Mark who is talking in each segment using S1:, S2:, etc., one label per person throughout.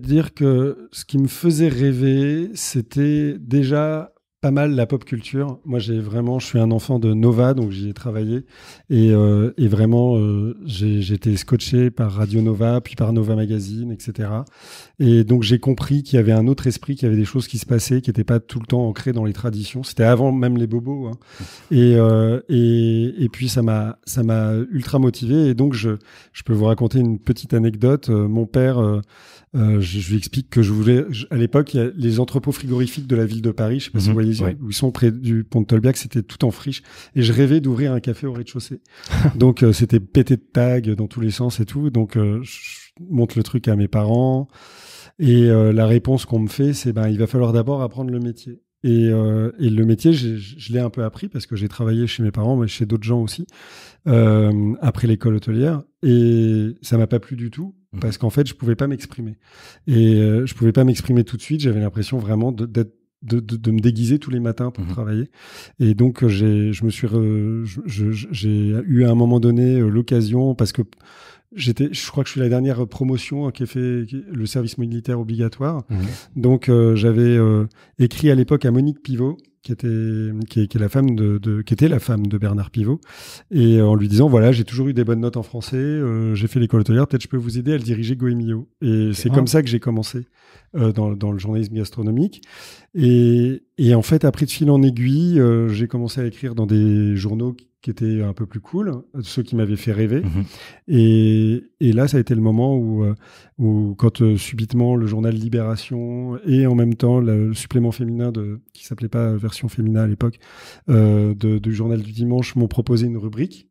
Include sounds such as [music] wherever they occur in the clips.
S1: dire que ce qui me faisait rêver, c'était déjà pas mal la pop culture. Moi, j'ai vraiment, je suis un enfant de Nova, donc j'y ai travaillé. Et, euh, vraiment, euh, j'étais j'ai été scotché par Radio Nova, puis par Nova Magazine, etc. Et donc, j'ai compris qu'il y avait un autre esprit, qu'il y avait des choses qui se passaient, qui n'étaient pas tout le temps ancrées dans les traditions. C'était avant même les bobos. Hein. Mmh. Euh, et, et, puis, ça m'a ultra motivé. Et donc, je, je peux vous raconter une petite anecdote. Mon père euh, je, je, lui explique que je voulais, à l'époque, il les entrepôts frigorifiques de la ville de Paris, je sais pas si vous mhm. voyez où ils sont près du pont de Tolbiac, c'était tout en friche. Et je rêvais d'ouvrir un café au rez-de-chaussée. [laughs] donc euh, c'était pété de tags dans tous les sens et tout. Donc euh, je montre le truc à mes parents. Et la réponse qu'on me fait, c'est ben il va falloir d'abord apprendre le métier. Et, et, le métier, je l'ai un peu appris parce que j'ai travaillé chez mes parents, mais chez d'autres gens aussi, euh, après l'école hôtelière. Et ça m'a pas plu du tout. Mmh. parce qu'en fait, je pouvais pas m'exprimer. Et euh, je pouvais pas m'exprimer tout de suite. J'avais l'impression vraiment d'être de, me déguiser tous les matins pour mmh. travailler. Et donc, euh, j'ai, je me suis, j'ai eu à un moment donné euh, l'occasion parce que j'étais, je crois que je suis la dernière promotion hein, qui a fait le service militaire obligatoire. Mmh. Donc, j'avais écrit à l'époque à Monique Pivot qui était qui, la femme de, qui était la femme de Bernard Pivot et euh, en lui disant voilà j'ai toujours eu des bonnes notes en français euh, j'ai fait l'école hôtelière peut-être je peux vous aider à le diriger Goemio et c'est ah. comme ça que j'ai commencé euh, dans, dans le journalisme gastronomique et, en fait, après de fil en aiguille, euh, j'ai commencé à écrire dans des journaux qui étaient un peu plus cool, euh, ceux qui m'avaient fait rêver. Mhm. Et, là, ça a été le moment où, euh, quand subitement le journal Libération et en même temps le supplément féminin de, qui s'appelait pas version féminin à l'époque, du journal du dimanche m'ont proposé une rubrique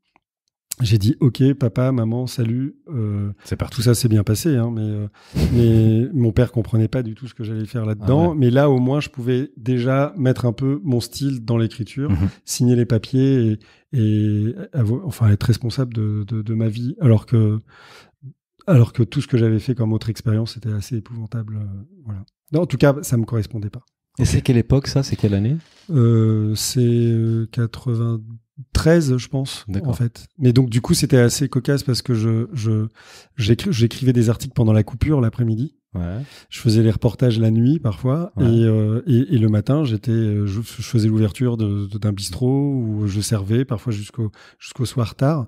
S1: j'ai dit ok papa maman salut euh, tout ça s'est bien passé hein, mais euh, mais mon père comprenait pas du tout ce que j'allais faire là dedans ah mais là au moins je pouvais déjà mettre un peu mon style dans l'écriture mhm. signer les papiers et, enfin être responsable de, ma vie alors que alors que tout ce que j'avais fait comme autre expérience était assez épouvantable euh, voilà en tout cas ça me correspondait pas et c'est quelle époque ça c'est quelle année euh, c'est 92. 13, je pense, en fait. Mais donc, du coup, c'était assez cocasse parce que je, je j'écrivais des articles pendant la coupure l'après-midi. Je faisais les reportages la nuit parfois euh, et, le matin j'étais euh, je, faisais l'ouverture d'un bistrot où je servais parfois jusqu'au jusqu'au soir tard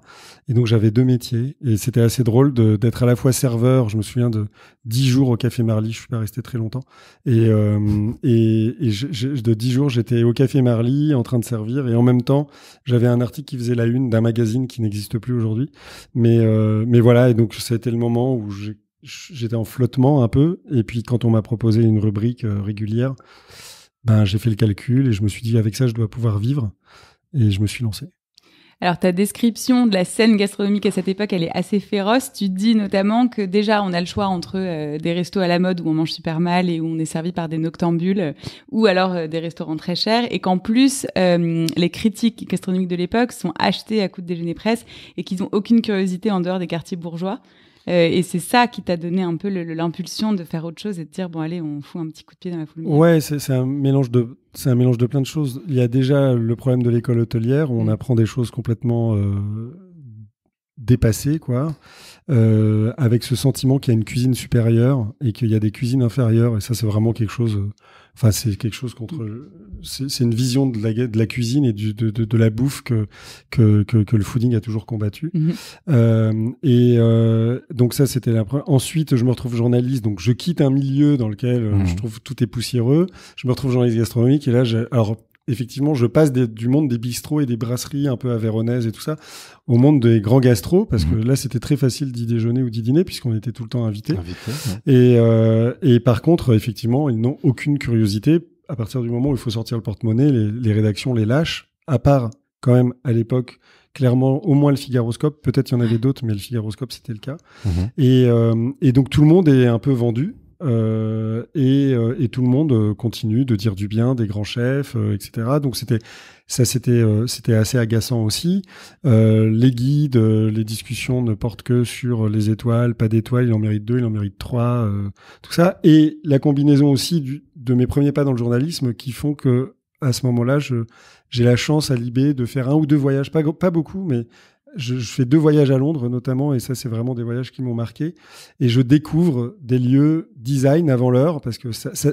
S1: et donc j'avais deux métiers et c'était assez drôle d'être à la fois serveur je me souviens de dix jours au café Marly je suis pas resté très longtemps et euh, [laughs] et, de dix jours j'étais au café Marly en train de servir et en même temps j'avais un article qui faisait la une d'un magazine qui n'existe plus aujourd'hui mais mais voilà et donc c'était le moment où j'ai j'étais en flottement un peu. Et puis quand on m'a proposé une rubrique euh, régulière, ben, j'ai fait le calcul et je me suis dit avec ça, je dois pouvoir vivre. Et je me suis lancé.
S2: Alors ta description de la scène gastronomique à cette époque, elle est assez féroce. Tu dis notamment que déjà on a le choix entre euh, des restos à la mode où on mange super mal et où on est servi par des noctambules, ou alors euh, des restaurants très chers, et qu'en plus les critiques gastronomiques de l'époque sont achetées à coup de déjeuner presse et qu'ils n'ont aucune curiosité en dehors des quartiers bourgeois. Euh, et c'est ça qui t'a donné un peu l'impulsion de faire autre chose et de dire bon allez, on fout un petit coup de pied dans la foule. Ouais,
S1: c'est un mélange de c'est un mélange de plein de choses. Il y a déjà le problème de l'école hôtelière, où on mm. apprend des choses complètement euh, dépassées, quoi, euh, avec ce sentiment qu'il y a une cuisine supérieure et qu'il y a des cuisines inférieures. Et ça, c'est vraiment quelque chose Enfin, c'est quelque chose contre. Mm. C'est une vision de la, de la cuisine et du, de, de, de, la bouffe que, que, que, le fooding a toujours combattu. Mm-hmm. Euh, et euh, donc, ça, c'était la Ensuite, je me retrouve journaliste. Donc, je quitte un milieu dans lequel euh, mm. je trouve tout est poussiéreux. Je me retrouve journaliste gastronomique. Et là, alors, effectivement, je passe du monde des bistrots et des brasseries un peu avéronaises et tout ça au monde des grands gastros parce que mhm. là, c'était très facile d'y déjeuner ou d'y dîner puisqu'on était tout le temps Invité, euh, et, par contre, effectivement, ils n'ont aucune curiosité. À partir du moment où il faut sortir le porte-monnaie, les, rédactions les lâchent, à part quand même à l'époque clairement au moins le Figaroscope. Peut-être il y en avait d'autres, mais le Figaroscope c'était le cas. Mhm. Euh, et, donc tout le monde est un peu vendu. Euh, euh, et, tout le monde euh, continue de dire du bien des grands chefs, etc. Donc c'était ça, c'était c'était assez agaçant aussi. les guides, les discussions ne portent que sur les étoiles, pas d'étoiles, il en mérite deux, il en mérite trois, tout ça. Et la combinaison aussi de mes premiers pas dans le journalisme qui font que à ce moment-là, j'ai la chance à Libé de faire un ou deux voyages, pas, pas beaucoup, mais je, fais deux voyages à Londres notamment, et ça c'est vraiment des voyages qui m'ont marqué. Et je découvre des lieux design avant l'heure, parce que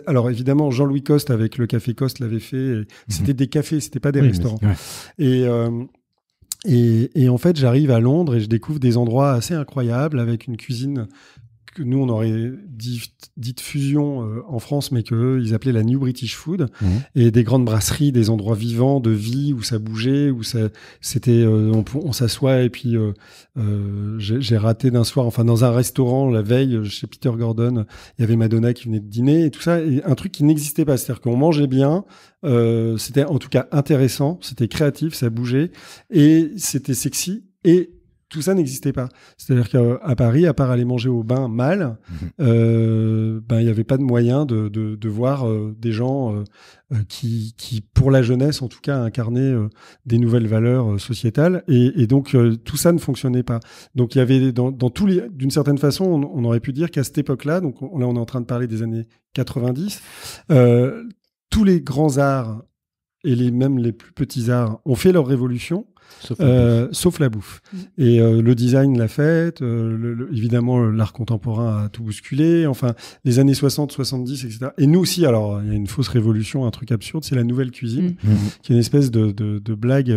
S1: alors évidemment Jean-Louis Coste avec le Café Coste l'avait fait. Mhm. C'était des cafés, c'était pas des restaurants. Euh, et, et, en fait, j'arrive à Londres et je découvre des endroits assez incroyables avec une cuisine que nous on aurait dit, dit fusion euh, en France, mais qu'eux ils appelaient la New British Food, mmh. et des grandes brasseries, des endroits vivants de vie où ça bougeait, où ça c'était euh, on, s'assoit et puis euh, j'ai raté d'un soir, enfin dans un restaurant la veille chez Peter Gordon, il y avait Madonna qui venait de dîner et tout ça, et un truc qui n'existait pas, c'est-à-dire qu'on mangeait bien, c'était en tout cas intéressant, c'était créatif, ça bougeait et c'était sexy et tout ça n'existait pas. C'est-à-dire qu'à Paris, à part aller manger au bain mal, mhm. euh, ben, il y n'y avait pas de moyen de, de, voir euh, des gens euh, qui, qui, pour la jeunesse en tout cas, incarnaient des nouvelles valeurs sociétales. Et, donc, tout ça ne fonctionnait pas. Donc, il y avait, dans, dans tous les, d'une certaine façon, on, aurait pu dire qu'à cette époque-là, donc on, là, on est en train de parler des années 90, tous les grands arts et les, même les plus petits arts ont fait leur révolution euh, sauf la, bouffe. Mm. Et euh, le design l'a fait, euh, évidemment l'art contemporain a tout bousculé, enfin les années 60, 70, etc. Et nous aussi, alors il y a une fausse révolution, un truc absurde, c'est la nouvelle cuisine, mm. Mm. qui est une espèce de, blague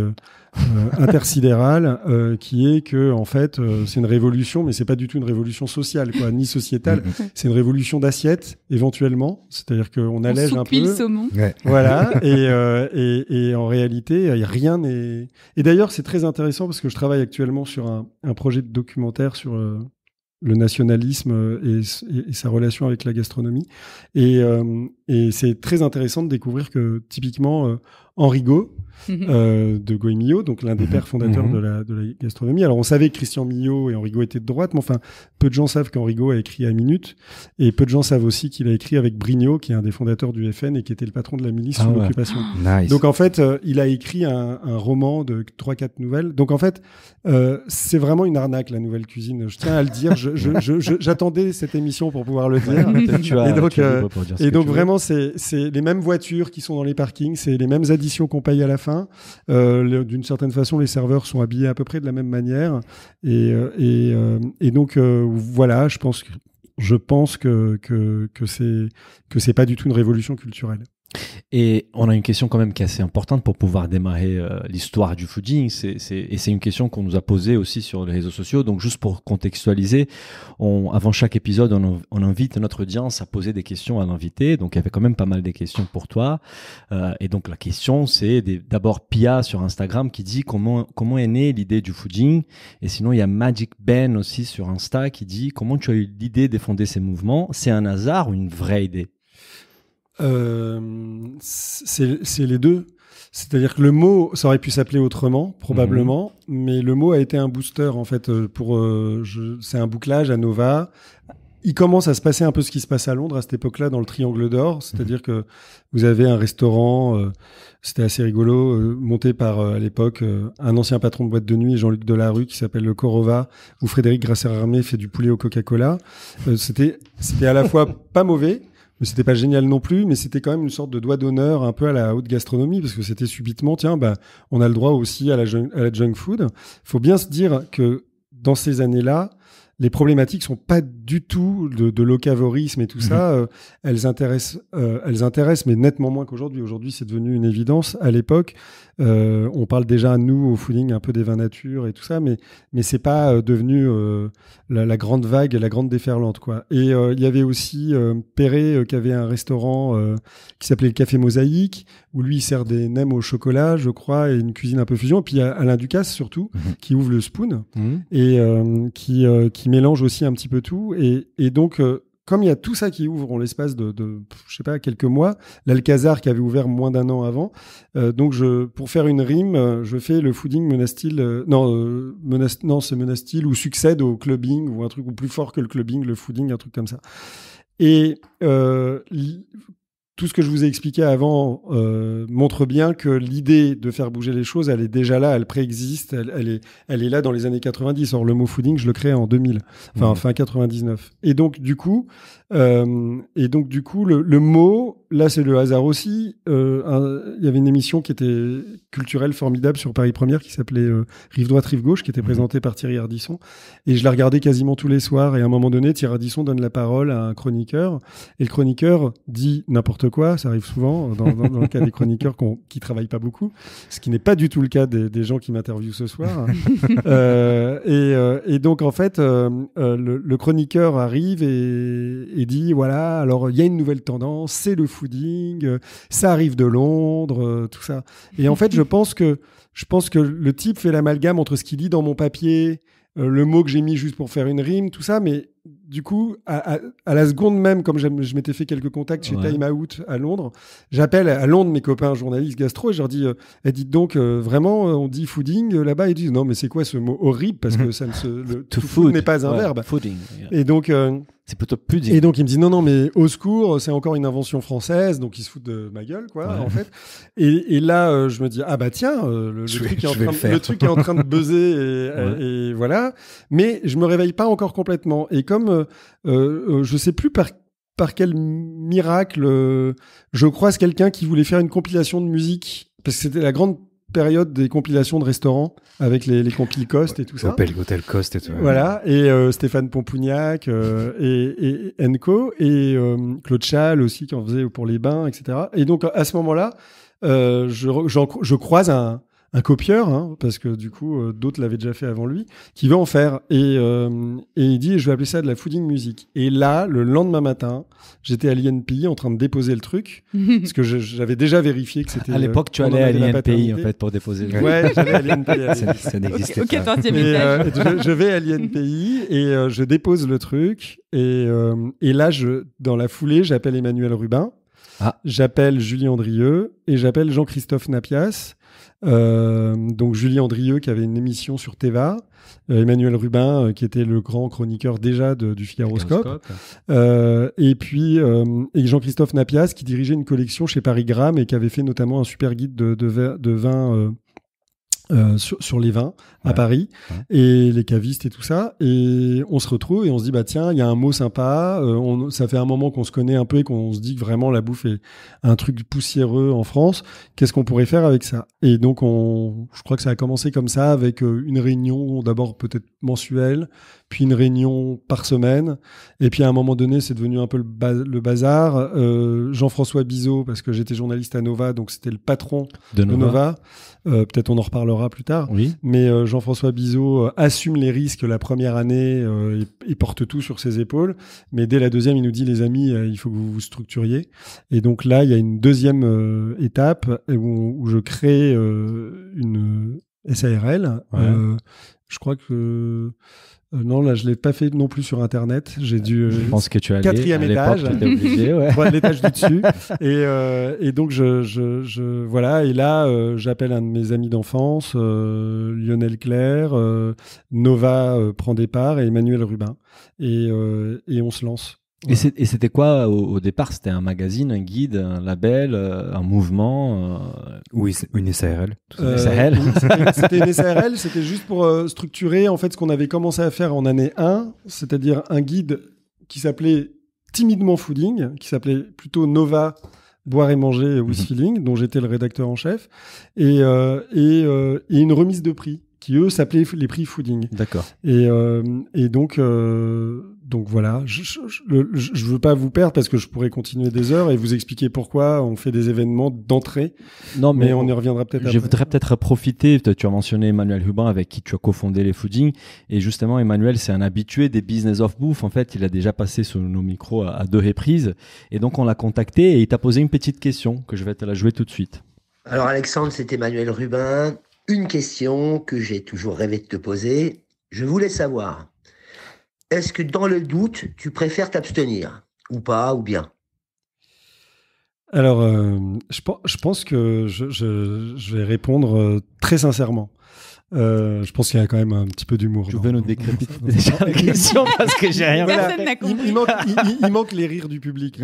S1: intersidérale, qui est que en fait c'est une révolution, mais c'est pas du tout une révolution sociale, quoi, ni sociétale, c'est une révolution d'assiette, éventuellement, c'est-à-dire qu'on allège un peu. le saumon. Voilà, et, et, et, en réalité, rien n'est... Et d'ailleurs, c'est très intéressant parce que je travaille actuellement sur un, projet de documentaire sur euh, le nationalisme euh, et, sa relation avec la gastronomie. Et, euh, et c'est très intéressant de découvrir que, typiquement, Henri Gault, Mhm. Euh, de Goy donc l'un des mhm. pères fondateurs mhm. de la, gastronomie. Alors on savait que Christian Millot et Henrigo étaient de droite, mais enfin peu de gens savent qu'Henrigo a écrit à Minute, et peu de gens savent aussi qu'il a écrit avec Brignot, qui est un des fondateurs du FN et qui était le patron de la milice ah sous l'occupation. Ah, donc en fait, euh, il a écrit un, roman de 3-4 nouvelles. Donc en fait, euh, c'est vraiment une arnaque la nouvelle cuisine. Je tiens à le dire. J'attendais cette émission pour pouvoir le dire. et donc vraiment, c'est les mêmes voitures qui sont dans les parkings, c'est les mêmes additions qu'on paye à la fin euh, d'une certaine façon, les serveurs sont habillés à peu près de la même manière. Et, euh, euh, donc, voilà, je pense, je pense que, que, que c'est pas du tout une révolution culturelle.
S3: Et on a une question quand même qui est assez importante pour pouvoir démarrer euh, l'histoire du fooding. C'est, et c'est une question qu'on nous a posée aussi sur les réseaux sociaux. Donc juste pour contextualiser, avant chaque épisode, on, invite notre audience à poser des questions à l'invité. Donc il y avait quand même pas mal de questions pour toi. Euh, et donc la question, c'est d'abord Pia sur Instagram qui dit comment, comment est née l'idée du fooding. Et sinon, il y a Magic Ben aussi sur Insta qui dit comment tu as eu l'idée de fonder ces mouvements. C'est un hasard ou une vraie idée
S1: euh, c'est les deux. C'est-à-dire que le mot, ça aurait pu s'appeler autrement, probablement, mm-hmm. mais le mot a été un booster, en fait, euh, pour, euh, c'est un bouclage à Nova. Il commence à se passer un peu ce qui se passe à Londres à cette époque-là dans le Triangle d'Or, c'est-à-dire mm-hmm. que vous avez un restaurant, euh, c'était assez rigolo, monté par à l'époque un ancien patron de boîte de nuit, Jean-Luc Delarue, qui s'appelle le Corova, où Frédéric Grasser-Armé fait du poulet au Coca-Cola. c'était c'était à la fois [laughs] pas mauvais, ce c'était pas génial non plus, mais c'était quand même une sorte de doigt d'honneur un peu à la haute gastronomie, parce que c'était subitement, tiens, bah, on a le droit aussi à la, à la junk food. Il faut bien se dire que dans ces années-là, les problématiques sont pas du tout de, de l'ocavorisme et tout mhm. ça. Euh, elles intéressent, euh, elles intéressent, mais nettement moins qu'aujourd'hui. Aujourd'hui, c'est devenu une évidence. À l'époque, euh, on parle déjà, nous, au Fooding un peu des vins nature et tout ça, mais, mais c'est pas euh, devenu euh, la, grande vague, la grande déferlante. Quoi. Et il y avait aussi Perret qui avait un restaurant qui s'appelait le Café Mosaïque, où lui, il sert des nems au chocolat, je crois, et une cuisine un peu fusion. Et puis il y a Alain Ducasse, surtout, mhm. qui ouvre le Spoon mhm. et qui, qui mélange aussi un petit peu tout. Et, et donc, comme il y a tout ça qui ouvre en l'espace de, de, je sais pas, quelques mois, l'Alcazar qui avait ouvert moins d'un an avant, euh, donc pour faire une rime, euh, je fais le fooding menace-t-il... Euh, non, euh, menace, non, c'est ou succède au clubbing ou un truc ou plus fort que le clubbing, le fooding, un truc comme ça. Et tout ce que je vous ai expliqué avant euh, montre bien que l'idée de faire bouger les choses, elle est déjà là, elle préexiste, elle, est, elle est là dans les années 90. Or, le mot fooding, je le crée en 2000, enfin mmh. fin 99. Et donc, du coup, euh, et donc, du coup le, le mot là, c'est le hasard aussi. Euh, il y avait une émission qui était culturelle formidable sur Paris Première qui s'appelait euh, Rive droite, Rive gauche, qui était mhm. présentée par Thierry Ardisson. Et je la regardais quasiment tous les soirs. Et à un moment donné, Thierry Ardisson donne la parole à un chroniqueur. Et le chroniqueur dit n'importe quoi. Ça arrive souvent dans, le cas des chroniqueurs qui qui travaillent pas beaucoup, ce qui n'est pas du tout le cas des, gens qui m'interviewent ce soir. [laughs] Euh, et, donc, en fait, le, chroniqueur arrive et, et dit voilà, alors il y a une nouvelle tendance, c'est le fou fooding, euh, ça arrive de Londres, euh, tout ça. Et en fait, je pense que je pense que le type fait l'amalgame entre ce qu'il dit dans mon papier, euh, le mot que j'ai mis juste pour faire une rime, tout ça. Mais du coup, à, la seconde même, comme je m'étais fait quelques contacts chez Time Out à Londres, j'appelle à Londres mes copains journalistes gastro et je leur dis eh, Dites donc, vraiment, on dit fooding là-bas Ils disent Non, mais c'est quoi ce mot horrible Parce mhm. que ça ne se, le, food, n'est pas un verbe. Et donc. C'est plutôt pudique. Et donc il me dit non, non, mais au secours, c'est encore une invention française, donc il se fout de ma gueule, quoi, en fait. Et, et là, euh, je me dis ah bah tiens, euh, le, truc est en train de, buzzer, [laughs] et, voilà. Mais je me réveille pas encore complètement. Et comme euh, je sais plus par par quel miracle je croise quelqu'un qui voulait faire une compilation de musique parce que c'était la grande période des compilations de restaurants avec les, les compil cost et tout ça. Opel Hotel Cost
S4: et tout. Voilà,
S1: et euh, Stéphane Pompougnac euh, et, et, Enco et euh, Claude Chal aussi qui en faisait pour les bains, etc. Et donc à ce moment-là, je, je, croise un, un copieur, hein, parce que du coup, euh, d'autres l'avaient déjà fait avant lui, qui va en faire. Et, euh, et, il dit, je vais appeler ça de la fooding musique. Et là, le lendemain matin, j'étais à l'INPI en train de déposer le truc, [laughs] parce que j'avais déjà vérifié que c'était... À l'époque, tu allais à l'INPI, en fait, pour déposer le truc. Ouais, j'allais à l'INPI. [laughs] ça, n'existait pas.
S3: Euh, je, vais
S1: à l'INPI et je dépose le truc. Et, et là, je, dans la foulée, j'appelle Emmanuel Rubin. Ah. J'appelle Julie Andrieux et j'appelle Jean-Christophe Napias euh, donc Julie Andrieux qui avait une émission sur Teva, euh, Emmanuel Rubin euh, qui était le grand chroniqueur déjà du Figaroscope, et puis Jean-Christophe Napias qui dirigeait une collection chez Paris Gramme et qui avait fait notamment un super guide de, de, vin sur, les vins à Paris, et les cavistes et tout ça. Et on se retrouve et on se dit, bah tiens, il y a un mot sympa. Euh, on, ça fait un moment qu'on se connaît un peu et qu'on se dit que vraiment la bouffe est un truc poussiéreux en France. Qu'est-ce qu'on pourrait faire avec ça Et donc, on, je crois que ça a commencé comme ça, avec euh, une réunion d'abord peut-être mensuelle, puis une réunion par semaine. Et puis à un moment donné, c'est devenu un peu le, bazar. Euh, Jean-François Bizot, parce que j'étais journaliste à Nova, donc c'était le patron de Nova. peut-être on en reparlera plus tard. Oui. Mais Jean-François Bizot euh, assume les risques la première année euh, et, porte tout sur ses épaules. Mais dès la deuxième, il nous dit, les amis, euh, il faut que vous vous structuriez. Et donc là, il y a une deuxième étape où, je crée une SARL. je crois que euh, non, là, je l'ai pas fait non plus sur Internet. J'ai dû. Euh, je pense que tu as quatrième étage, obligé, [laughs] ouais. l'étage du dessus. Et, euh, donc je, je, voilà. Et là, j'appelle un de mes amis d'enfance, Lionel Claire, Nova prend départ et Emmanuel Rubin. et on se lance.
S3: Et c'était quoi au, départ C'était un magazine, un guide, un label, euh, un mouvement euh? Oui, une
S4: SARL. Une euh, C'était une SARL, [laughs] c'était
S1: juste pour structurer en fait ce qu'on avait commencé à faire en année 1, c'est-à-dire un guide qui s'appelait timidement Fooding, qui s'appelait plutôt Nova Boire et Manger with mhm. Feeling, dont j'étais le rédacteur en chef, et, et, une remise de prix qui eux s'appelaient les prix Fooding. D'accord. Et, et donc donc voilà, je ne veux pas vous perdre parce que je pourrais continuer des heures et vous expliquer pourquoi on fait des événements d'entrée. Non, mais, on, y reviendra peut-être. Je voudrais
S3: peut-être profiter. Tu as mentionné Emmanuel Rubin avec qui tu as cofondé les foodings. et justement Emmanuel, c'est un habitué des business of bouffe. En fait, il a déjà passé sur nos micros à deux reprises et donc on l'a contacté et il t'a posé une petite question que je vais te la jouer tout de suite.
S5: Alors Alexandre, c'est Emmanuel Rubin. Une question que j'ai toujours rêvé de te poser. Je voulais savoir est-ce que dans le doute, tu préfères t'abstenir ou pas, ou bien
S1: Alors, euh, je, pense que je, vais répondre euh, très sincèrement. Euh, je pense qu'il y a quand même un petit peu d'humour. Je veux nous décrire. déjà la question parce que j'ai rien. à Il, il, manque, manque, les rires du public.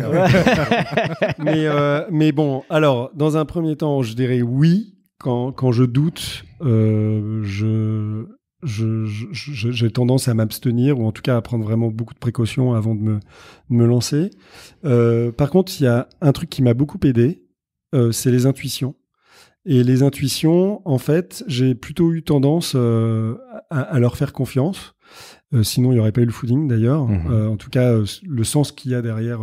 S1: [laughs] mais, bon, alors, dans un premier temps, je dirais oui. Quand, je doute, je, j'ai tendance à m'abstenir ou en tout cas à prendre vraiment beaucoup de précautions avant de me, de me lancer. Euh, par contre, il y a un truc qui m'a beaucoup aidé, euh, c'est les intuitions. Et les intuitions, en fait, j'ai plutôt eu tendance euh, à, à, leur faire confiance. Euh, sinon, il n'y aurait pas eu le footing, d'ailleurs. Mmh. Euh, en tout cas, le sens qu'il y a derrière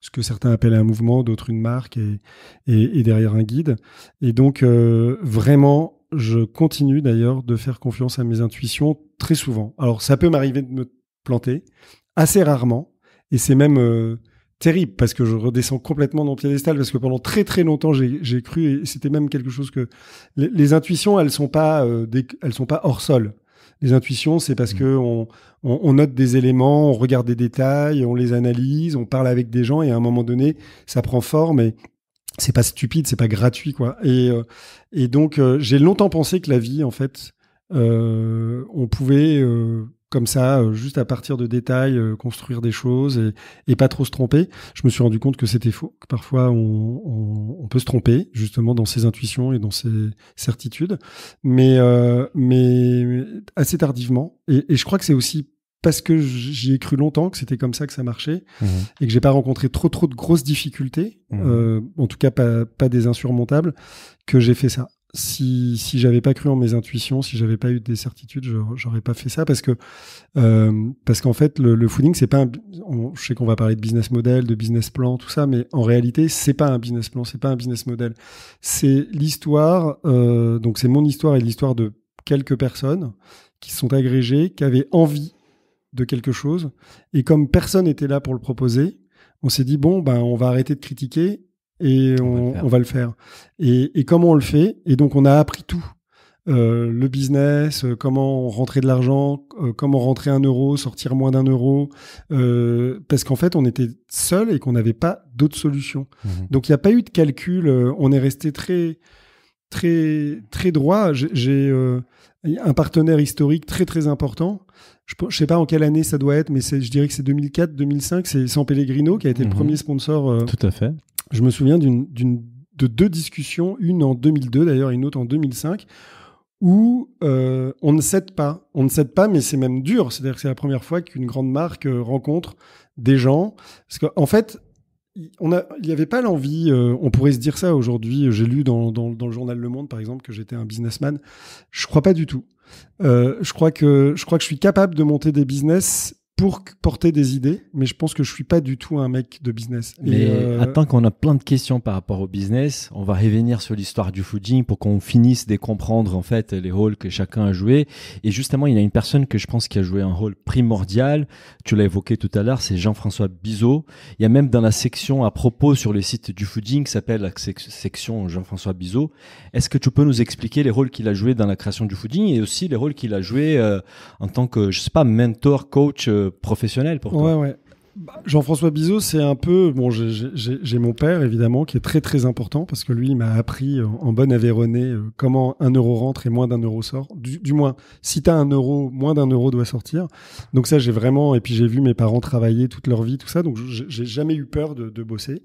S1: ce que certains appellent un mouvement, d'autres une marque et, et, et, derrière un guide. Et donc, vraiment, je continue d'ailleurs de faire confiance à mes intuitions très souvent. Alors ça peut m'arriver de me planter, assez rarement, et c'est même euh, terrible parce que je redescends complètement dans le piédestal parce que pendant très très longtemps j'ai cru et c'était même quelque chose que les, intuitions elles sont pas euh, sont pas hors sol. Les intuitions, c'est parce mmh. que on, note des éléments, on regarde des détails, on les analyse, on parle avec des gens et à un moment donné, ça prend forme et c'est pas stupide, c'est pas gratuit quoi. Et, euh, et donc, euh, j'ai longtemps pensé que la vie, en fait, euh, on pouvait, euh, comme ça, juste à partir de détails, construire des choses et, pas trop se tromper. Je me suis rendu compte que c'était faux, que parfois on, peut se tromper, justement, dans ses intuitions et dans ses certitudes, mais, mais assez tardivement. et je crois que c'est aussi parce que j'y ai cru longtemps que c'était comme ça que ça marchait mhm. et que j'ai pas rencontré trop trop de grosses difficultés, mhm. euh, en tout cas pas, des insurmontables, que j'ai fait ça. Si, si j'avais pas cru en mes intuitions, si j'avais pas eu des certitudes, j'aurais pas fait ça parce que euh, parce qu'en fait le, le fooding c'est pas on, je sais qu'on va parler de business model, de business plan, tout ça, mais en réalité c'est pas un business plan, c'est pas un business model, c'est l'histoire euh, donc c'est mon histoire et l'histoire de quelques personnes qui sont agrégées, qui avaient envie de quelque chose. Et comme personne n'était là pour le proposer, on s'est dit, bon, ben, on va arrêter de critiquer et on, va, le faire. Et, et comment on le fait Et donc, on a appris tout. Euh, le business, euh, comment rentrer de l'argent, euh, comment rentrer un euro, sortir moins d'un euro, parce qu'en fait on était seul et qu'on n'avait pas d'autre solution. Mhm. Donc il n'y a pas eu de calcul, on est resté très très très droit. J'ai un partenaire historique très très important je ne sais pas en quelle année ça doit être, mais je dirais que c'est 2004-2005, c'est San Pellegrino qui a été le mhm. premier sponsor. Euh, Tout à fait. Je me souviens d'une, de deux discussions, une en 2002 d'ailleurs et une autre en 2005, où euh, on ne cède pas. On ne cède pas, mais c'est même dur. C'est-à-dire que c'est la première fois qu'une grande marque euh, rencontre des gens. Parce qu'en fait, on il n'y avait pas l'envie, euh, on pourrait se dire ça aujourd'hui, euh, j'ai lu dans, dans, le journal Le Monde par exemple que j'étais un businessman, je crois pas du tout. Euh, je, crois que, je crois que je suis capable de monter des business pour porter des idées, mais je pense que je suis pas du tout un mec de business. Mais attends euh,
S3: qu'on a plein de questions par rapport au business, on va revenir sur l'histoire du fooding pour qu'on finisse de comprendre en fait les rôles que chacun a joué. Et justement, il y a une personne que je pense qui a joué un rôle primordial. Tu l'as évoqué tout à l'heure, c'est Jean-François Bizot. Il y a même dans la section à propos sur le site du fooding qui s'appelle la section Jean-François Bizot. Est-ce que tu peux nous expliquer les rôles qu'il a joué dans la création du fooding et aussi les rôles qu'il a joué euh, en tant que je sais pas
S1: mentor,
S3: coach? Euh, professionnel
S1: pour toi. Bah, Jean-François Bizot, c'est un peu. Bon, j'ai mon père, évidemment, qui est très, très important parce que lui, il m'a appris euh, en bonne avéronée euh, comment un euro rentre et moins d'un euro sort. Du, moins, si tu as un euro, moins d'un euro doit sortir. Donc, ça, j'ai vraiment. Et puis, j'ai vu mes parents travailler toute leur vie, tout ça. Donc, j'ai jamais eu peur de, bosser.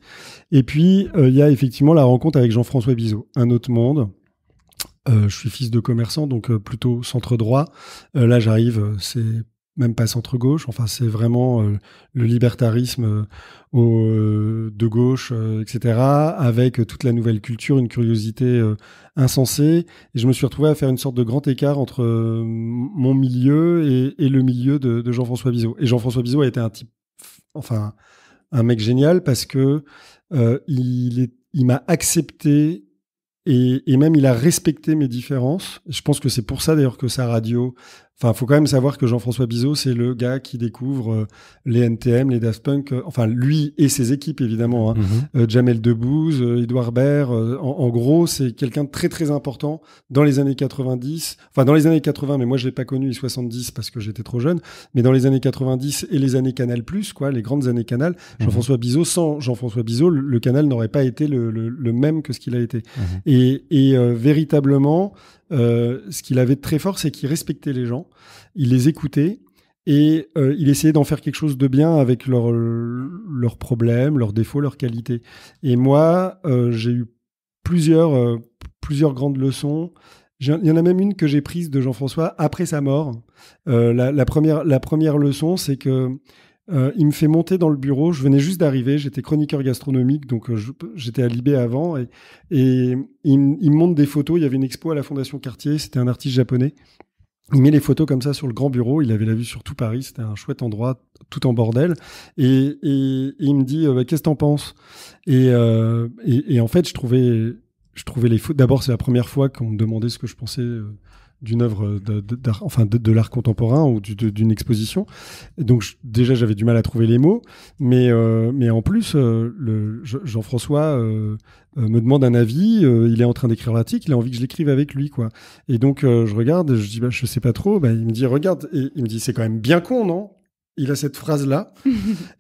S1: Et puis, euh, il y a effectivement la rencontre avec Jean-François Bizot, un autre monde. je suis fils de commerçant, donc plutôt centre droit. là, j'arrive, c'est même pas centre-gauche. Enfin, c'est vraiment euh, le libertarisme euh, euh, de gauche, etc. Avec toute la nouvelle culture, une curiosité insensée. Et je me suis retrouvé à faire une sorte de grand écart entre mon milieu et, le milieu de, Jean-François Bizot. Et Jean-François Bizot a été un type, enfin, un mec génial parce que il, il m'a accepté et, et, même il a respecté mes différences. Je pense que c'est pour ça d'ailleurs que sa radio Enfin, faut quand même savoir que Jean-François Bizot, c'est le gars qui découvre euh, les NTM, les Daft Punk, euh, enfin lui et ses équipes évidemment, hein. Mm-hmm. Euh, Jamel Debbouze, Edouard Baer. En, gros, c'est quelqu'un de très très important dans les années 90, enfin dans les années 80, mais moi je l'ai pas connu les 70 parce que j'étais trop jeune, mais dans les années 90 et les années Canal Plus, quoi, les grandes années Canal, mm-hmm. Jean-François Bizot, sans Jean-François Bizot, le, Canal n'aurait pas été le, même que ce qu'il a été. Mm-hmm. Et, et véritablement, euh, ce qu'il avait de très fort, c'est qu'il respectait les gens, il les écoutait et euh, il essayait d'en faire quelque chose de bien avec leurs problèmes, leurs défauts, leurs qualités. Et moi, euh, j'ai eu plusieurs, plusieurs grandes leçons. Il y en a même une que j'ai prise de Jean-François après sa mort. première, la première leçon, c'est que euh, il me fait monter dans le bureau. Je venais juste d'arriver. J'étais chroniqueur gastronomique, donc euh, j'étais à Libé avant. Et, il, me montre des photos. Il y avait une expo à la Fondation Cartier. C'était un artiste japonais. Il met les photos comme ça sur le grand bureau. Il avait la vue sur tout Paris. C'était un chouette endroit, tout en bordel. Et, il me dit euh, bah, Qu'est-ce que t'en penses et, en fait, je trouvais, je trouvais les photos. D'abord, c'est la première fois qu'on me demandait ce que je pensais d'une œuvre d'art, enfin de, l'art contemporain ou d'une exposition. Et donc déjà j'avais du mal à trouver les mots, mais euh, mais en plus euh, Jean-François euh, euh, me demande un avis, il est en train d'écrire article il a envie que je l'écrive avec lui quoi. Et donc je regarde, je dis bah je sais pas trop, bah, il me dit regarde et il me dit c'est quand même bien con non il a cette phrase là [laughs]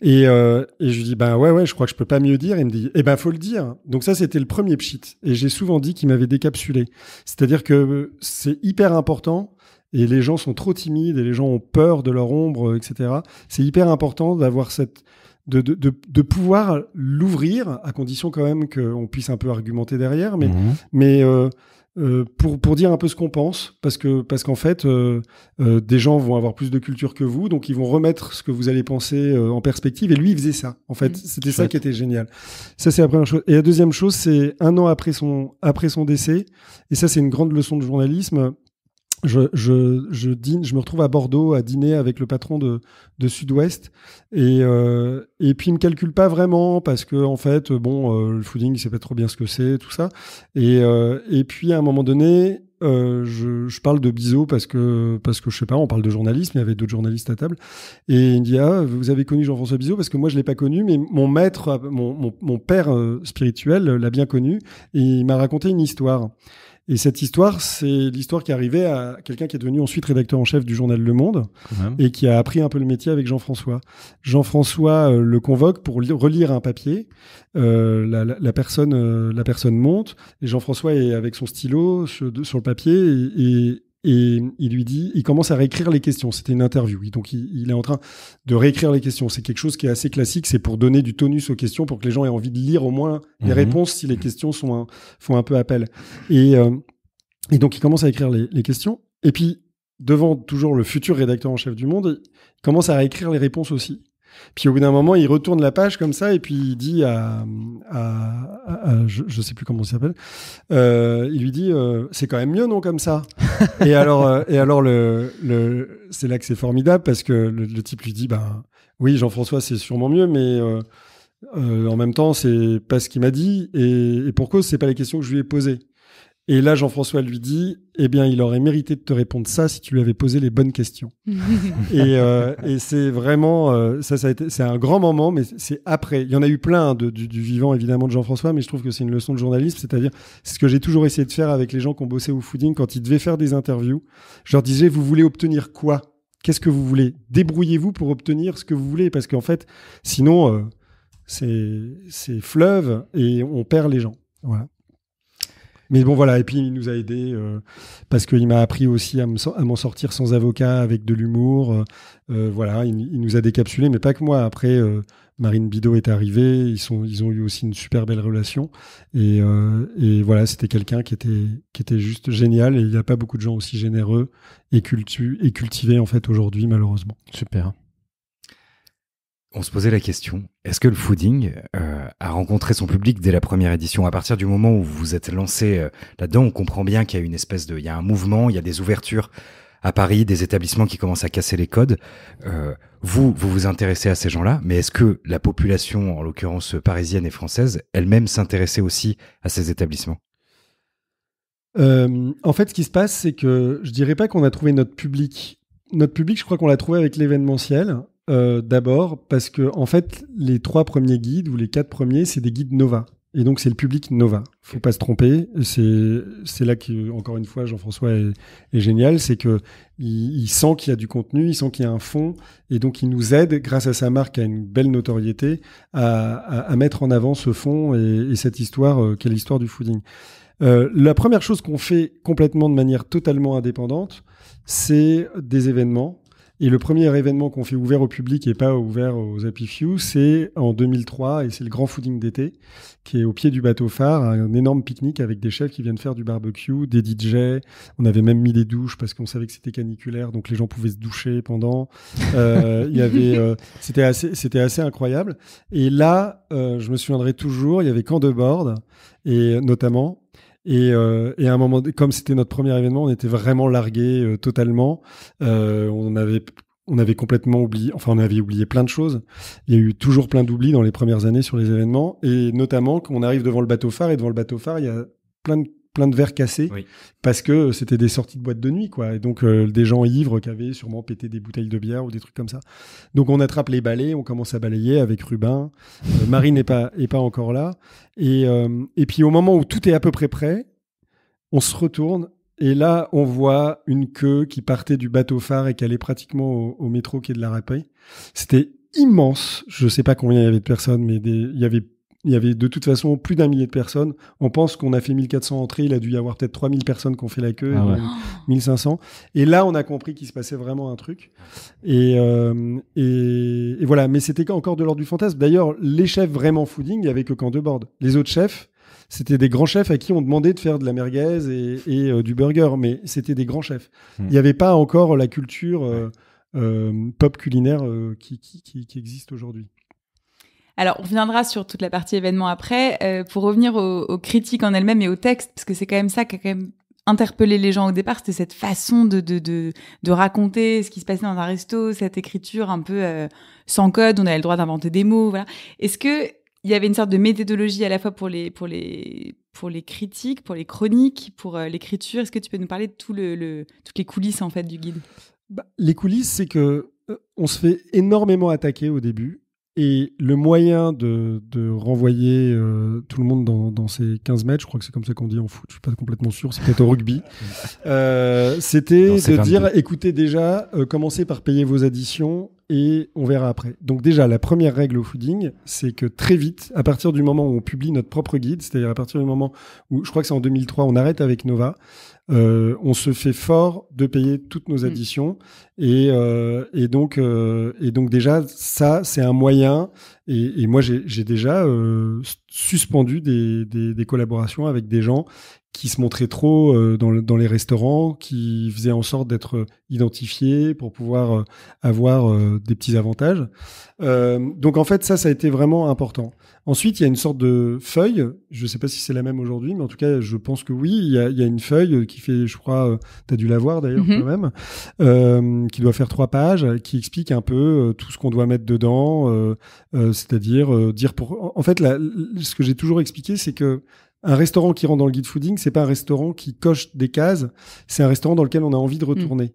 S1: euh, et, je lui dis ben ouais ouais je crois que je peux pas mieux dire et il me dit eh ben faut le dire donc ça c'était le premier pchit et j'ai souvent dit qu'il m'avait décapsulé c'est à dire que c'est hyper important et les gens sont trop timides et les gens ont peur de leur ombre etc c'est hyper important d'avoir cette de, pouvoir l'ouvrir à condition quand même qu'on puisse un peu argumenter derrière mais mhm. mais euh, euh, pour, pour dire un peu ce qu'on pense, parce que parce qu'en fait, euh, euh, des gens vont avoir plus de culture que vous, donc ils vont remettre ce que vous allez penser en perspective. Et lui, il faisait ça. En fait, mmh. c'était ça qui était génial. Ça, c'est la première chose. Et la deuxième chose, c'est un an après son après son décès. Et ça, c'est une grande leçon de journalisme je, dîne, je me retrouve à Bordeaux à dîner avec le patron de, de Sud-Ouest et, euh, et puis il me calcule pas vraiment parce que en fait bon euh, le fooding il sait pas trop bien ce que c'est tout ça et, euh, et puis à un moment donné je, parle de Bizot parce que parce que je sais pas, on parle de journalisme, il y avait d'autres journalistes à table et il me dit ah vous avez connu Jean-François Bizot parce que moi je l'ai pas connu mais mon maître, mon, mon père spirituel l'a bien connu et il m'a raconté une histoire et cette histoire, c'est l'histoire qui arrivait à quelqu'un qui est devenu ensuite rédacteur en chef du journal Le Monde et qui a appris un peu le métier avec Jean-François. Jean-François euh, le convoque pour relire un papier. Euh, la, personne, euh, la personne monte et Jean-François est avec son stylo sur, le papier et et il lui dit, il commence à réécrire les questions. C'était une interview. Donc il, est en train de réécrire les questions. C'est quelque chose qui est assez classique. C'est pour donner du tonus aux questions, pour que les gens aient envie de lire au moins les mhm. réponses si les questions sont font un peu appel. Et, euh, et donc il commence à écrire les, les, questions. Et puis devant toujours le futur rédacteur en chef du Monde, il commence à réécrire les réponses aussi. Puis au bout d'un moment, il retourne la page comme ça et puis il dit à, je, sais plus comment il s'appelle, euh, il lui dit euh, c'est quand même mieux non comme ça. [laughs] et alors euh, et alors le, le c'est là que c'est formidable parce que le, type lui dit bah oui Jean-François c'est sûrement mieux mais en même temps c'est pas ce qu'il m'a dit et, et pour cause c'est pas les questions que je lui ai posées. Et là, Jean-François lui dit, eh bien, il aurait mérité de te répondre ça si tu lui avais posé les bonnes questions. [laughs] Euh, et, c'est vraiment, euh, ça, ça a été, c'est un grand moment, mais c'est après. Il y en a eu plein hein, du, vivant, évidemment, de Jean-François, mais je trouve que c'est une leçon de journalisme, c'est-à-dire, c'est ce que j'ai toujours essayé de faire avec les gens qui ont bossé au fooding quand ils devaient faire des interviews. Je leur disais, vous voulez obtenir quoi? Qu'est-ce que vous voulez? Débrouillez-vous pour obtenir ce que vous voulez, parce qu'en fait, sinon, euh, c'est, c'est fleuve et on perd les gens. Voilà. Mais bon, voilà. Et puis, il nous a aidés euh, parce qu'il m'a appris aussi à m'en sortir sans avocat avec de l'humour. Euh, euh, voilà, il, nous a décapsulés, mais pas que moi. Après, Marine Bidot est arrivée. Ils, sont, ils ont eu aussi une super belle relation. Et, voilà, c'était quelqu'un qui était, qui était juste génial. Et il n'y a pas beaucoup de gens aussi généreux et, cultu et cultivés, en fait, aujourd'hui, malheureusement.
S4: Super. On se posait la question, est-ce que le fooding euh, a rencontré son public dès la première édition À partir du moment où vous vous êtes lancé euh, là-dedans, on comprend bien qu'il y a une espèce de... Il y a un mouvement, il y a des ouvertures à Paris, des établissements qui commencent à casser les codes. Euh, vous, vous vous intéressez à ces gens-là, mais est-ce que la population, en l'occurrence parisienne et française, elle-même s'intéressait aussi à ces établissements
S1: En fait, ce qui se passe, c'est que je dirais pas qu'on a trouvé notre public notre public, je crois qu'on l'a trouvé avec l'événementiel. Euh, d'abord parce que en fait les trois premiers guides ou les quatre premiers c'est des guides Nova et donc c'est le public Nova. Faut pas se tromper. C'est c'est là que encore une fois Jean-François est, génial, c'est que il, sent qu'il y a du contenu, il sent qu'il y a un fond et donc il nous aide grâce à sa marque à une belle notoriété à, mettre en avant ce fond et, cette histoire euh, qu'est l'histoire du fooding. Euh, la première chose qu'on fait complètement de manière totalement indépendante, c'est des événements et le premier événement qu'on fait ouvert au public et pas ouvert aux Happy Few, c'est en 2003, et c'est le grand fooding d'été, qui est au pied du bateau phare, un énorme pique-nique avec des chefs qui viennent faire du barbecue, des DJ. On avait même mis des douches parce qu'on savait que c'était caniculaire, donc les gens pouvaient se doucher pendant. Euh, il y avait, euh, c'était assez, c'était assez incroyable. Et là, euh, je me souviendrai toujours, il y avait camp de board et notamment euh, et, à un moment, comme c'était notre premier événement, on était vraiment largué euh, totalement. Euh, on avait on avait complètement oublié, enfin on avait oublié plein de choses. Il y a eu toujours plein d'oublis dans les premières années sur les événements, et notamment quand on arrive devant le bateau phare, et devant le bateau phare, il y a plein de plein de verres cassés parce que c'était des sorties de boîtes de nuit quoi et donc euh, des gens ivres qui avaient sûrement pété des bouteilles de bière ou des trucs comme ça donc on attrape les balais on commence à balayer avec Rubin euh, Marine Marie n'est pas pas encore là euh, et, puis au moment où tout est à peu près prêt on se retourne et là on voit une queue qui partait du bateau phare et qui allait pratiquement au, métro qui est de la Rapée c'était immense je sais pas combien il y avait de personnes mais il y avait il y avait de toute façon plus d'un millier de personnes. On pense qu'on a fait 1400 entrées, il a dû y avoir peut-être 3000 personnes qui ont fait la queue, 1500. Ah et là, on a compris qu'il se passait vraiment un truc. Euh, et, voilà, mais c'était encore de l'ordre du fantasme. D'ailleurs, les chefs vraiment fooding, il n'y avait que quand de bords Les autres chefs, c'était des grands chefs à qui on demandait de faire de la merguez et, euh, du burger, mais c'était des grands chefs. Hmm. Il n'y avait pas encore la culture euh, pop culinaire qui existe aujourd'hui.
S2: Alors, on viendra sur toute la partie événement après, euh, pour revenir aux, critiques en elles-mêmes et aux textes, parce que c'est quand même ça qui a quand même interpellé les gens au départ, c'était cette façon de, de, raconter ce qui se passait dans un resto, cette écriture un peu euh, sans code, on avait le droit d'inventer des mots, voilà. Est-ce que il y avait une sorte de méthodologie à la fois pour les, pour les, pour les critiques, pour les chroniques, pour euh, l'écriture. Est-ce que tu peux nous parler de tout le, toutes les coulisses en fait du guide bah,
S1: Les coulisses, c'est que on se fait énormément attaquer au début et le moyen de, de renvoyer euh, tout le monde dans, dans, ces 15 mètres, je crois que c'est comme ça qu'on dit en foot, je suis pas complètement sûr, c'est peut-être au rugby, [laughs] euh, c'était de dire écoutez déjà, euh, commencez par payer vos additions et on verra après. Donc déjà, la première règle au footing, c'est que très vite, à partir du moment où on publie notre propre guide, c'est-à-dire à partir du moment où, je crois que c'est en 2003, on arrête avec Nova, euh, on se fait fort de payer toutes nos mm. additions. Et, euh, donc, euh, et donc déjà, ça, c'est un moyen. Et, moi, j'ai déjà suspendu des, des, des, collaborations avec des gens qui se montraient trop euh, dans, dans, les restaurants, qui faisaient en sorte d'être euh, identifiés pour pouvoir euh, avoir des petits avantages. donc en fait, ça, ça a été vraiment important. Ensuite, il y a une sorte de feuille. Je ne sais pas si c'est la même aujourd'hui, mais en tout cas, je pense que oui. Il y a, il y a une feuille qui fait, je crois, tu as dû la voir d'ailleurs mm-hmm. quand même, qui doit faire trois pages, qui explique un peu tout ce qu'on doit mettre dedans, c'est-à-dire dire pour. En fait, la, ce que j'ai toujours expliqué, c'est que un restaurant qui rentre dans le guide fooding, c'est pas un restaurant qui coche des cases, c'est un restaurant dans lequel on a envie de retourner. Mm.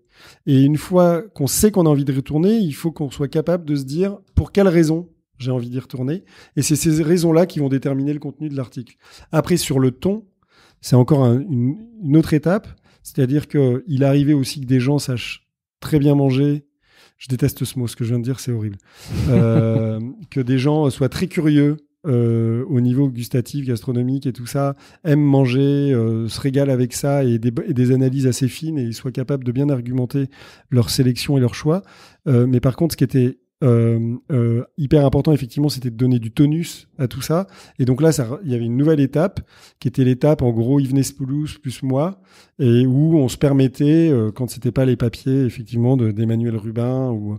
S1: Et une fois qu'on sait qu'on a envie de retourner, il faut qu'on soit capable de se dire pour quelle raison j'ai envie d'y retourner. Et c'est ces raisons-là qui vont déterminer le contenu de l'article. Après, sur le ton, c'est encore une, autre étape. C'est-à-dire qu'il arrivait aussi que des gens sachent très bien manger. Je déteste ce mot, ce que je viens de dire, c'est horrible. [laughs] Euh, que des gens soient très curieux, euh, au niveau gustatif, gastronomique et tout ça, aime manger, euh, se régale avec ça et des, analyses assez fines et soient capables de bien argumenter leur sélection et leur choix. Euh, mais par contre, ce qui était hyper important, effectivement, c'était de donner du tonus à tout ça. Et donc là, il y avait une nouvelle étape qui était l'étape, en gros, Yves Nespoulous plus moi, et où on se permettait, quand c'était pas les papiers, effectivement, d'Emmanuel Rubin ou,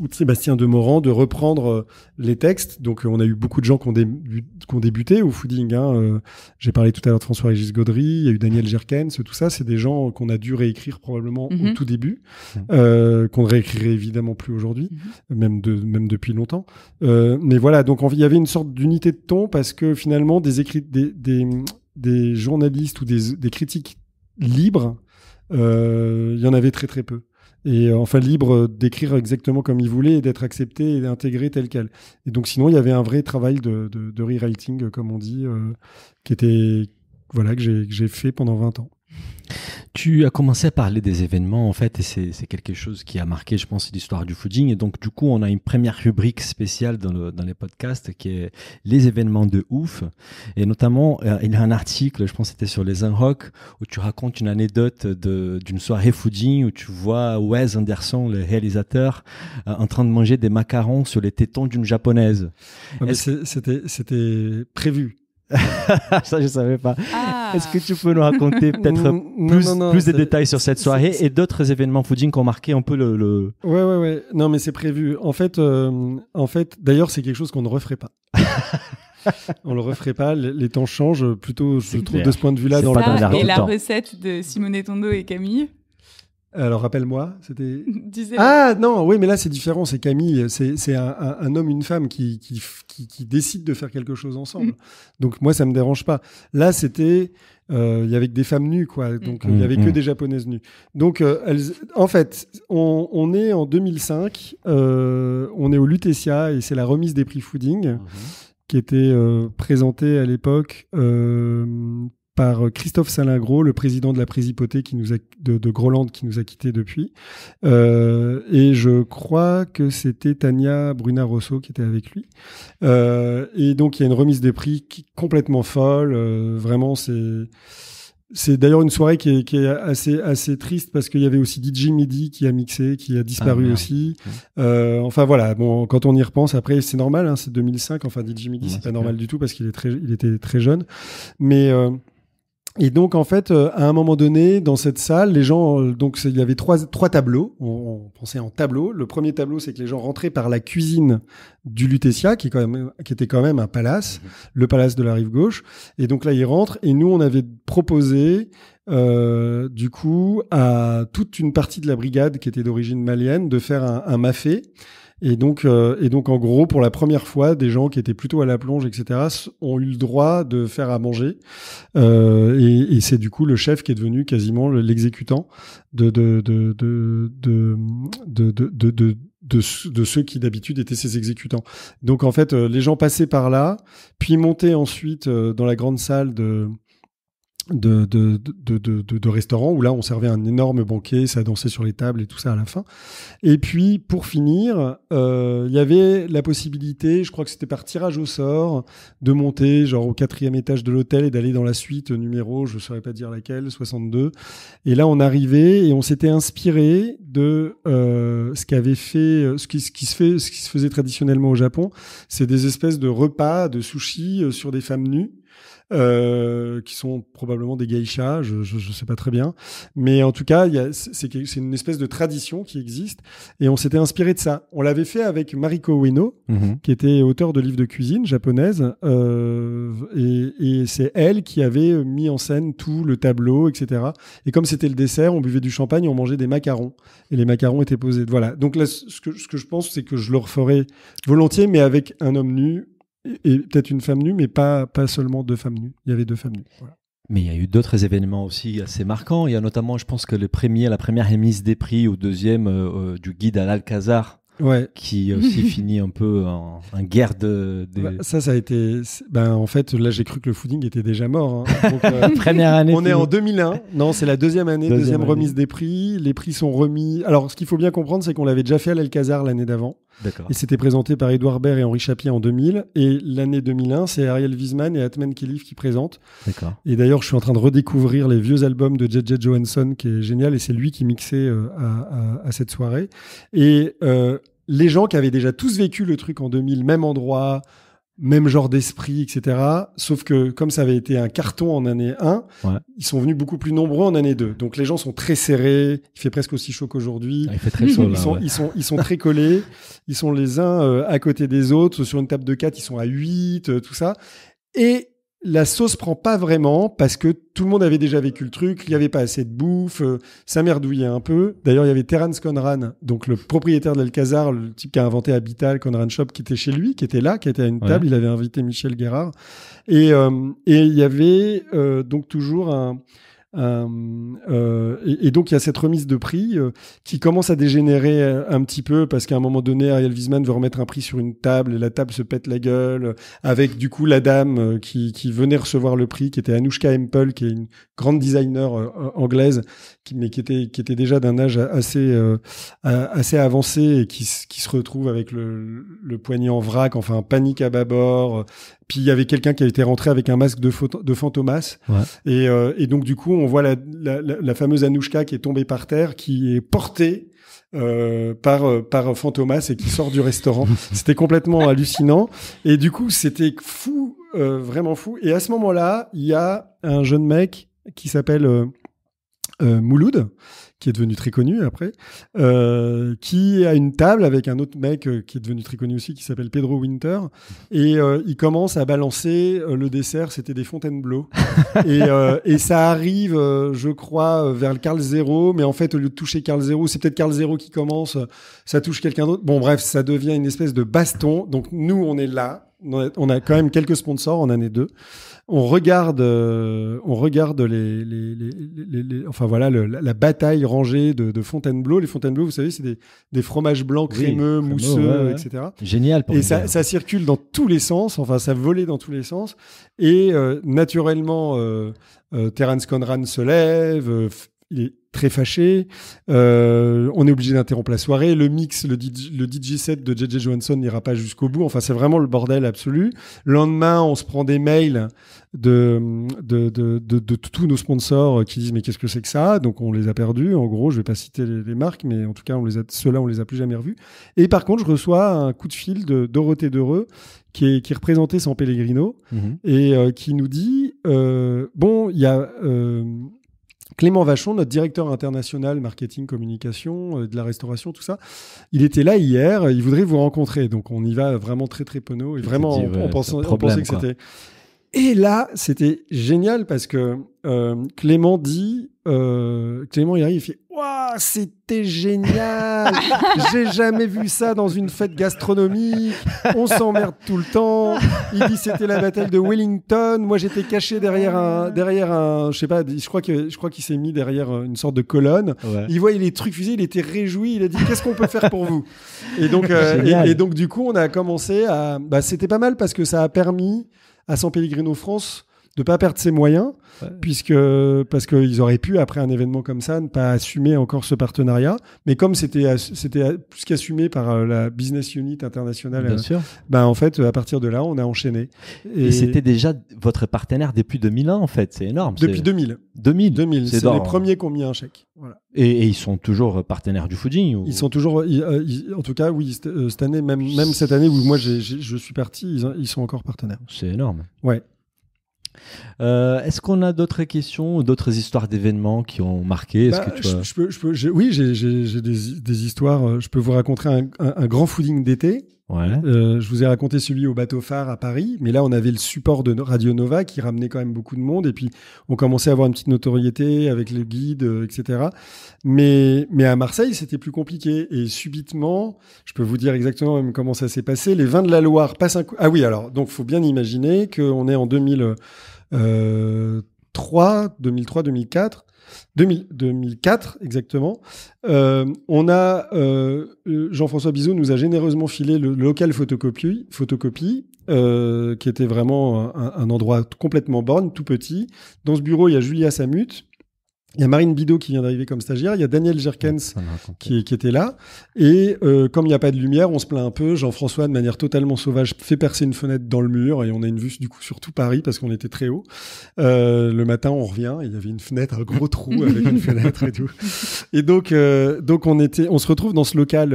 S1: ou de Sébastien Demorand de reprendre euh, les textes. Donc euh, on a eu beaucoup de gens qui ont, débuté au fooding. Hein, euh, j'ai parlé tout à l'heure de François-Régis Gaudry, il y a eu Daniel Jerkens, tout ça, c'est des gens qu'on a dû réécrire probablement au mhm. tout début, mhm. qu'on ne réécrirait évidemment plus aujourd'hui, mhm. même, de, même depuis longtemps. mais voilà, donc il y avait une sorte d'unité de ton parce que finalement des, écrits, des, journalistes ou des, critiques libres, il y en avait très très peu et euh, enfin libre d'écrire exactement comme il voulait et d'être accepté et intégré tel quel. Et donc sinon, il y avait un vrai travail de, rewriting, euh, comme on dit, euh, qui était voilà que j'ai fait pendant 20 ans.
S3: Tu as commencé à parler des événements, en fait, et c'est quelque chose qui a marqué, je pense, l'histoire du fooding. Et donc, du coup, on a une première rubrique spéciale dans, les podcasts qui est les événements de ouf. Et notamment, euh, il y a un article, je pense que c'était sur les Unrock, où tu racontes une anecdote d'une soirée fooding où tu vois Wes Anderson, le réalisateur, euh, en train de manger des macarons sur les tétons d'une japonaise.
S1: C'était
S3: prévu. [laughs] ça, je ne savais pas. Ah. Est-ce que tu peux nous raconter peut-être plus, des détails sur cette soirée et d'autres événements fooding qui ont marqué un peu le.
S1: Ouais, ouais, ouais. Non, mais c'est prévu. En fait, euh, en fait d'ailleurs, c'est quelque chose qu'on ne referait pas. [laughs] on le referait pas. Les temps changent. Plutôt, je trouve, de ce point de vue-là, dans la, Et la
S2: recette de Simonet Tondo et Camille.
S1: Alors rappelle-moi, c'était. [laughs] Ah non, oui, mais là c'est différent, c'est Camille, c'est un, un, homme, une femme qui, qui, décide de faire quelque chose ensemble. Mm. Donc moi ça me dérange pas. Là c'était, euh, il y avait que des femmes nues quoi, mm. donc mm, il n'y y avait que des japonaises nues. Donc euh, elles, en fait, on, est en 2005, euh, on est au Lutetia et c'est la remise des prix Fooding mm-hmm. qui était présentée à l'époque par euh, Christophe Salingro, le président de la Présipoté qui nous de, de Groland qui nous a quittés depuis. Euh, et je crois que c'était Tania Bruna Rosso qui était avec lui. Euh, et donc il y a une remise des prix qui, complètement folle. vraiment, c'est c'est d'ailleurs une soirée qui est, assez, assez triste parce qu'il y avait aussi DJ Midi qui a mixé, qui a disparu ah, aussi. enfin voilà, bon, quand on y repense, après c'est normal, hein, c'est 2005. Enfin DJ Midi, c'est pas normal du tout parce qu'il est très, il était très jeune. Mais et donc, en fait, euh, à un moment donné, dans cette salle, les gens, euh, donc il y avait trois, trois tableaux. On, pensait en tableaux. Le premier tableau, c'est que les gens rentraient par la cuisine du Lutetia, qui, quand même, qui était quand même un palace, mhm. le palace de la rive gauche. Et donc là, ils rentrent. Et nous, on avait proposé, euh, du coup, à toute une partie de la brigade qui était d'origine malienne de faire un, un mafé et donc, euh, et donc, en gros, pour la première fois, des gens qui étaient plutôt à la plonge, etc., ont eu le droit de faire à manger. Euh, et, c'est du coup le chef qui est devenu quasiment l'exécutant de de de, de, de, de, de ceux qui d'habitude étaient ses exécutants. Donc en fait, euh, les gens passaient par là, puis montaient ensuite dans la grande salle de, de, de, de, de, restaurants où là on servait un énorme banquet, ça dansait sur les tables et tout ça à la fin. Et puis pour finir, euh, il y avait la possibilité, je crois que c'était par tirage au sort, de monter genre au quatrième étage de l'hôtel et d'aller dans la suite numéro, je saurais pas dire laquelle, 62. Et là on arrivait et on s'était inspiré de euh, ce qu'avait fait, euh, ce qui, ce qui se fait, ce qui se faisait traditionnellement au Japon, c'est des espèces de repas de sushi sur des femmes nues. Euh, qui sont probablement des geishas, je ne sais pas très bien. Mais en tout cas, c'est une espèce de tradition qui existe et on s'était inspiré de ça. On l'avait fait avec Mariko Ueno, mhm. qui était auteur de livres de cuisine japonaise. Euh, et, et c'est elle qui avait mis en scène tout le tableau, etc. Et comme c'était le dessert, on buvait du champagne, on mangeait des macarons. Et les macarons étaient posés. Voilà. Donc là, ce que, ce que je pense, c'est que je le referais volontiers, mais avec un homme nu et, peut-être une femme nue, mais pas, pas seulement deux femmes nues. Il y avait deux femmes nues.
S3: Mais il y a eu d'autres événements aussi assez marquants. Il y a notamment, je pense que le premier, la première remise des prix ou deuxième euh, euh, du guide à l'Alcazar. Ouais. qui aussi [laughs] fini un peu en, guerre de. Bah, ça,
S1: ça a été. Ben, en fait, là, j'ai cru que le fooding était déjà mort. Hein. [laughs] Euh, première année. On est en 2001. Non, c'est la deuxième année, deuxième, remise des prix. Les prix sont remis. Alors, ce qu'il faut bien comprendre, c'est qu'on l'avait déjà fait à l'Alcazar l'année d'avant et c'était présenté par Edouard Baird et Henri Chapier en 2000. Et l'année 2001, c'est Ariel Wiesman et Atman Kelif qui présentent. Et d'ailleurs, je suis en train de redécouvrir les vieux albums de JJ Johansson, qui est génial. Et c'est lui qui mixait euh, à, cette soirée. Et euh, les gens qui avaient déjà tous vécu le truc en 2000, même endroit, même genre d'esprit, etc. Sauf que comme ça avait été un carton en année 1, ils sont venus beaucoup plus nombreux en année 2. Donc les gens sont très serrés, il fait presque aussi chaud qu'aujourd'hui. Ah, ils, sont, ils, sont, ils, sont, très collés, ils sont les uns euh, à côté des autres, sur une table de 4, ils sont à 8, euh, tout ça. Et la sauce prend pas vraiment parce que tout le monde avait déjà vécu le truc, il n'y avait pas assez de bouffe, ça euh, merdouillait un peu. D'ailleurs, il y avait Terence Conran, donc le propriétaire de l'Alcazar, le type qui a inventé Habital, Conran Shop, qui était chez lui, qui était là, qui était à une table, il avait invité Michel Guérard. Et euh, il y avait euh, donc toujours un euh, euh, et, et, donc il y a cette remise de prix euh, qui commence à dégénérer un petit peu parce qu'à un moment donné, Ariel Wiesman veut remettre un prix sur une table et la table se pète la gueule avec du coup la dame qui, qui venait recevoir le prix, qui était Anushka Empel, qui est une grande designer anglaise, qui, mais qui était, qui était déjà d'un âge assez, assez avancé et qui, qui se retrouve avec le, le poignet en vrac, enfin panique à bâbord, puis il y avait quelqu'un qui a été rentré avec un masque de, fantomas. Euh, et, donc du coup, on voit la, fameuse Anouchka qui est tombée par terre, qui est portée euh, par euh, par fantomas et qui sort du restaurant. [laughs] c'était complètement hallucinant. Et du coup, c'était fou, vraiment fou. Et à ce moment-là, il y a un jeune mec qui s'appelle Mouloud qui est devenu très connu après, euh, qui a une table avec un autre mec euh, qui est devenu très connu aussi, qui s'appelle Pedro Winter, et euh, il commence à balancer euh, le dessert, c'était des Fontainebleau, [laughs] et, euh, et ça arrive, je crois, vers le Carl Zero, mais en fait au lieu de toucher Carl Zero, c'est peut-être Carl Zero qui commence, ça touche quelqu'un d'autre. Bon bref, ça devient une espèce de baston. Donc nous, on est là, on a quand même quelques sponsors en année 2 on regarde, euh, on regarde les, enfin voilà, la, bataille rangée de, Fontainebleau. Les Fontainebleau, vous savez, c'est des, fromages blancs crémeux, mousseux, etc. Génial. et ça, circule dans tous les sens. Enfin, ça volait dans tous les sens. Et euh, naturellement, euh, Terence Conran se lève. il très fâché. Euh, on est obligé d'interrompre la soirée. Le mix, le DJ, set de JJ Johansson n'ira pas jusqu'au bout. Enfin, c'est vraiment le bordel absolu. Le lendemain, on se prend des mails de, de, tous nos sponsors qui disent mais qu'est-ce que c'est que ça Donc on les a perdus. En gros, je vais pas citer les, marques, mais en tout cas, on les a, ceux-là, on les a plus jamais revus. Et par contre, je reçois un coup de fil de Dorothée Dereux qui est, qui représentait Pellegrino mmh et euh, qui nous dit euh, bon, il y a Clément Vachon, notre directeur international marketing, communication, euh, de la restauration, tout ça, il était là hier, il voudrait vous rencontrer. Donc on y va vraiment très très penaud et vraiment en on, pensant, que c'était... Et là, c'était génial parce que euh, Clément dit, euh, Clément il arrive, il Waouh, c'était génial! J'ai jamais vu ça dans une fête gastronomique. On s'emmerde tout le temps. Il dit c'était la bataille de Wellington. Moi, j'étais caché derrière un, derrière un, je sais pas, je crois que, je crois qu'il s'est mis derrière euh, une sorte de colonne. Il voyait les trucs fusés, il était réjoui. Il a dit qu'est-ce qu'on peut faire pour vous? Et donc, euh, et, donc, du coup, on a commencé à, bah, c'était pas mal parce que ça a permis à San Pellegrino France de pas perdre ses moyens, puisque parce qu'ils auraient pu après un événement comme ça ne pas assumer encore ce partenariat. Mais comme c'était c'était plus qu'assumé par euh, la business unit internationale, Bien euh, sûr. Ben en fait à partir de là on a enchaîné. Et, c'était
S3: déjà votre partenaire depuis 2001 en fait, c'est énorme. Depuis 2000. 2000. C'est les
S1: premiers qui ont mis un chèque. Voilà.
S3: Et, ils sont toujours euh, partenaires du Fooding Ils
S1: sont toujours, en tout cas, oui, cette année, même, même cette année où moi je suis parti, ils, ils sont encore partenaires. C'est énorme. Ouais.
S3: Euh, est-ce qu'on a d'autres questions, d'autres histoires d'événements qui ont marqué bah, que
S1: peux, je peux, Oui, j'ai des, histoires. Euh, je peux vous raconter un, grand footing d'été. Euh, je vous ai raconté celui au bateau phare à Paris, mais là on avait le support de Radio Nova qui ramenait quand même beaucoup de monde et puis on commençait à avoir une petite notoriété avec le guide, etc. Mais mais à Marseille c'était plus compliqué et subitement, je peux vous dire exactement comment ça s'est passé. Les vins de la Loire passent un coup. Ah oui alors donc faut bien imaginer qu'on est en 2000. 2003, 2003, 2004. 2000, 2004 exactement. Euh, on a euh, euh, Jean-François Bizot nous a généreusement filé le local photocopie, photocopie euh, qui était vraiment un, endroit complètement borne, tout petit. Dans ce bureau, il y a Julia Samut il y a Marine Bidot qui vient d'arriver comme stagiaire, il y a Daniel Jerkens qui, qui, était là. Et euh, comme il n'y a pas de lumière, on se plaint un peu. Jean-François, de manière totalement sauvage, fait percer une fenêtre dans le mur et on a une vue du coup sur tout Paris parce qu'on était très haut. Euh, le matin, on revient, il y avait une fenêtre, un gros trou avec une [laughs] fenêtre et tout. Et donc, euh, donc on, était, on se retrouve dans ce local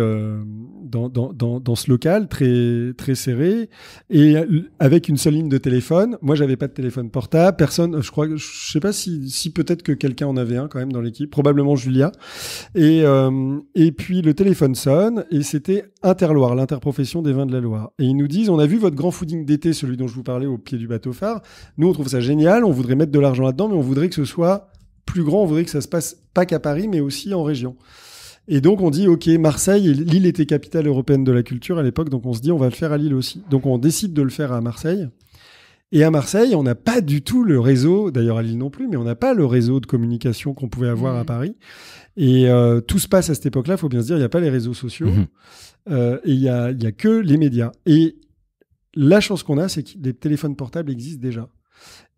S1: dans, ce local très, très serré et avec une seule ligne de téléphone. Moi, j'avais pas de téléphone portable. Personne, je crois, je sais pas si, peut-être que quelqu'un en avait un quand même dans l'équipe, probablement Julia. Et, euh, et puis le téléphone sonne et c'était Interloire, l'interprofession des vins de la Loire. Et ils nous disent, on a vu votre grand fooding d'été, celui dont je vous parlais au pied du bateau phare. Nous, on trouve ça génial. On voudrait mettre de l'argent là-dedans, mais on voudrait que ce soit plus grand, on voudrait que ça se passe pas qu'à Paris, mais aussi en région. Et donc on dit, ok, Marseille, Lille était capitale européenne de la culture à l'époque, donc on se dit, on va le faire à Lille aussi. Donc on décide de le faire à Marseille. Et à Marseille, on n'a pas du tout le réseau, d'ailleurs à Lille non plus, mais on n'a pas le réseau de communication qu'on pouvait avoir à mhm. Paris. Et euh, tout se passe à cette époque-là, il faut bien se dire, il n'y a pas les réseaux sociaux, mhm. euh, et il n'y a, a que les médias. Et la chance qu'on a, c'est que les téléphones portables existent déjà.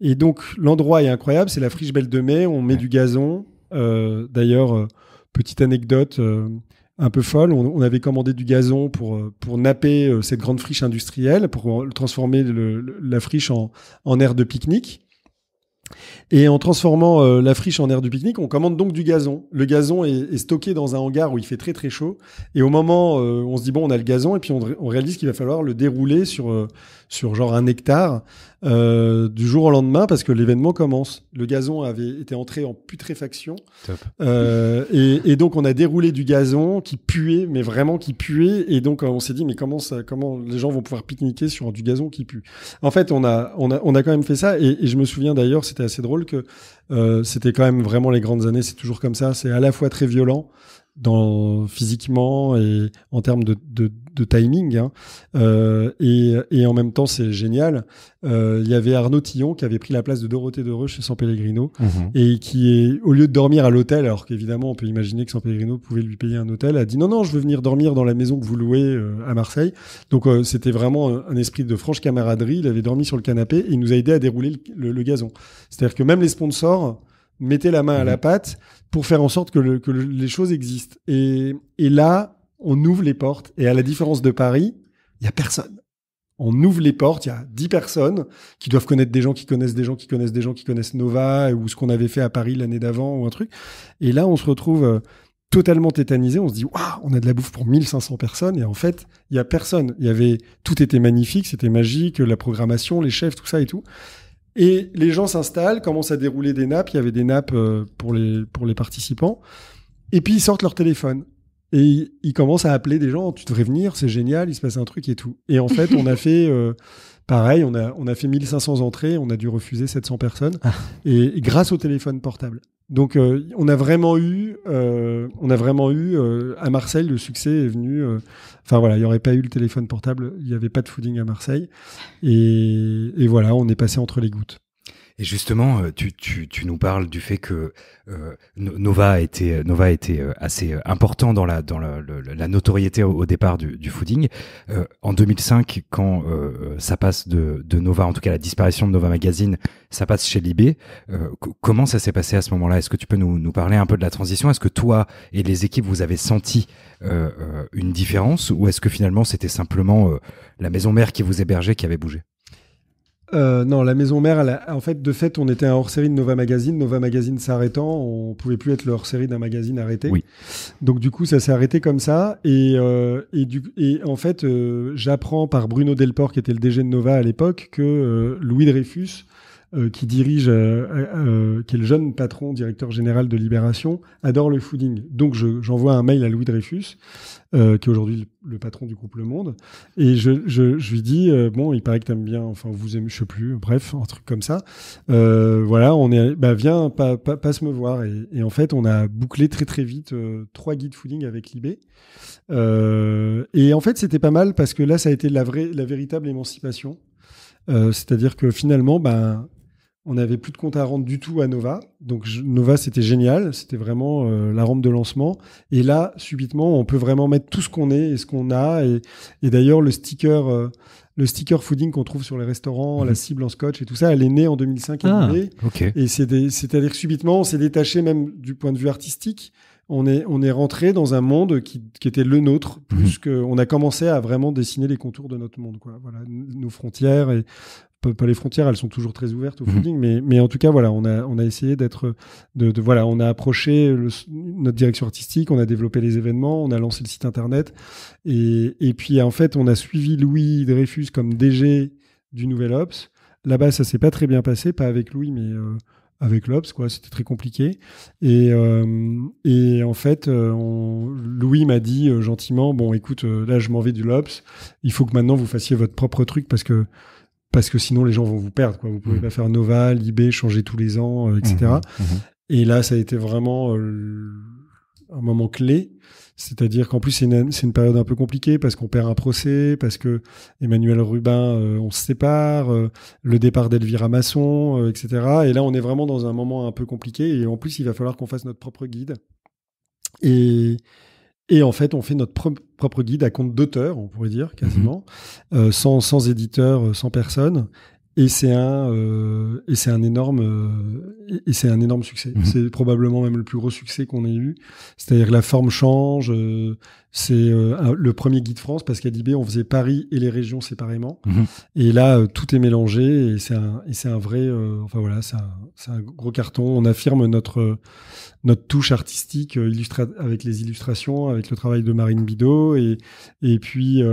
S1: Et donc l'endroit est incroyable, c'est la friche Belle de Mai, on met du gazon. Euh, d'ailleurs Petite anecdote euh, un peu folle. On, avait commandé du gazon pour, euh, pour napper euh, cette grande friche industrielle, pour transformer la friche en, en aire de pique-nique. Et en transformant euh, la friche en aire du pique-nique, on commande donc du gazon. Le gazon est, stocké dans un hangar où il fait très très chaud. Et au moment euh, on se dit, bon, on a le gazon, et puis on, réalise qu'il va falloir le dérouler sur, euh, sur genre un hectare du jour au lendemain parce que l'événement commence. Le gazon avait été entré en putréfaction. Et, donc on a déroulé du gazon qui puait, mais vraiment qui puait. Et donc on s'est dit, mais comment, ça, comment les gens vont pouvoir pique-niquer sur du gazon qui pue En fait, on a, on, a, on a quand même fait ça. Et, et je me souviens d'ailleurs, c'était assez drôle que euh, c'était quand même vraiment les grandes années, c'est toujours comme ça. C'est à la fois très violent dans, physiquement et en termes de, de timing. Hein. Euh, et, en même temps, c'est génial. Euh, il y avait Arnaud Tillon qui avait pris la place de Dorothée Dereux chez San Pellegrino mhm. et qui est, au lieu de dormir à l'hôtel, alors qu'évidemment, on peut imaginer que San Pellegrino pouvait lui payer un hôtel, a dit non, non, je veux venir dormir dans la maison que vous louez euh, à Marseille. Donc, c'était vraiment un, esprit de franche camaraderie. Il avait dormi sur le canapé et il nous a aidé à dérouler le, gazon. C'est-à-dire que même les sponsors, mettaient la main à la mhm. pâte pour faire en sorte que, les choses existent. Et, et là, on ouvre les portes. Et à la différence de Paris, il y a personne. On ouvre les portes, il y a 10 personnes qui doivent connaître des gens qui connaissent des gens qui connaissent des gens qui connaissent Nova ou ce qu'on avait fait à Paris l'année d'avant ou un truc. Et là, on se retrouve euh, totalement tétanisé. On se dit, waouh, on a de la bouffe pour 1500 personnes. Et en fait, il y a personne. Il y avait, tout était magnifique, c'était magique, la programmation, les chefs, tout ça et tout. Et les gens s'installent, commencent à dérouler des nappes. Il y avait des nappes euh, pour les, pour les participants. Et puis, ils sortent leur téléphone. Et il, commence à appeler des gens, tu devrais venir, c'est génial, il se passe un truc et tout. Et en fait, on a [laughs] fait euh, pareil, on a, on a fait 1500 entrées, on a dû refuser 700 personnes, ah. et, grâce au téléphone portable. Donc, euh, on a vraiment eu, euh, on a vraiment eu à Marseille le succès est venu. Enfin voilà, il n'y aurait pas eu le téléphone portable, il n'y avait pas de fooding à Marseille, et voilà, on est passé
S4: entre les gouttes. Et justement, euh, tu, tu, nous parles du fait que euh, Nova a été, Nova euh, assez important dans la, dans notoriété au, départ du, fooding. en 2005, quand ça passe de, Nova, en tout cas la disparition de Nova Magazine, ça passe chez Libé. comment ça s'est passé à ce moment-là Est-ce que tu peux nous, nous, parler un peu de la transition Est-ce que toi et les équipes, vous avez senti une différence ou est-ce que finalement c'était simplement la maison mère qui vous hébergeait qui avait bougé
S1: euh, non, la maison mère, en fait, de fait, on était un hors-série de Nova Magazine. Nova Magazine s'arrêtant, on pouvait plus être le hors-série d'un magazine arrêté. Donc du coup, ça s'est arrêté comme ça. Et, euh, en fait, euh, j'apprends par Bruno Delport, qui était le DG de Nova à l'époque, que Louis Dreyfus euh, qui dirige, euh, euh, qui est le jeune patron, directeur général de Libération, adore le fooding. Donc j'envoie un mail à Louis Dreyfus, qui est aujourd'hui le, patron du groupe Le Monde, et je, lui dis bon, il paraît que t'aimes bien, enfin vous aimez, je sais plus, bref, un truc comme ça. voilà, on est, bah viens, pas, passe me voir. Et, en fait, on a bouclé très très vite trois guides fooding avec Libé. et en fait, c'était pas mal parce que là, ça a été la vraie, la véritable émancipation. c'est-à-dire que finalement, ben, on n'avait plus de compte à rendre du tout à Nova. Donc Nova, c'était génial. C'était vraiment euh, la rampe de lancement. Et là, subitement, on peut vraiment mettre tout ce qu'on est et ce qu'on a. Et, d'ailleurs, le sticker... Euh, le sticker fooding qu'on trouve sur les restaurants, la mhm. cible en scotch et tout ça, elle est née en 2005 ah, Et c'est-à-dire subitement, on s'est détaché même du point de vue artistique. On est, on est rentré dans un monde qui, était le nôtre, mhm. plus qu'on a commencé à vraiment dessiner les contours de notre monde, Voilà, nos frontières et pas les frontières, elles sont toujours très ouvertes au mhm. fooding, mais, mais, en tout cas, voilà, on a, on a essayé d'être, de, voilà, on a approché notre direction artistique, on a développé les événements, on a lancé le site internet, et, et puis en fait, on a suivi Louis Dreyfus comme DG du Nouvel Ops. Là-bas, ça s'est pas très bien passé, pas avec Louis, mais euh, avec l'Ops quoi. C'était très compliqué. Et, euh, et en fait, euh, Louis m'a dit gentiment, bon, écoute, là, je m'en vais du l'Ops Il faut que maintenant vous fassiez votre propre truc parce que parce que sinon les gens vont vous perdre. Quoi. Vous pouvez mmh. pas faire Nova, Libé, changer tous les ans, euh, etc. Mmh, mmh, et là, ça a été vraiment euh, un moment clé. C'est-à-dire qu'en plus, c'est une, période un peu compliquée parce qu'on perd un procès, parce que Emmanuel Rubin, euh, on se sépare, le départ d'Elvira Masson, etc. Et là, on est vraiment dans un moment un peu compliqué. Et en plus, il va falloir qu'on fasse notre propre guide. Et, et en fait, on fait notre propre guide à compte d'auteur, on pourrait dire quasiment, mm-hmm. euh, sans, sans éditeur, euh, sans personne. Et c'est un, euh, et c'est un énorme, euh, et c'est un énorme succès. Mhm. C'est probablement même le plus gros succès qu'on ait eu. C'est-à-dire que la forme change. Euh, c'est le premier guide France parce qu'à Libé, on faisait Paris et les régions séparément. Mhm. Et là, tout est mélangé et c'est un, et c'est un vrai. enfin voilà, c'est un, un, gros carton. On affirme notre notre touche artistique avec les illustrations, avec le travail de Marine Bidot et et puis.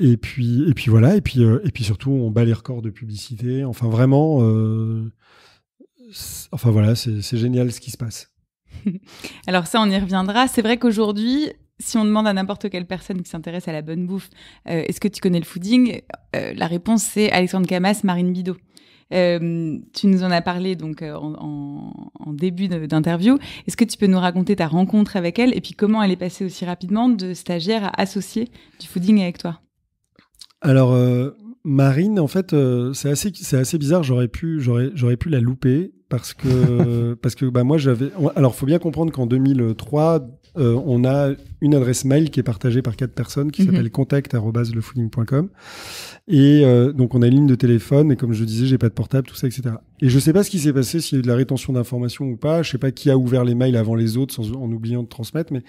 S1: Et puis, et puis voilà, et puis, euh, et puis surtout, on bat les records de publicité. Enfin, vraiment, euh, enfin voilà, c'est génial ce qui se passe. [laughs]
S2: Alors ça, on y reviendra. C'est vrai qu'aujourd'hui, si on demande à n'importe quelle personne qui s'intéresse à la bonne bouffe, euh, est-ce que tu connais le fooding La réponse, c'est Alexandre Camas, Marine Bidot. tu nous en as parlé donc en, début d'interview. Est-ce que tu peux nous raconter ta rencontre avec elle et puis comment elle est passée aussi rapidement de stagiaire à associée du fooding avec toi
S1: alors, euh, Marine, en fait, euh, c'est assez, c'est assez bizarre. J'aurais pu, j'aurais, pu la louper parce que, [laughs] parce que, bah, moi, j'avais. Alors, faut bien comprendre qu'en 2003, euh, on a une adresse mail qui est partagée par quatre personnes qui mhm. s'appelle contact.lefooding.com. et donc on a une ligne de téléphone et comme je disais j'ai pas de portable tout ça etc et je sais pas ce qui s'est passé s'il y a eu de la rétention d'informations ou pas je sais pas qui a ouvert les mails avant les autres sans, en oubliant de transmettre mais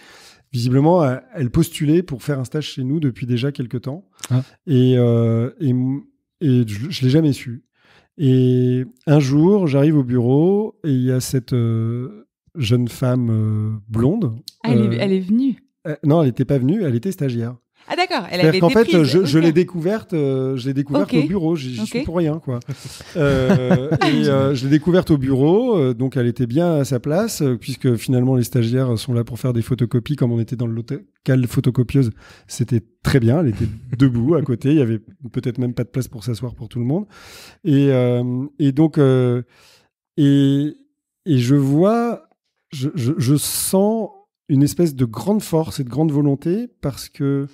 S1: visiblement, euh, elle postulait pour faire un stage chez nous depuis déjà quelques temps. Ah. Euh, et, je, ne l'ai jamais su. Et un jour, j'arrive au bureau et il y a cette euh, jeune femme blonde. elle, est, elle, est, venue. non, elle n'était pas venue, elle était stagiaire. Ah d'accord, elle avait en fait, euh, je, l'ai découverte, je l'ai découverte au bureau, j'y suis pour rien quoi. je l'ai découverte au bureau, donc elle était bien à sa place euh, puisque finalement les stagiaires sont là pour faire des photocopies comme on était dans le local photocopieuse, c'était très bien, elle était [laughs] debout à côté, il y avait peut-être même pas de place pour s'asseoir pour tout le monde. Et, euh, donc et, je vois, je, je, sens une espèce de grande force et de grande volonté parce que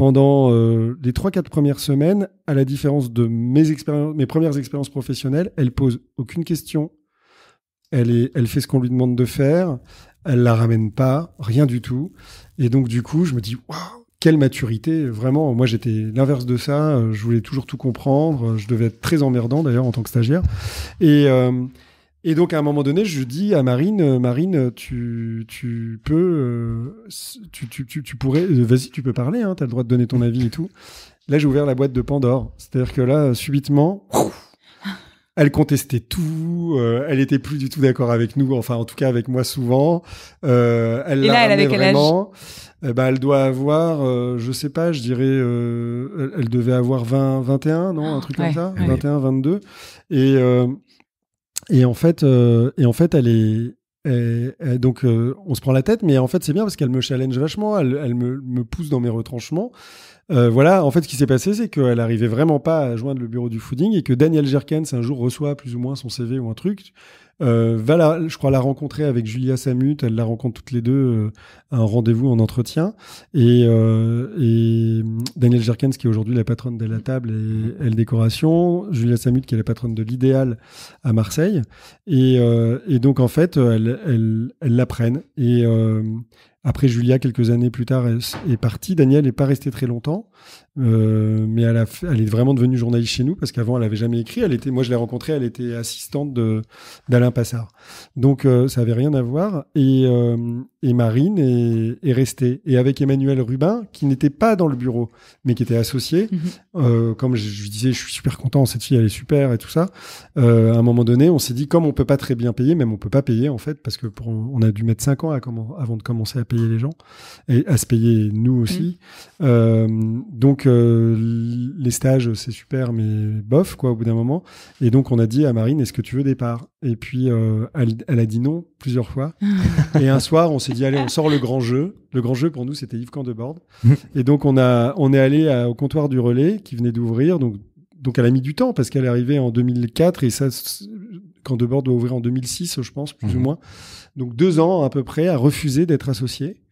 S1: pendant euh, les 3-4 premières semaines, à la différence de mes, expériences, mes premières expériences professionnelles, elle pose aucune question. Elle, est, elle fait ce qu'on lui demande de faire. Elle la ramène pas, rien du tout. Et donc, du coup, je me dis, waouh, quelle maturité. Vraiment, moi, j'étais l'inverse de ça. Je voulais toujours tout comprendre. Je devais être très emmerdant, d'ailleurs, en tant que stagiaire. Et. Euh, et donc, à un moment donné, je dis à Marine, euh, Marine, tu, tu peux, euh, tu, tu, tu pourrais, euh, vas-y, tu peux parler, hein, tu as le droit de donner ton avis et tout. Là, j'ai ouvert la boîte de Pandore. C'est-à-dire que là, subitement, [laughs] elle contestait tout, elle était plus du tout d'accord avec nous, enfin en tout cas avec moi souvent. elle Et là, elle avait Quel âge eh ben, elle doit avoir, je je sais pas, je dirais, elle, devait avoir 20, 21, non, un ah, truc comme ça, 21, 22. Et et en fait, euh, et en fait, elle est donc euh, on se prend la tête, mais en fait c'est bien parce qu'elle me challenge vachement, elle, me, pousse dans mes retranchements. Euh, voilà, en fait ce qui s'est passé, c'est qu'elle arrivait vraiment pas à joindre le bureau du fooding et que Daniel Jerkens un jour reçoit plus ou moins son CV ou un truc euh, va la, je crois la rencontrer avec Julia Samut. Elle la rencontre toutes les deux euh, à un rendez-vous en entretien. Et, euh, et hum, Daniel Jerkens, qui est aujourd'hui la patronne de la table et Elle Décoration. Julia Samut, qui est la patronne de l'Idéal à Marseille. Et, euh, et, donc, en fait, elle, elle, elle la Et après, Julia, quelques années plus tard, est, est partie. Daniel n'est pas resté très longtemps. Euh, mais elle, elle, est vraiment devenue journaliste chez nous parce qu'avant elle n'avait jamais écrit. Elle était, moi je l'ai rencontrée, elle était assistante d'Alain Passard. Donc euh, ça avait rien à voir. Et, euh, et Marine est, restée. Et avec Emmanuel Rubin, qui n'était pas dans le bureau, mais qui était associé. Mhm. comme je, disais, je suis super content, cette fille elle est super et tout ça. à un moment donné, on s'est dit, comme on peut pas très bien payer, même on peut pas payer en fait, parce que on a dû mettre 5 ans à comment, avant de commencer à payer les gens et à se payer nous aussi. Mhm. donc donc les stages c'est super mais bof quoi au bout d'un moment. Et donc on a dit à Marine est-ce que tu veux départ Et puis euh, elle, a dit non plusieurs fois. [laughs] et un soir on s'est dit allez on sort le grand jeu. Le grand jeu pour nous c'était Yves Candebord. [laughs] et donc on a on est allé au comptoir du relais qui venait d'ouvrir donc donc elle a mis du temps parce qu'elle est arrivée en 2004 et ça quand doit ouvrir en 2006, je pense, plus ou mhm. moins. Donc deux ans à peu près à refuser d'être associé.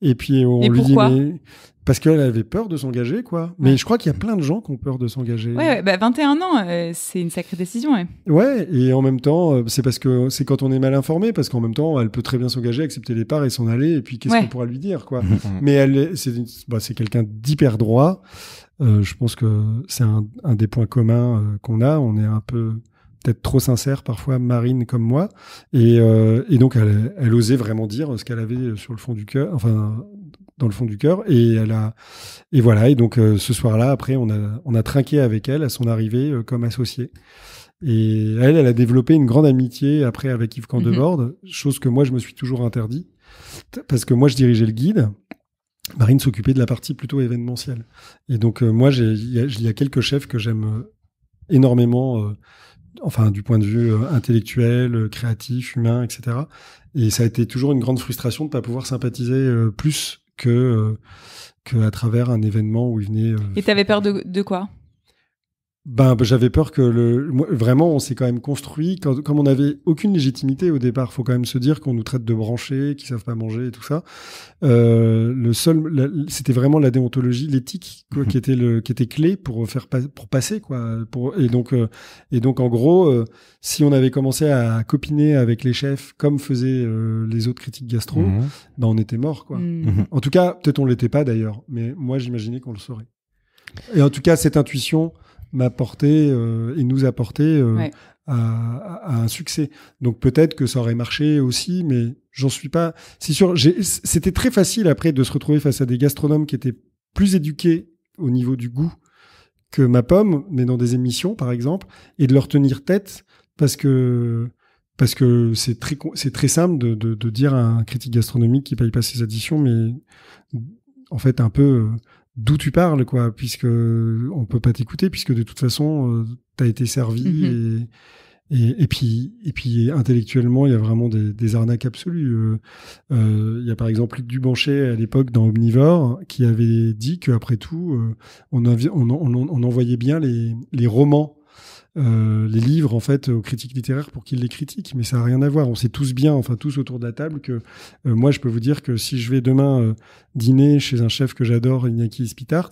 S1: Et puis on lui dit mais parce qu'elle avait peur de s'engager, quoi. Mais je crois qu'il y a plein de gens qui ont peur de s'engager.
S2: Ouais, 21 bah, ans, euh, c'est une sacrée décision, ouais.
S1: Ouais, et en même temps, euh, c'est parce que c'est quand on est mal informé, parce qu'en même temps, elle peut très bien s'engager, accepter les parts et s'en aller, et puis qu'est-ce qu'on pourra lui dire, quoi. [laughs] Mais elle, bah, c'est quelqu'un d'hyper droit. Euh, je pense que c'est un, des points communs qu'on a. On est un peu peut-être trop sincère parfois, Marine comme moi. Et, donc, elle, elle, osait vraiment dire ce qu'elle avait sur le fond du cœur, enfin, dans le fond du cœur. Et elle a, et voilà. Et donc euh, ce soir-là, après, on a, on a trinqué avec elle à son arrivée euh, comme associée. Et elle, elle a développé une grande amitié après avec Yves mhm. Candebord, chose que moi je me suis toujours interdit parce que moi je dirigeais le guide. Marine s'occupait de la partie plutôt événementielle. Et donc euh, moi moi, il y, y, a quelques chefs que j'aime énormément, enfin du point de vue intellectuel, créatif, humain, etc. Et ça a été toujours une grande frustration de ne pas pouvoir sympathiser plus que, euh, que à travers un événement où il venait. Euh,
S2: Et t'avais peur de quoi
S1: ben, ben, j'avais peur que le vraiment on s'est quand même construit comme on n'avait aucune légitimité au départ faut quand même se dire qu'on nous traite de branchés qui savent pas manger et tout ça euh, le seul c'était vraiment la déontologie l'éthique quoi, mhm. qui était le qui était clé pour faire pour passer quoi et donc euh, et donc en gros euh, si on avait commencé à copiner avec les chefs comme faisaient les autres critiques gastro mhm. ben on était mort quoi mhm. en tout cas peut-être on l'était pas d'ailleurs mais moi j'imaginais qu'on le saurait et en tout cas cette intuition m'apporter euh, et nous apporter euh, à, un succès. Donc peut-être que ça aurait marché aussi, mais j'en suis pas C'est sûr. C'était très facile après de se retrouver face à des gastronomes qui étaient plus éduqués au niveau du goût que ma pomme, mais dans des émissions par exemple, et de leur tenir tête parce que parce que c'est très c'est très simple de, de, de, dire à un critique gastronomique qui paye pas ses additions, mais en fait un peu euh, d'où tu parles, quoi, puisque on peut pas t'écouter, puisque de toute façon, euh, t'as été servi mhm. et, et, puis, et puis intellectuellement, il y a vraiment des, arnaques absolues. Euh, euh, il y a par exemple Du Dubanchet à l'époque dans Omnivore qui avait dit qu'après tout, on, on, on, on, envoyait bien les, les romans euh, les livres en fait aux critiques littéraires pour qu'ils les critiquent, mais ça n'a rien à voir. On sait tous bien, enfin tous autour de la table, que euh, moi je peux vous dire que si je vais demain euh, dîner chez un chef que j'adore, Iñaki Spitart,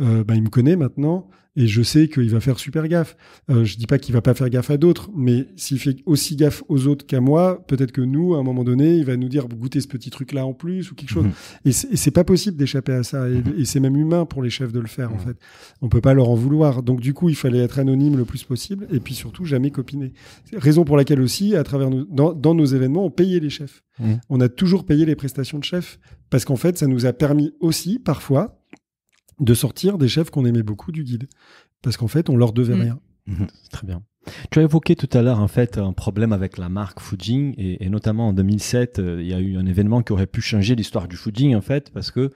S1: bah, il me connaît maintenant. Et je sais qu'il va faire super gaffe. Euh, je dis pas qu'il va pas faire gaffe à d'autres, mais s'il fait aussi gaffe aux autres qu'à moi, peut-être que nous, à un moment donné, il va nous dire goûter ce petit truc-là en plus ou quelque chose. Mhm. Et c'est pas possible d'échapper à ça. Mhm. Et, c'est même humain pour les chefs de le faire, en mhm. fait. On peut pas leur en vouloir. Donc, du coup, il fallait être anonyme le plus possible et puis surtout jamais copiner. Raison pour laquelle aussi, à travers nos, dans, nos événements, on payait les chefs. On a toujours payé les prestations de chefs parce qu'en fait, ça nous a permis aussi, parfois, de sortir des chefs qu'on aimait beaucoup du guide. Parce qu'en fait, on leur devait mm. rien.
S3: Mhm. Très bien. Tu as évoqué tout à l'heure en fait un problème avec la marque Fujin et, notamment en 2007 euh, il y a eu un événement qui aurait pu changer l'histoire du Fujin en fait parce que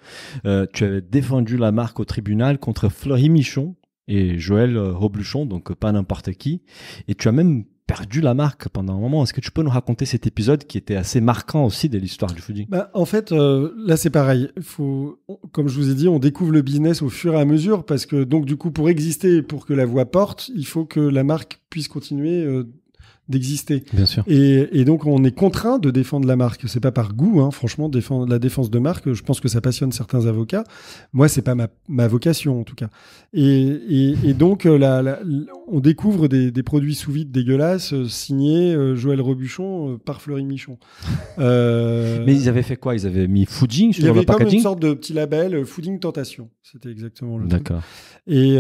S3: euh, tu avais défendu la marque au tribunal contre Fleury Michon et Joël euh, Robluchon donc pas n'importe qui et tu as même perdu la marque pendant un moment. Est-ce que tu peux nous raconter cet épisode qui était assez marquant aussi de l'histoire du fooding
S1: bah, En fait, euh, là c'est pareil. Faut, comme je vous ai dit, on découvre le business au fur et à mesure parce que donc du coup pour exister, pour que la voix porte, il faut que la marque puisse continuer euh, d'exister. Bien sûr. Et, donc, on est contraint de défendre la marque. C'est pas par goût, hein. franchement, défendre, la défense de marque, je pense que ça passionne certains avocats. Moi, c'est pas ma, vocation, en tout cas. Et, donc, euh, on découvre des, produits sous vide dégueulasses euh, signés euh, Joël Robuchon par Fleury Michon. [laughs] Mais ils
S3: avaient fait quoi Ils avaient mis Fooding sur le packaging Il y avait comme une
S1: sorte de petit label Fooding Tentation. C'était exactement le D'accord. Et,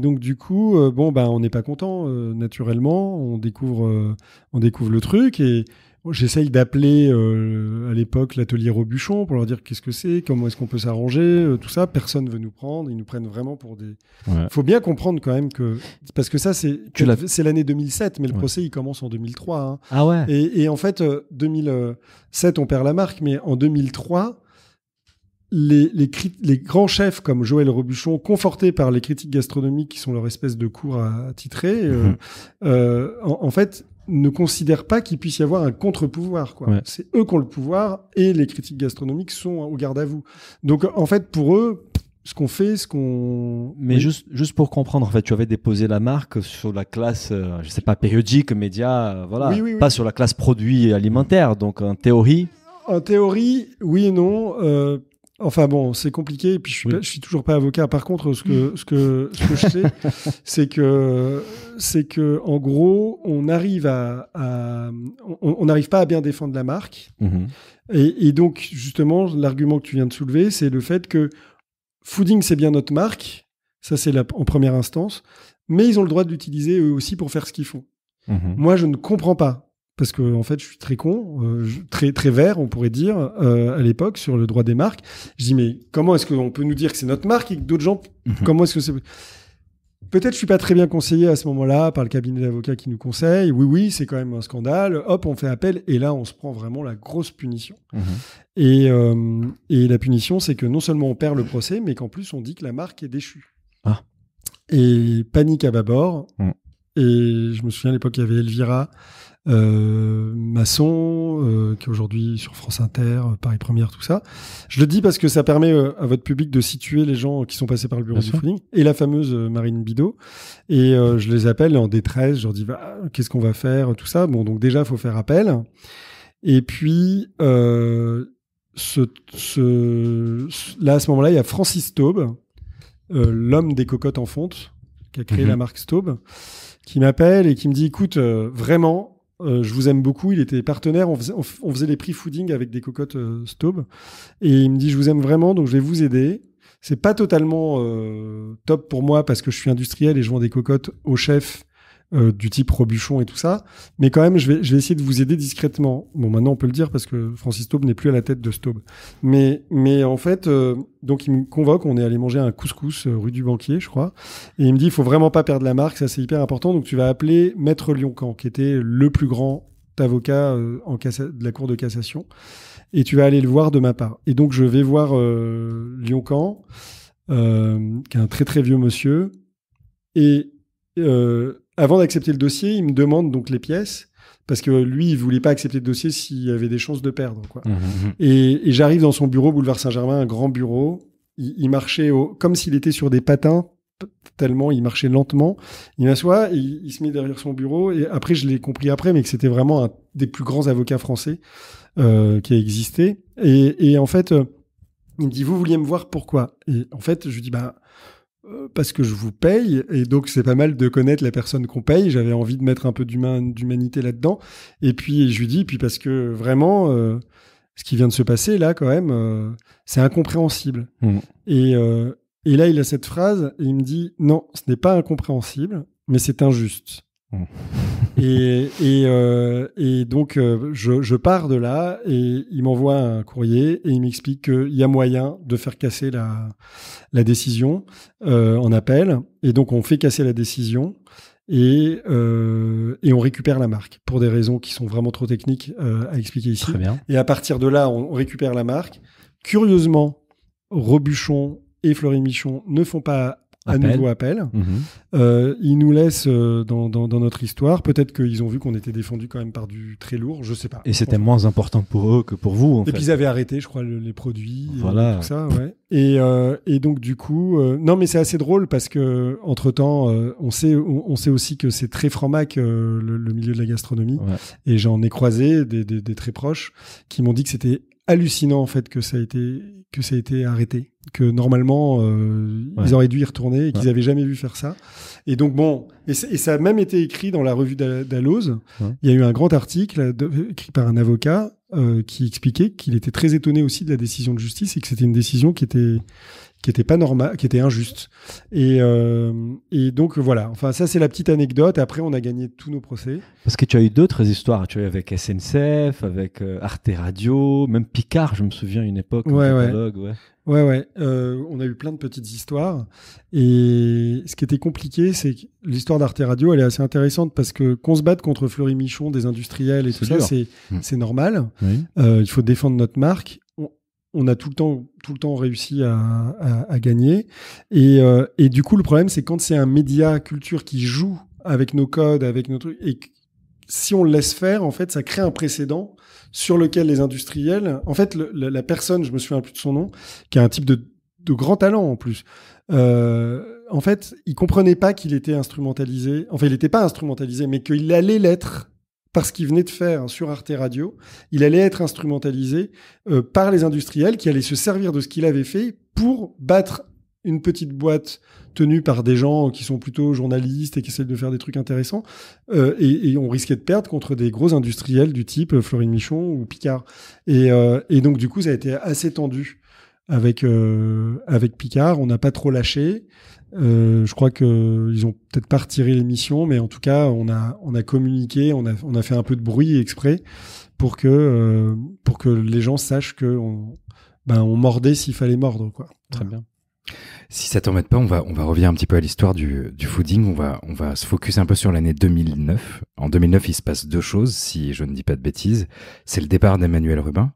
S1: donc, du coup, bon, ben, on n'est pas content, naturellement. On découvre euh, on découvre le truc et j'essaye d'appeler euh, à l'époque l'atelier Robuchon pour leur dire qu'est-ce que c'est, comment est-ce qu'on peut s'arranger, euh, tout ça. Personne veut nous prendre, ils nous prennent vraiment pour des. Il faut bien comprendre quand même que parce que ça c'est c'est l'année 2007, mais le procès il commence en 2003. Hein. Ah et, et, en fait 2007 on perd la marque, mais en 2003 les, les, grands chefs comme Joël Robuchon, confortés par les critiques gastronomiques qui sont leur espèce de cours à, titrer, euh, mhm. euh, en, fait, ne considèrent pas qu'il puisse y avoir un contre-pouvoir. C'est eux qui ont le pouvoir et les critiques gastronomiques sont au garde à vous. Donc, en fait, pour eux, ce qu'on fait, ce qu'on. Mais juste,
S3: juste pour comprendre, en fait, tu avais déposé la marque sur la classe, euh, je sais pas, périodique, média, voilà, pas sur la classe et alimentaire, Donc, en théorie.
S1: En théorie, oui et non. Enfin bon, c'est compliqué. Et puis je suis, suis toujours pas avocat. Par contre, ce que je sais, [laughs] c'est que c'est que en gros, on arrive à, on n'arrive pas à bien défendre la marque. Mhm. Et, donc justement, l'argument que tu viens de soulever, c'est le fait que Fooding c'est bien notre marque. Ça c'est en première instance. Mais ils ont le droit de l'utiliser eux aussi pour faire ce qu'ils font. Mhm. Moi, je ne comprends pas parce que en fait je suis très con, euh, très très vert on pourrait dire euh, à l'époque sur le droit des marques. Je dis mais comment est-ce qu'on peut nous dire que c'est notre marque et que d'autres gens mhm. comment est-ce que c'est Peut-être je suis pas très bien conseillé à ce moment-là par le cabinet d'avocats qui nous conseille. Oui oui c'est quand même un scandale. Hop on fait appel et là on se prend vraiment la grosse punition. Mhm. Et, euh, et la punition c'est que non seulement on perd le procès mais qu'en plus on dit que la marque est déchue. Ah. Et panique à bord. Mm. Et je me souviens à l'époque il y avait Elvira. Euh, Masson, euh, qui est aujourd'hui sur France Inter, euh, Paris Première, tout ça. Je le dis parce que ça permet à votre public de situer les gens qui sont passés par le bureau du fooding et la fameuse Marine Bidot. Et je les appelle en détresse, je leur dis bah, qu'est-ce qu'on va faire, tout ça. Bon, donc déjà, il faut faire appel. Et puis, ce, ce, là, à ce moment-là, il y a Francis Taube, l'homme des cocottes en fonte, qui a créé mhm. la marque Staub, qui m'appelle et qui me dit, écoute, vraiment, euh, je vous aime beaucoup. Il était partenaire. On faisait, faisait les prix fooding avec des cocottes euh, Et il me dit, je vous aime vraiment, donc je vais vous aider. C'est pas totalement euh, top pour moi parce que je suis industriel et je vends des cocottes au chef euh, du type Robuchon et tout ça. Mais quand même, je vais, essayer de vous aider discrètement. Bon, maintenant, on peut le dire parce que Francis Taube n'est plus à la tête de Staub. Mais, mais en fait, euh, donc, il me convoque. On est allé manger un couscous euh, rue du Banquier, je crois. Et il me dit, il faut vraiment pas perdre la marque. Ça, c'est hyper important. Donc, tu vas appeler Maître Lioncan, qui était le plus grand avocat de la Cour de cassation. Et tu vas aller le voir de ma part. Et donc, je vais voir Lioncan, qui est un très, très vieux monsieur. Et, avant d'accepter le dossier, il me demande donc les pièces parce que lui, il voulait pas accepter le dossier s'il y avait des chances de perdre. Quoi. Mmh, mmh, mmh. Et, j'arrive dans son bureau, boulevard Saint-Germain, un grand bureau. Il, marchait comme s'il était sur des patins, tellement il marchait lentement. Il m'assoit, il, il se met derrière son bureau. Et après, je l'ai compris après, mais que c'était vraiment un des plus grands avocats français euh, qui a existé. Et, en fait, euh, il me dit, vous vouliez me voir, pourquoi Et en fait, je lui dis, bah euh, parce que je vous paye, et donc c'est pas mal de connaître la personne qu'on paye. J'avais envie de mettre un peu d'humanité là-dedans. Et puis je lui dis, puis parce que vraiment, euh, ce qui vient de se passer là, quand même, euh, c'est incompréhensible. Mmh. Et, et là, il a cette phrase, et il me dit, non, ce n'est pas incompréhensible, mais c'est injuste. Euh, et, donc, euh, je, pars de là et il m'envoie un courrier et il m'explique qu'il y a moyen de faire casser la, la décision euh, en appel. Et donc, on fait casser la décision et, on récupère la marque pour des raisons qui sont vraiment trop techniques à expliquer ici. Très bien. Et à partir de là, on, récupère la marque. Curieusement, Robuchon et Fleury Michon ne font pas Appel. nouveau appel. Mhm. Euh, ils nous laissent euh, dans, notre histoire. Peut-être qu'ils ont vu qu'on était défendu quand même par du très lourd, je sais pas. Et c'était moins
S3: important pour eux que pour vous. et puis ils
S1: avaient arrêté, je crois, les produits, euh, voilà. et tout ça. Et, et, donc du coup, non, mais c'est assez drôle parce que entre temps, on sait, on, sait aussi que c'est très franc-mac le, milieu de la gastronomie. Et j'en ai croisé des très proches qui m'ont dit que c'était hallucinant en fait que ça a été que ça a été arrêté, que normalement euh, ils auraient dû y retourner et qu'ils avaient jamais vu faire ça. Et donc bon, et, ça a même été écrit dans la revue d'Allose Il y a eu un grand article euh, écrit par un avocat euh, qui expliquait qu'il était très étonné aussi de la décision de justice et que c'était une décision qui était qui était pas normal, qui était injuste. Et, euh, et donc voilà. Enfin, ça c'est la petite anecdote. Après, on a gagné tous nos procès.
S3: Parce que tu as eu d'autres histoires. Tu as eu avec SNCF, avec euh, Arte Radio, même Picard. Je me souviens une époque. Ouais, ouais. ouais.
S1: Ouais, ouais. Euh, on a eu plein de petites histoires. Et ce qui était compliqué, c'est que l'histoire d'Arte Radio, elle est assez intéressante parce que qu'on se batte contre Fleury Michon, des industriels et tout ça, hmm. c'est normal. il faut défendre notre marque on a tout le temps, tout le temps réussi à, gagner. Euh, et, du coup, le problème, c'est quand c'est un média culture qui joue avec nos codes, avec nos trucs, et si on le laisse faire, en fait, ça crée un précédent sur lequel les industriels, en fait, la, personne, je me souviens plus de son nom, qui a un type de, de grand talent en plus. Euh, en fait, il comprenait pas qu'il était instrumentalisé. Enfin, il n'était pas instrumentalisé, mais qu'il allait l'être parce qu'il venait de faire sur Arte Radio, il allait être instrumentalisé euh, par les industriels qui allaient se servir de ce qu'il avait fait pour battre une petite boîte tenue par des gens qui sont plutôt journalistes et qui essaient de faire des trucs intéressants. Euh, et, on risquait de perdre contre des gros industriels du type euh, Florine Michon ou Picard. et donc, du coup, ça a été assez tendu avec euh, avec Picard. On n'a pas trop lâché. Euh, je crois qu'ils ils ont peut-être pas retiré l'émission, mais en tout cas, on a on a communiqué, on a on a fait un peu de bruit exprès pour que euh, pour que les gens sachent que on, ben, mordait s'il fallait mordre quoi.
S4: Très bien. Si ça t'embête pas, on va, on va revenir un petit peu à l'histoire du, du, fooding. On va, on va se focus un peu sur l'année 2009. En 2009, il se passe deux choses, si je ne dis pas de bêtises. C'est le départ d'Emmanuel Rubin,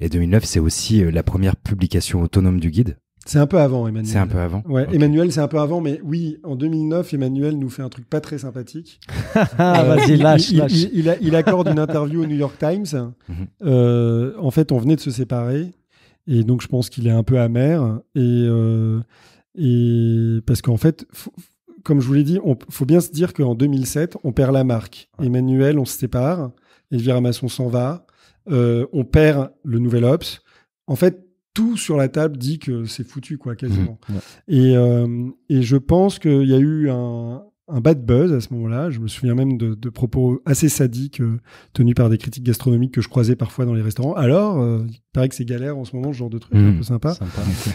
S4: et 2009, c'est aussi euh, la première publication autonome du guide. C'est
S1: un peu avant, Emmanuel. C'est un peu avant. Ouais, Emmanuel, c'est un peu avant, mais oui, en 2009, Emmanuel nous fait un truc pas très sympathique. [laughs] Ah, euh, vas-y, lâche, il, lâche. Il, accorde une interview au New York Times. Mhm. Euh, en fait, on venait de se séparer, et donc je pense qu'il est un peu amer. Et, et parce qu'en fait, comme je vous l'ai dit, il faut bien se dire qu'en 2007, on perd la marque. Emmanuel, on se sépare. Elvira Masson s'en va. Euh, on perd le nouvel ops. En fait, tout sur la table dit que c'est foutu, quoi, mhm, quasiment. Euh, et, je pense qu'il y a eu un, bad buzz à ce moment-là. Je me souviens même de, propos assez sadiques euh, tenus par des critiques gastronomiques que je croisais parfois dans les restaurants. Alors, il paraît que c'est galère en ce moment, ce genre de truc un mhm, peu sympa.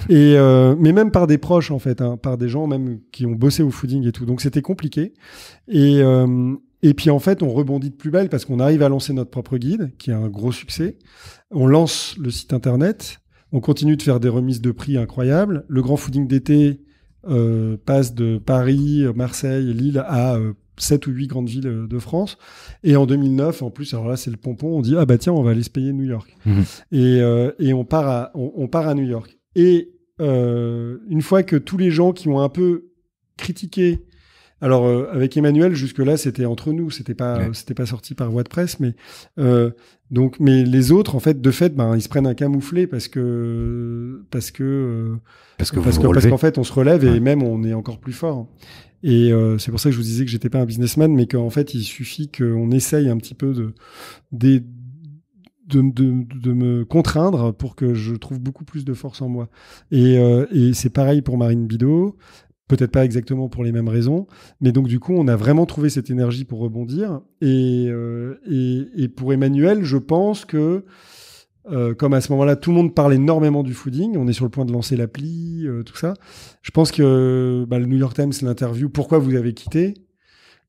S1: Et, mais même par des proches, en fait, hein, par des gens même qui ont bossé au fooding et tout. Donc, c'était compliqué. Et, et puis en fait, on rebondit de plus belle parce qu'on arrive à lancer notre propre guide, qui est un gros succès. On lance le site internet. On continue de faire des remises de prix incroyables. Le grand fooding d'été euh, passe de Paris, Marseille, Lille à euh, sept ou huit grandes villes euh, de France. Et en 2009, en plus, alors là, c'est le pompon, on dit, ah bah tiens, on va aller se payer New York. Mmh. Et, on, part on, on, part à New York. Et une fois que tous les gens qui ont un peu critiqué alors euh, avec Emmanuel jusque-là c'était entre nous, c'était pas c'était pas sorti par voie de presse, mais euh, donc mais les autres en fait de fait ben ils se prennent un camouflet parce que parce que euh, parce que parce, parce qu'en fait on se relève et même on est encore plus fort. Et euh, c'est pour ça que je vous disais que j'étais pas un businessman, mais qu'en fait il suffit qu'on essaye un petit peu de de, de, de, me contraindre pour que je trouve beaucoup plus de force en moi. Et, et c'est pareil pour Marine Bidot, peut-être pas exactement pour les mêmes raisons, mais donc du coup, on a vraiment trouvé cette énergie pour rebondir. Et, euh, et, pour Emmanuel, je pense que euh, comme à ce moment-là, tout le monde parle énormément du fooding, on est sur le point de lancer l'appli, euh, tout ça. Je pense que bah, le New York Times l'interview, pourquoi vous avez quitté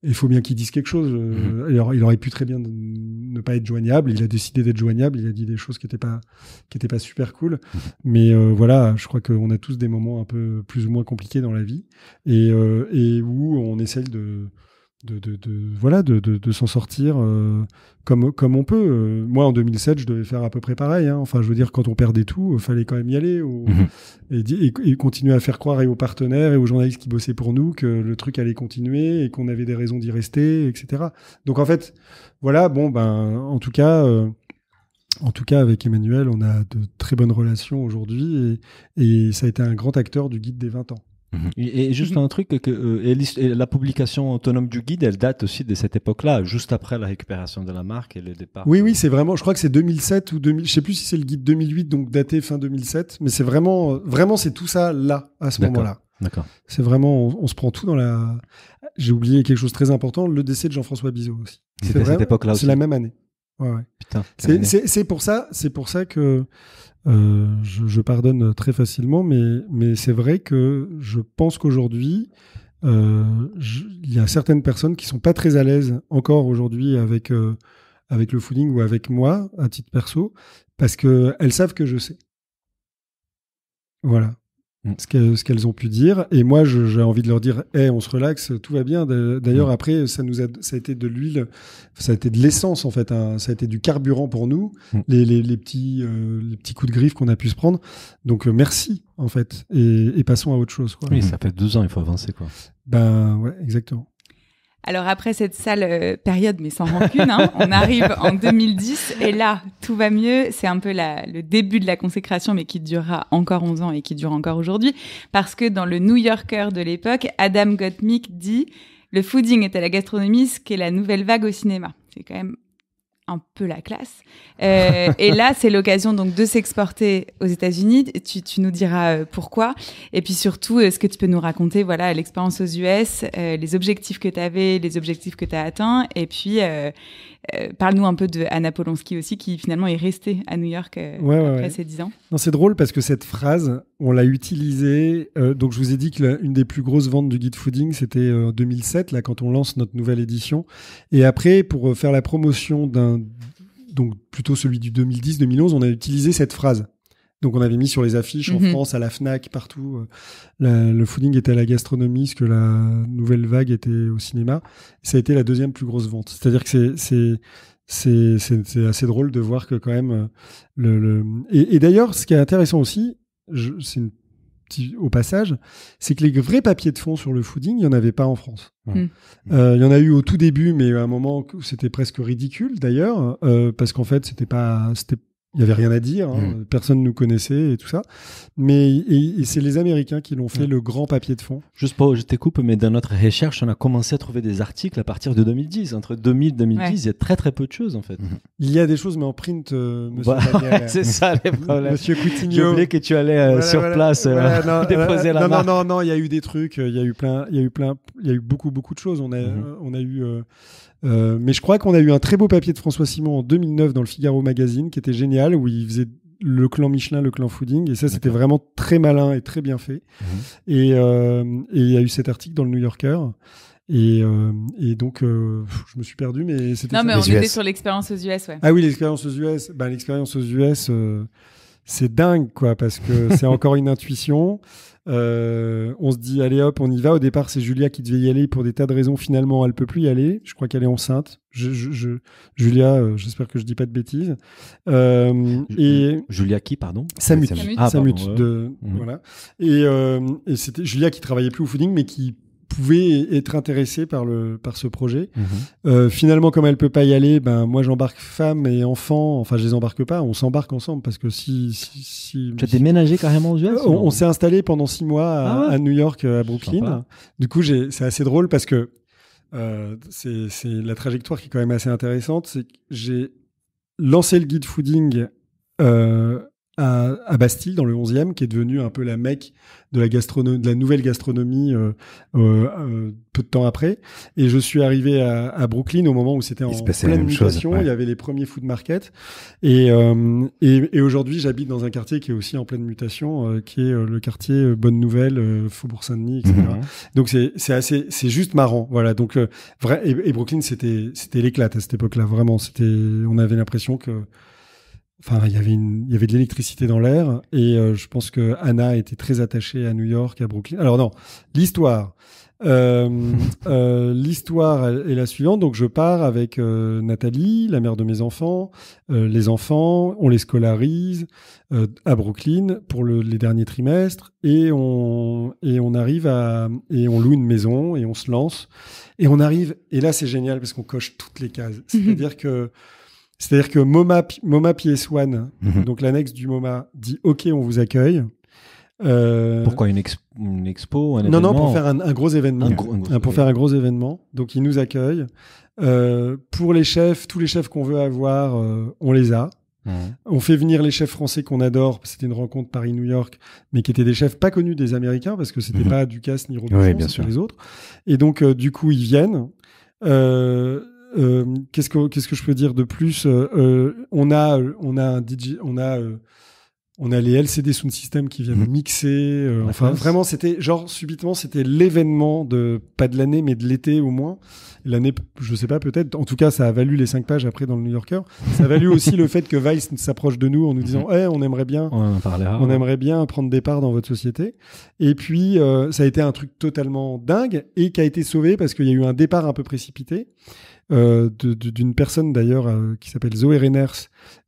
S1: il faut bien qu'il dise quelque chose. Euh, mhm. il aurait pu très bien ne pas être joignable. Il a décidé d'être joignable. Il a dit des choses qui n'étaient pas, qui pas super cool. Mhm. Mais euh, voilà, je crois qu'on a tous des moments un peu plus ou moins compliqués dans la vie et, euh, et où on essaie de, de, voilà de, s'en sortir euh, comme comme on peut euh, moi en 2007 je devais faire à peu près pareil hein. enfin je veux dire quand on perdait tout euh, fallait quand même y aller mhm. et, continuer à faire croire et aux partenaires et aux journalistes qui bossaient pour nous que le truc allait continuer et qu'on avait des raisons d'y rester etc donc en fait voilà bon ben en tout cas en tout cas, avec Emmanuel, on a de très bonnes relations aujourd'hui et, et ça a été un grand acteur du guide des 20 ans.
S3: Mhm. Et, juste un truc que euh, la publication autonome du guide, elle date aussi de cette époque-là, juste après la récupération de la marque et le départ. Oui, oui, c'est
S1: vraiment. Je crois que c'est 2007 ou 2000. Je sais plus si c'est le guide 2008, donc daté fin 2007, mais c'est vraiment, vraiment, c'est tout ça là à ce moment-là. D'accord. C'est vraiment, on, se prend tout dans la. J'ai oublié quelque chose de très important, le décès de Jean-François Bizot aussi. C'était cette époque-là aussi. C'est la même année. C'est pour ça, c'est pour ça que euh, je, pardonne très facilement, mais mais c'est vrai que je pense qu'aujourd'hui euh, il y a certaines personnes qui sont pas très à l'aise encore aujourd'hui avec euh, avec le footing ou avec moi à titre perso parce que elles savent que je sais. Voilà. Mm. ce qu'elles ont pu dire. Et moi, j'ai envie de leur dire, hey, on se relaxe, tout va bien. D'ailleurs, mm. après, ça nous a, ça a été de l'huile, ça a été de l'essence en fait, ça a été du carburant pour nous, mm. les, petits, euh, petits coups de griffe qu'on a pu se prendre. Donc euh, merci en fait, et, passons à autre chose. Oui, ça
S3: fait deux ans, il faut avancer quoi.
S1: Ben ouais, exactement.
S2: Alors après cette sale euh, période, mais sans rancune, hein, on arrive en 2010 et là, tout va mieux. C'est un peu le début de la consécration, mais qui durera encore 11 ans et qui dure encore aujourd'hui, parce que dans le New Yorker de l'époque, Adam Gottmik dit « Le fooding est à la gastronomie ce qu'est la nouvelle vague au cinéma ». C'est quand même un peu la classe. Euh, et là, c'est l'occasion donc de s'exporter aux États-Unis. Tu, nous diras euh, pourquoi. Et puis surtout, est-ce euh, que tu peux nous raconter voilà l'expérience aux US, les objectifs que tu avais, les objectifs que tu as atteints, et puis euh, parle-nous un peu de Anna Polonsky aussi, qui finalement est restée à New York euh, après ces 10 ans.
S1: c'est drôle parce que cette phrase, on l'a utilisée. Euh, donc, je vous ai dit que l'une des plus grosses ventes du guide fooding, c'était en 2007, là, quand on lance notre nouvelle édition. Et après, pour faire la promotion d'un donc plutôt celui du 2010-2011, on a utilisé cette phrase donc on avait mis sur les affiches en mhm. France, à la Fnac, partout. Euh, le fooding était à la gastronomie, ce que la nouvelle vague était au cinéma. Ça a été la deuxième plus grosse vente. C'est-à-dire que c'est c'est assez drôle de voir que quand même euh, le, le... et, d'ailleurs ce qui est intéressant aussi c'est une au passage, c'est que les vrais papiers de fond sur le fooding, il n'y en avait pas en France. Hmm. Euh, il y en a eu au tout début, mais à un moment où c'était presque ridicule d'ailleurs, parce qu'en fait, c'était pas, c'était il n'y avait rien à dire, hein, mm. personne nous connaissait et tout ça. Mais et, c'est les Américains qui l'ont fait mm. le grand papier de fond.
S3: Juste pour, je t'écoupe, mais dans notre recherche, on a commencé à trouver des articles à partir de 2010. Entre 2000 et 2010, il y a très très peu de choses en fait. Mm-hmm.
S1: Il y a des choses, mais en print, euh, monsieur. [laughs] c'est ça les problèmes. Monsieur Coutinho. J'ai que tu allais euh, sur place euh, non, [laughs] déposer la non, marque. Non, non, non, il y a eu des trucs, il y a eu plein, il y a eu plein, il y a eu beaucoup beaucoup de choses. On a, mm-hmm. on a eu. Euh, mais je crois qu'on a eu un très beau papier de François Simon en 2009 dans le Figaro Magazine qui était génial, où il faisait le clan Michelin, le clan Fooding, et ça c'était vraiment très malin et très bien fait. Mhm. Et, euh, et il y a eu cet article dans le New Yorker. Et, euh, et, donc, euh, je me suis perdu, mais c'était. Non, mais on sur l'expérience aux US, ouais. Ah oui, l'expérience aux US. Ben, l'expérience aux US, euh, c'est dingue, quoi, parce que c'est encore une intuition. Euh, on se dit, allez hop, on y va. Au départ, c'est Julia qui devait y aller pour des tas de raisons. Finalement, elle peut plus y aller. Je crois qu'elle est enceinte. Julia, euh, j'espère que je dis pas de bêtises. Euh, et Julia qui, pardon Samut. Samut, ah, mmh. voilà. Et, c'était Julia qui travaillait plus au fooding, mais qui pouvait être intéressée par le par ce projet. Mhm. Euh, finalement, comme elle peut pas y aller, ben moi j'embarque femme et enfants. Enfin, je les embarque pas. On s'embarque ensemble parce que si si, si tu as déménagé carrément aux US. Euh, on, s'est installé pendant six mois à, ah New York, euh, à Brooklyn. Du coup, j'ai c'est assez drôle parce que euh, c'est la trajectoire qui est quand même assez intéressante. C'est que j'ai lancé le guide fooding. Euh, à, Bastille, dans le 11e, qui est devenue un peu la mecque de la, gastronomie, de la nouvelle gastronomie euh, euh, euh, peu de temps après. Et je suis arrivé à, à Brooklyn au moment où c'était en pleine mutation. Il y avait les premiers food markets. Et, et, et aujourd'hui, j'habite dans un quartier qui est aussi en pleine mutation, qui est le quartier Bonne Nouvelle, Faubourg Saint-Denis, etc. Mhm. Donc c'est assez, c'est juste marrant. Voilà. Donc vrai. Et, et Brooklyn, c'était c'était l'éclate à cette époque-là. Vraiment, c'était, on avait l'impression que Enfin, il y avait il y avait de l'électricité dans l'air et euh, je pense que Anna était très attachée à New York, à Brooklyn. Alors non, l'histoire. Euh, [laughs] euh, l'histoire est la suivante. Donc, je pars avec euh, Nathalie, la mère de mes enfants, euh, les enfants. On les scolarise à Brooklyn pour le, les derniers trimestres et on et on arrive à et on loue une maison et on se lance et on arrive. Et là, c'est génial parce qu'on coche toutes les cases. Mhm. C'est-à-dire que c'est-à-dire que MoMA, MoMA PS1, mhm. donc l'annexe du MoMA, dit OK, on vous accueille. Euh, Pourquoi une,
S3: expo un Non, non, pour faire un, gros événement. Hein, pour faire un gros
S1: événement. Donc ils nous accueillent. Euh, pour les chefs, tous les chefs qu'on veut avoir, euh, on les a. On fait venir les chefs français qu'on adore. C'était une rencontre Paris-New York, mais qui étaient des chefs pas connus des Américains parce que c'était n'était mhm. pas Ducasse ni Robinson, bien sûr. les autres. Et donc du coup ils viennent. Euh, euh, qu'est-ce que je peux dire de plus euh, euh, On a on a un DJ, on a on a les LCD Sound System qui viennent mhm. mixer. enfin, vraiment, c'était genre subitement, c'était l'événement de pas de l'année, mais de l'été au moins. L'année, je sais pas, peut-être. En tout cas, ça a valu les cinq pages après dans le New Yorker. Ça a valu [laughs] aussi le fait que Vice s'approche de nous en nous disant, mhm. on aimerait bien, on, aimerait bien prendre des parts dans votre société. Et puis, ça a été un truc totalement dingue et qui a été sauvé parce qu'il y a eu un départ un peu précipité. Euh, d'une personne d'ailleurs euh, qui s'appelle Zoé Renners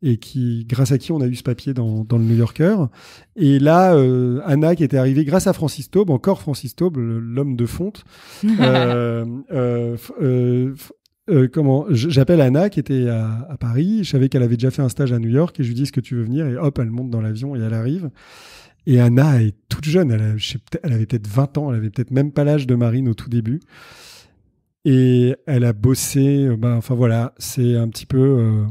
S1: et qui, grâce à qui on a eu ce papier dans, dans le New Yorker. Et là, euh, Anna qui était arrivée grâce à Francis Taube, encore Francis Taube, l'homme de fonte. [laughs] comment J'appelle Anna qui était à, Paris. Je savais qu'elle avait déjà fait un stage à New York et je lui dis est-ce que tu veux venir Et hop, elle monte dans l'avion et elle arrive. Et Anna est toute jeune, elle, elle avait peut-être 20 ans, elle avait peut-être même pas l'âge de Marine au tout début. Et elle a bossé, euh, ben, enfin voilà, c'est un petit peu. Euh,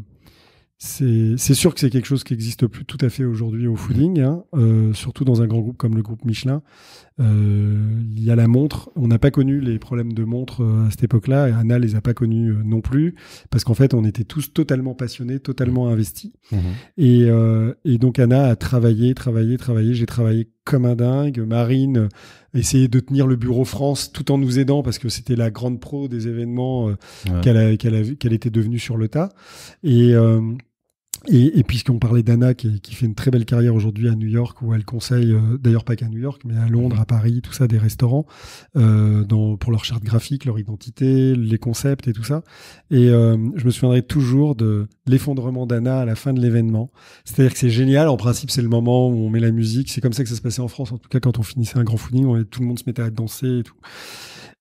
S1: c'est sûr que c'est quelque chose qui n'existe plus tout à fait aujourd'hui au mmh. fooding, hein, euh, surtout dans un grand groupe comme le groupe Michelin. Euh, il y a la montre. On n'a pas connu les problèmes de montre euh, à cette époque-là. Et Anna les a pas connus euh, non plus parce qu'en fait, on était tous totalement passionnés, totalement investis. Mhm. Et, donc Anna a travaillé, travaillé, travaillé. J'ai travaillé comme un dingue. Marine essayé de tenir le bureau France tout en nous aidant parce que c'était la grande pro des événements qu'elle était devenue sur le tas. Et, et, puisqu'on parlait d'Anna qui, qui, fait une très belle carrière aujourd'hui à New York où elle conseille euh, d'ailleurs pas qu'à New York mais à Londres, à Paris, tout ça des restaurants euh, dans, pour leur charte graphique, leur identité, les concepts et tout ça. Et euh, je me souviendrai toujours de l'effondrement d'Anna à la fin de l'événement. C'est-à-dire que c'est génial. En principe, c'est le moment où on met la musique. C'est comme ça que ça se passait en France en tout cas quand on finissait un grand footing, on, tout le monde se mettait à danser et tout.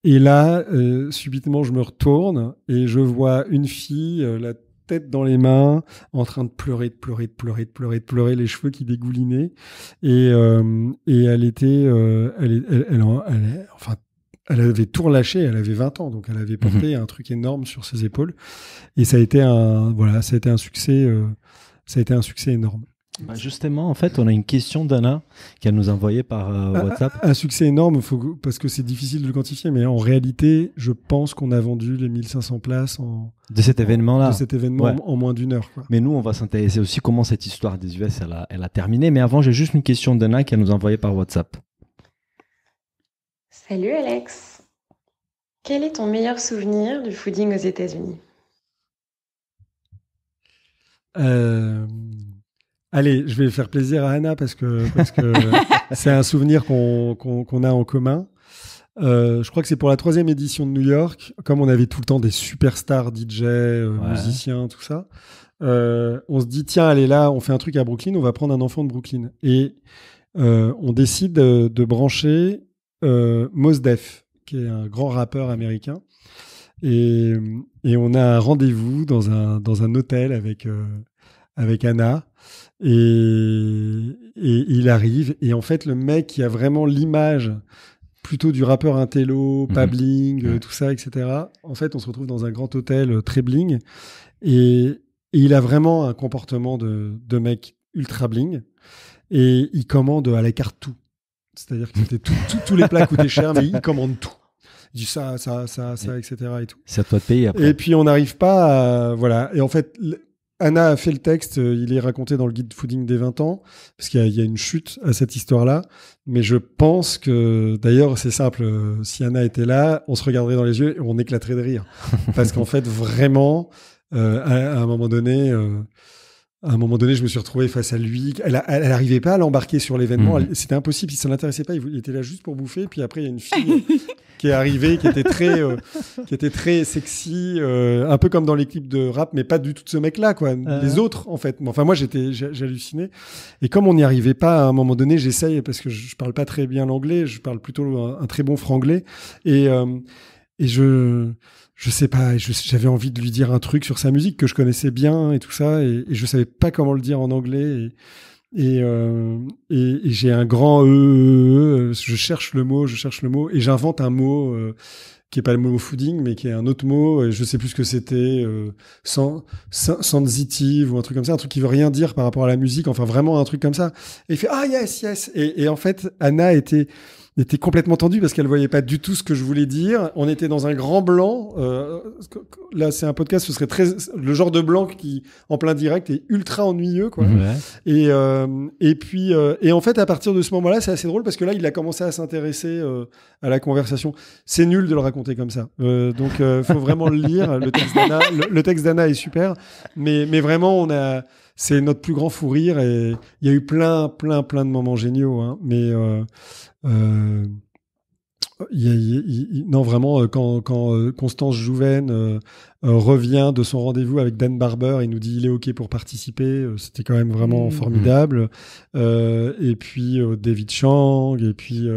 S1: Et là, euh, subitement, je me retourne et je vois une fille, la tête dans les mains, en train de pleurer, de pleurer, de pleurer, de pleurer, de pleurer, les cheveux qui dégoulinaient. Et, euh, elle était, euh, elle, elle, enfin, elle avait tout relâché, elle avait 20 ans, donc elle avait mhm. porté un truc énorme sur ses épaules. Et ça a été un, voilà, ça a été un succès, euh, ça a été un succès énorme.
S3: Bah, justement,
S1: en fait, on a une question d'Anna a nous envoyé par euh, WhatsApp. Un, succès énorme parce que c'est difficile de le quantifier, mais en réalité, je pense qu'on a vendu les 1500 places de cet événement-là. cet événement
S3: en, moins d'une heure. Mais nous, on va s'intéresser aussi comment cette histoire des US, elle a, terminé. Mais avant, j'ai juste une question d'Anna a nous envoyé par WhatsApp.
S2: Salut Alex. Quel est ton meilleur souvenir du fooding aux États-Unis
S1: euh, Allez, je vais faire plaisir à Anna parce que [laughs] c'est un souvenir qu'on a en commun. Euh, je crois que c'est pour la troisième édition de New York. Comme on avait tout le temps des superstars, DJ, euh, musiciens, tout ça, euh, on se dit tiens, allez là, on fait un truc à Brooklyn, on va prendre un enfant de Brooklyn. Et on décide de, brancher Mos Def, qui est un grand rappeur américain. Et, on a un rendez-vous dans un, hôtel avec, avec Anna. Et, il arrive. Et en fait, le mec qui a vraiment l'image plutôt du rappeur Intello, mhm. Pabling, tout ça, etc. En fait, on se retrouve dans un grand hôtel euh, très bling. Et, il a vraiment un comportement de, mec ultra bling. Et il commande à la carte tout. C'est-à-dire que tous les plats coûtaient cher, mais il commande tout. Il dit ça, ça, ça, ça, etc. Et tout. C'est
S3: à toi de
S1: Et puis on n'arrive pas Voilà. Et en fait, Anna a fait le texte, euh, il est raconté dans le guide fooding des 20 ans, parce qu'il y, a une chute à cette histoire-là. Mais je pense que, d'ailleurs, c'est simple, euh, si Anna était là, on se regarderait dans les yeux et on éclaterait de rire. [laughs] Parce qu'en fait, vraiment, euh, à, un moment donné, à un moment donné, je me suis retrouvé face à lui. Elle n'arrivait pas à l'embarquer sur l'événement. Hmm. C'était impossible. Il s'en intéressait pas. il était là juste pour bouffer. Puis après, il y a une fille [laughs] qui est arrivé, qui était très, euh, qui était très sexy, euh, un peu comme dans les clips de rap, mais pas du tout de ce mec-là, quoi. Les autres, en fait. Enfin, moi, j'étais, j'hallucinais. Et comme on n'y arrivait pas, à un moment donné, j'essaye parce que je parle pas très bien l'anglais, je parle plutôt un, très bon franglais, et euh, et je je sais pas, j'avais envie de lui dire un truc sur sa musique que je connaissais bien et tout ça, et, et je savais pas comment le dire en anglais. Et, et, euh, et, j'ai un grand e, e, e, e je cherche le mot, je cherche le mot, et j'invente un mot euh, qui est pas le mot fooding, mais qui est un autre mot, et je sais plus ce que c'était, euh, sans, sans, sensitive ou un truc comme ça, un truc qui veut rien dire par rapport à la musique, enfin vraiment un truc comme ça. Et il fait, ah yes, yes. Et, et en fait, Anna était était complètement tendu parce qu'elle voyait pas du tout ce que je voulais dire. On était dans un grand blanc. Euh, là, c'est un podcast, ce serait très le genre de blanc qui en plein direct est ultra ennuyeux, quoi. Et euh, et puis euh, et en fait, à partir de ce moment-là, c'est assez drôle parce que là, il a commencé à s'intéresser à la conversation. C'est nul de le raconter comme ça. donc, faut vraiment le lire. Le texte d'Anna, [laughs] texte d'Anna est super, mais mais vraiment, on a c'est notre plus grand fou rire et il y a eu plein, plein, plein de moments géniaux. Hein. Mais euh, euh, non, vraiment, euh, quand, quand euh, Constance Jouven revient de son rendez-vous avec Dan Barber, il nous dit il est OK pour participer. C'était quand même vraiment mmh. formidable. et puis David Chang, et puis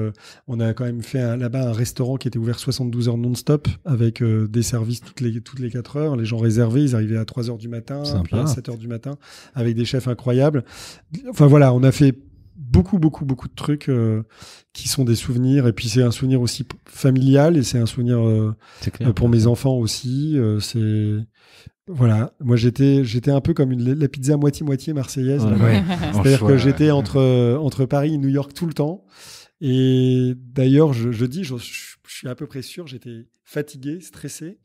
S1: on a quand même fait là-bas un restaurant qui était ouvert 72 heures non-stop avec des services toutes les, toutes les 4 heures. Les gens réservés, ils arrivaient à 3 heures du matin, puis à 7 heures du matin avec des chefs incroyables. Enfin voilà, on a fait beaucoup, beaucoup, beaucoup de trucs euh, qui sont des souvenirs. Et puis c'est un souvenir aussi familial et c'est un souvenir euh, euh, pour mes enfants aussi. c'est voilà, moi j'étais j'étais un peu comme la pizza moitié moitié marseillaise. [laughs] C'est-à-dire que j'étais entre entre Paris et New York tout le temps. Et d'ailleurs, je, dis, je, suis à peu près sûr, j'étais fatigué, stressé,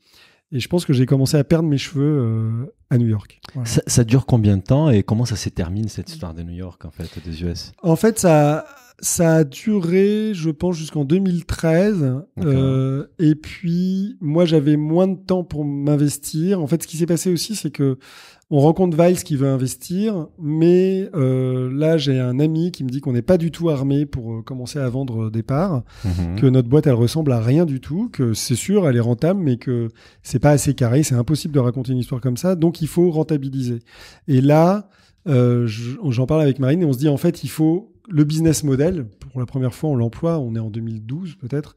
S1: et je pense que j'ai commencé à perdre mes
S3: cheveux euh, à New York. Ça, dure combien de temps et comment ça se termine cette histoire de New York en fait, des US
S1: En fait, ça, ça a duré, je pense, jusqu'en 2013. Euh, et puis, moi, j'avais moins de temps pour m'investir. En fait, ce qui s'est passé aussi, c'est que on rencontre Viles qui veut investir, mais euh, là j'ai un ami qui me dit qu'on n'est pas du tout armé pour euh, commencer à vendre euh, des parts, mhm. que notre boîte elle ressemble à rien du tout, que c'est sûr elle est rentable, mais que c'est pas assez carré, c'est impossible de raconter une histoire comme ça, donc il faut rentabiliser. Et là, euh, j'en parle avec Marine et on se dit en fait il faut le business model, pour la première fois, on l'emploie, on est en 2012 peut-être,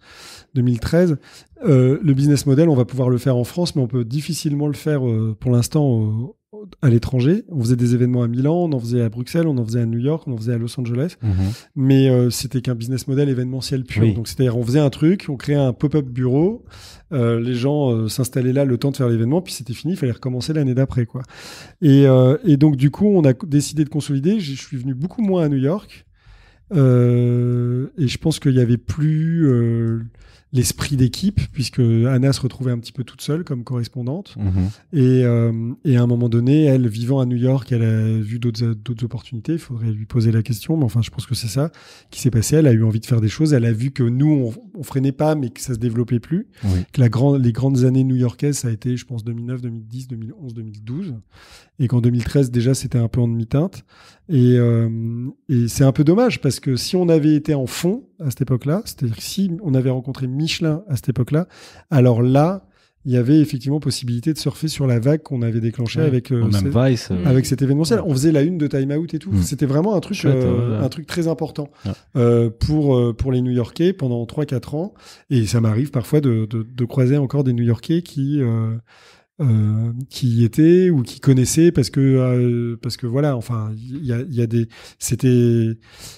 S1: 2013. Euh, le business model, on va pouvoir le faire en France, mais on peut difficilement le faire pour l'instant à l'étranger. On faisait des événements à Milan, on en faisait à Bruxelles, on en faisait à New York, on en faisait à Los Angeles. Mhm. Mais euh, c'était qu'un business model événementiel pur. Donc c'est-à-dire on faisait un truc, on créait un pop-up bureau, euh, les gens euh, s'installaient là le temps de faire l'événement, puis c'était fini, il fallait recommencer l'année d'après quoi. Et, et, donc du coup on a décidé de consolider. Je suis venu beaucoup moins à New York et je pense qu'il y avait plus l'esprit d'équipe, puisque Anna se retrouvait un petit peu toute seule comme correspondante. Mhm. Et, euh, et, à un moment donné, elle, vivant à New York, elle a vu d'autres opportunités. Il faudrait lui poser la question, mais enfin, je pense que c'est ça qui s'est passé. Elle a eu envie de faire des choses. Elle a vu que nous, on, freinait pas, mais que ça se développait plus. Que la grande les grandes années new-yorkaises, ça a été, je pense, 2009, 2010, 2011, 2012. Et qu'en 2013, déjà, c'était un peu en demi-teinte. Et, euh, et c'est un peu dommage parce que si on avait été en fond à cette époque-là, c'est-à-dire si on avait rencontré Michelin à cette époque-là, alors là, il y avait effectivement possibilité de surfer sur la vague qu'on avait déclenchée avec euh, euh, avec cet événementiel. On faisait la une de Time Out et tout. Mm. C'était vraiment un truc un truc très important pour pour les New-Yorkais pendant 3 4 ans et ça m'arrive parfois de, de, de, croiser encore des New-Yorkais qui euh, qui y étaient ou qui connaissaient parce que euh, parce que voilà enfin il y a, des c'était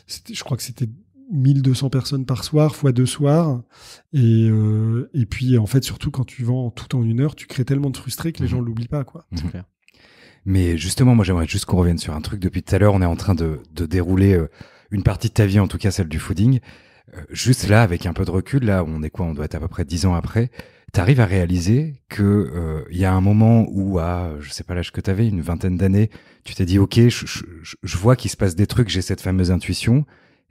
S1: je crois que c'était 1200 personnes par soir fois deux soirs et, euh, et puis en fait surtout quand tu vends tout en une heure tu crées tellement de frustrés que les gens mhm. gens l'oublient pas
S4: quoi mhm. mais justement moi j'aimerais juste qu'on revienne sur un truc depuis tout à l'heure on est en train de, de dérouler une partie de ta vie en tout cas celle du fooding juste là avec un peu de recul là on est quoi on doit être à peu près 10 ans après t'arrives à réaliser que euh, il y a un moment où, à je sais pas l'âge que t'avais, une vingtaine d'années, tu t'es dit ok, je, je, je vois qu'il se passe des trucs, j'ai cette fameuse intuition,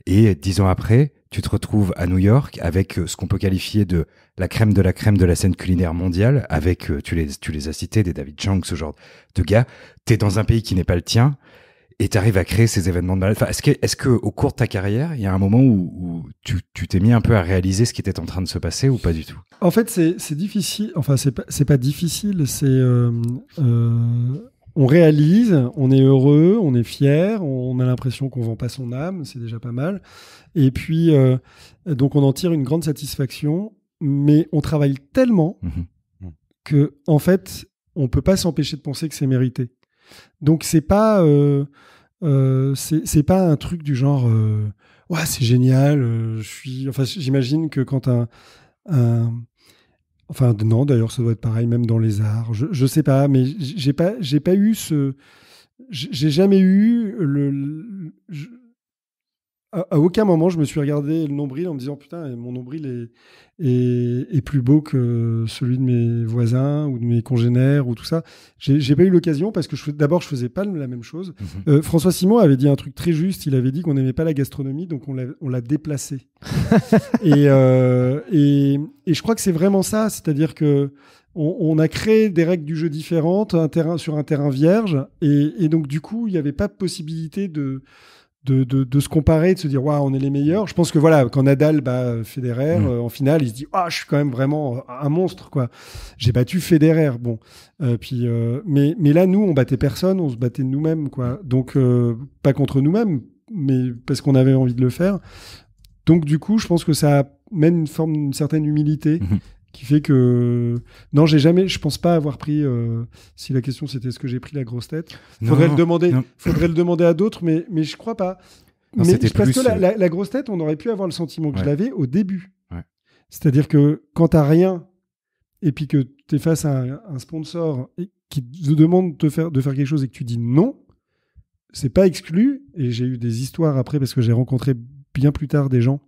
S4: et dix ans après, tu te retrouves à New York avec euh, ce qu'on peut qualifier de la crème de la crème de la scène culinaire mondiale, avec euh, tu les tu les as cités des David Chang, ce genre de gars. T'es dans un pays qui n'est pas le tien et tu arrives à créer ces événements de malade. Enfin, est-ce que, est-ce que au cours de ta carrière, il y a un moment où, tu, tu t'es mis un peu à réaliser ce qui était en train de se passer ou pas du tout
S1: En fait, c'est, c'est difficile. Enfin, c'est pas, c'est pas difficile. C'est euh, euh, on réalise, on est heureux, on est fier, on a l'impression qu'on vend pas son âme, c'est déjà pas mal. Et puis, euh, donc, on en tire une grande satisfaction, mais on travaille tellement qu'en mmh que, en fait, on peut pas s'empêcher de penser que c'est mérité. Donc c'est pas euh, euh, c'est pas un truc du genre euh, c'est génial. je suis enfin j'imagine que quand un, enfin non d'ailleurs ça doit être pareil même dans les arts. Je, ne sais pas mais j'ai pas j'ai pas eu ce j'ai jamais eu le à, aucun moment je me suis regardé le nombril en me disant putain mon nombril est, est, plus beau que celui de mes voisins ou de mes congénères ou tout ça. J'ai pas eu l'occasion parce que d'abord je faisais pas la même chose. Mhm. Euh, François Simon avait dit un truc très juste. Il avait dit qu'on n'aimait pas la gastronomie donc on l'a déplacé. [laughs] et, euh, et, et, je crois que c'est vraiment ça, c'est-à-dire que on, a créé des règles du jeu différentes un terrain, sur un terrain vierge et, et donc du coup il n'y avait pas possibilité de de, se comparer, de se dire on est les meilleurs. Je pense que voilà, quand Nadal bat Federer mm. euh, en finale, il se dit ah, je suis quand même vraiment un monstre quoi. J'ai battu Federer, bon. Euh, puis euh, mais là nous on battait personne, on se battait nous-mêmes quoi. Donc pas contre nous-mêmes, mais parce qu'on avait envie de le faire. Donc du coup, je pense que ça mène une forme une certaine humilité. Mm-hmm qui fait que non, j'ai jamais, je pense pas avoir pris. Euh, si la question c'était est-ce que j'ai pris la grosse tête, faudrait le demander. Faudrait le demander à d'autres, mais mais je crois pas. mais parce que la, grosse tête, on aurait pu avoir le sentiment que je l'avais au début. C'est-à-dire que quand t'as rien et puis que tu es face à un, sponsor qui te demande de faire, de faire quelque chose et que tu dis non, c'est pas exclu. Et j'ai eu des histoires après parce que j'ai rencontré bien plus tard des gens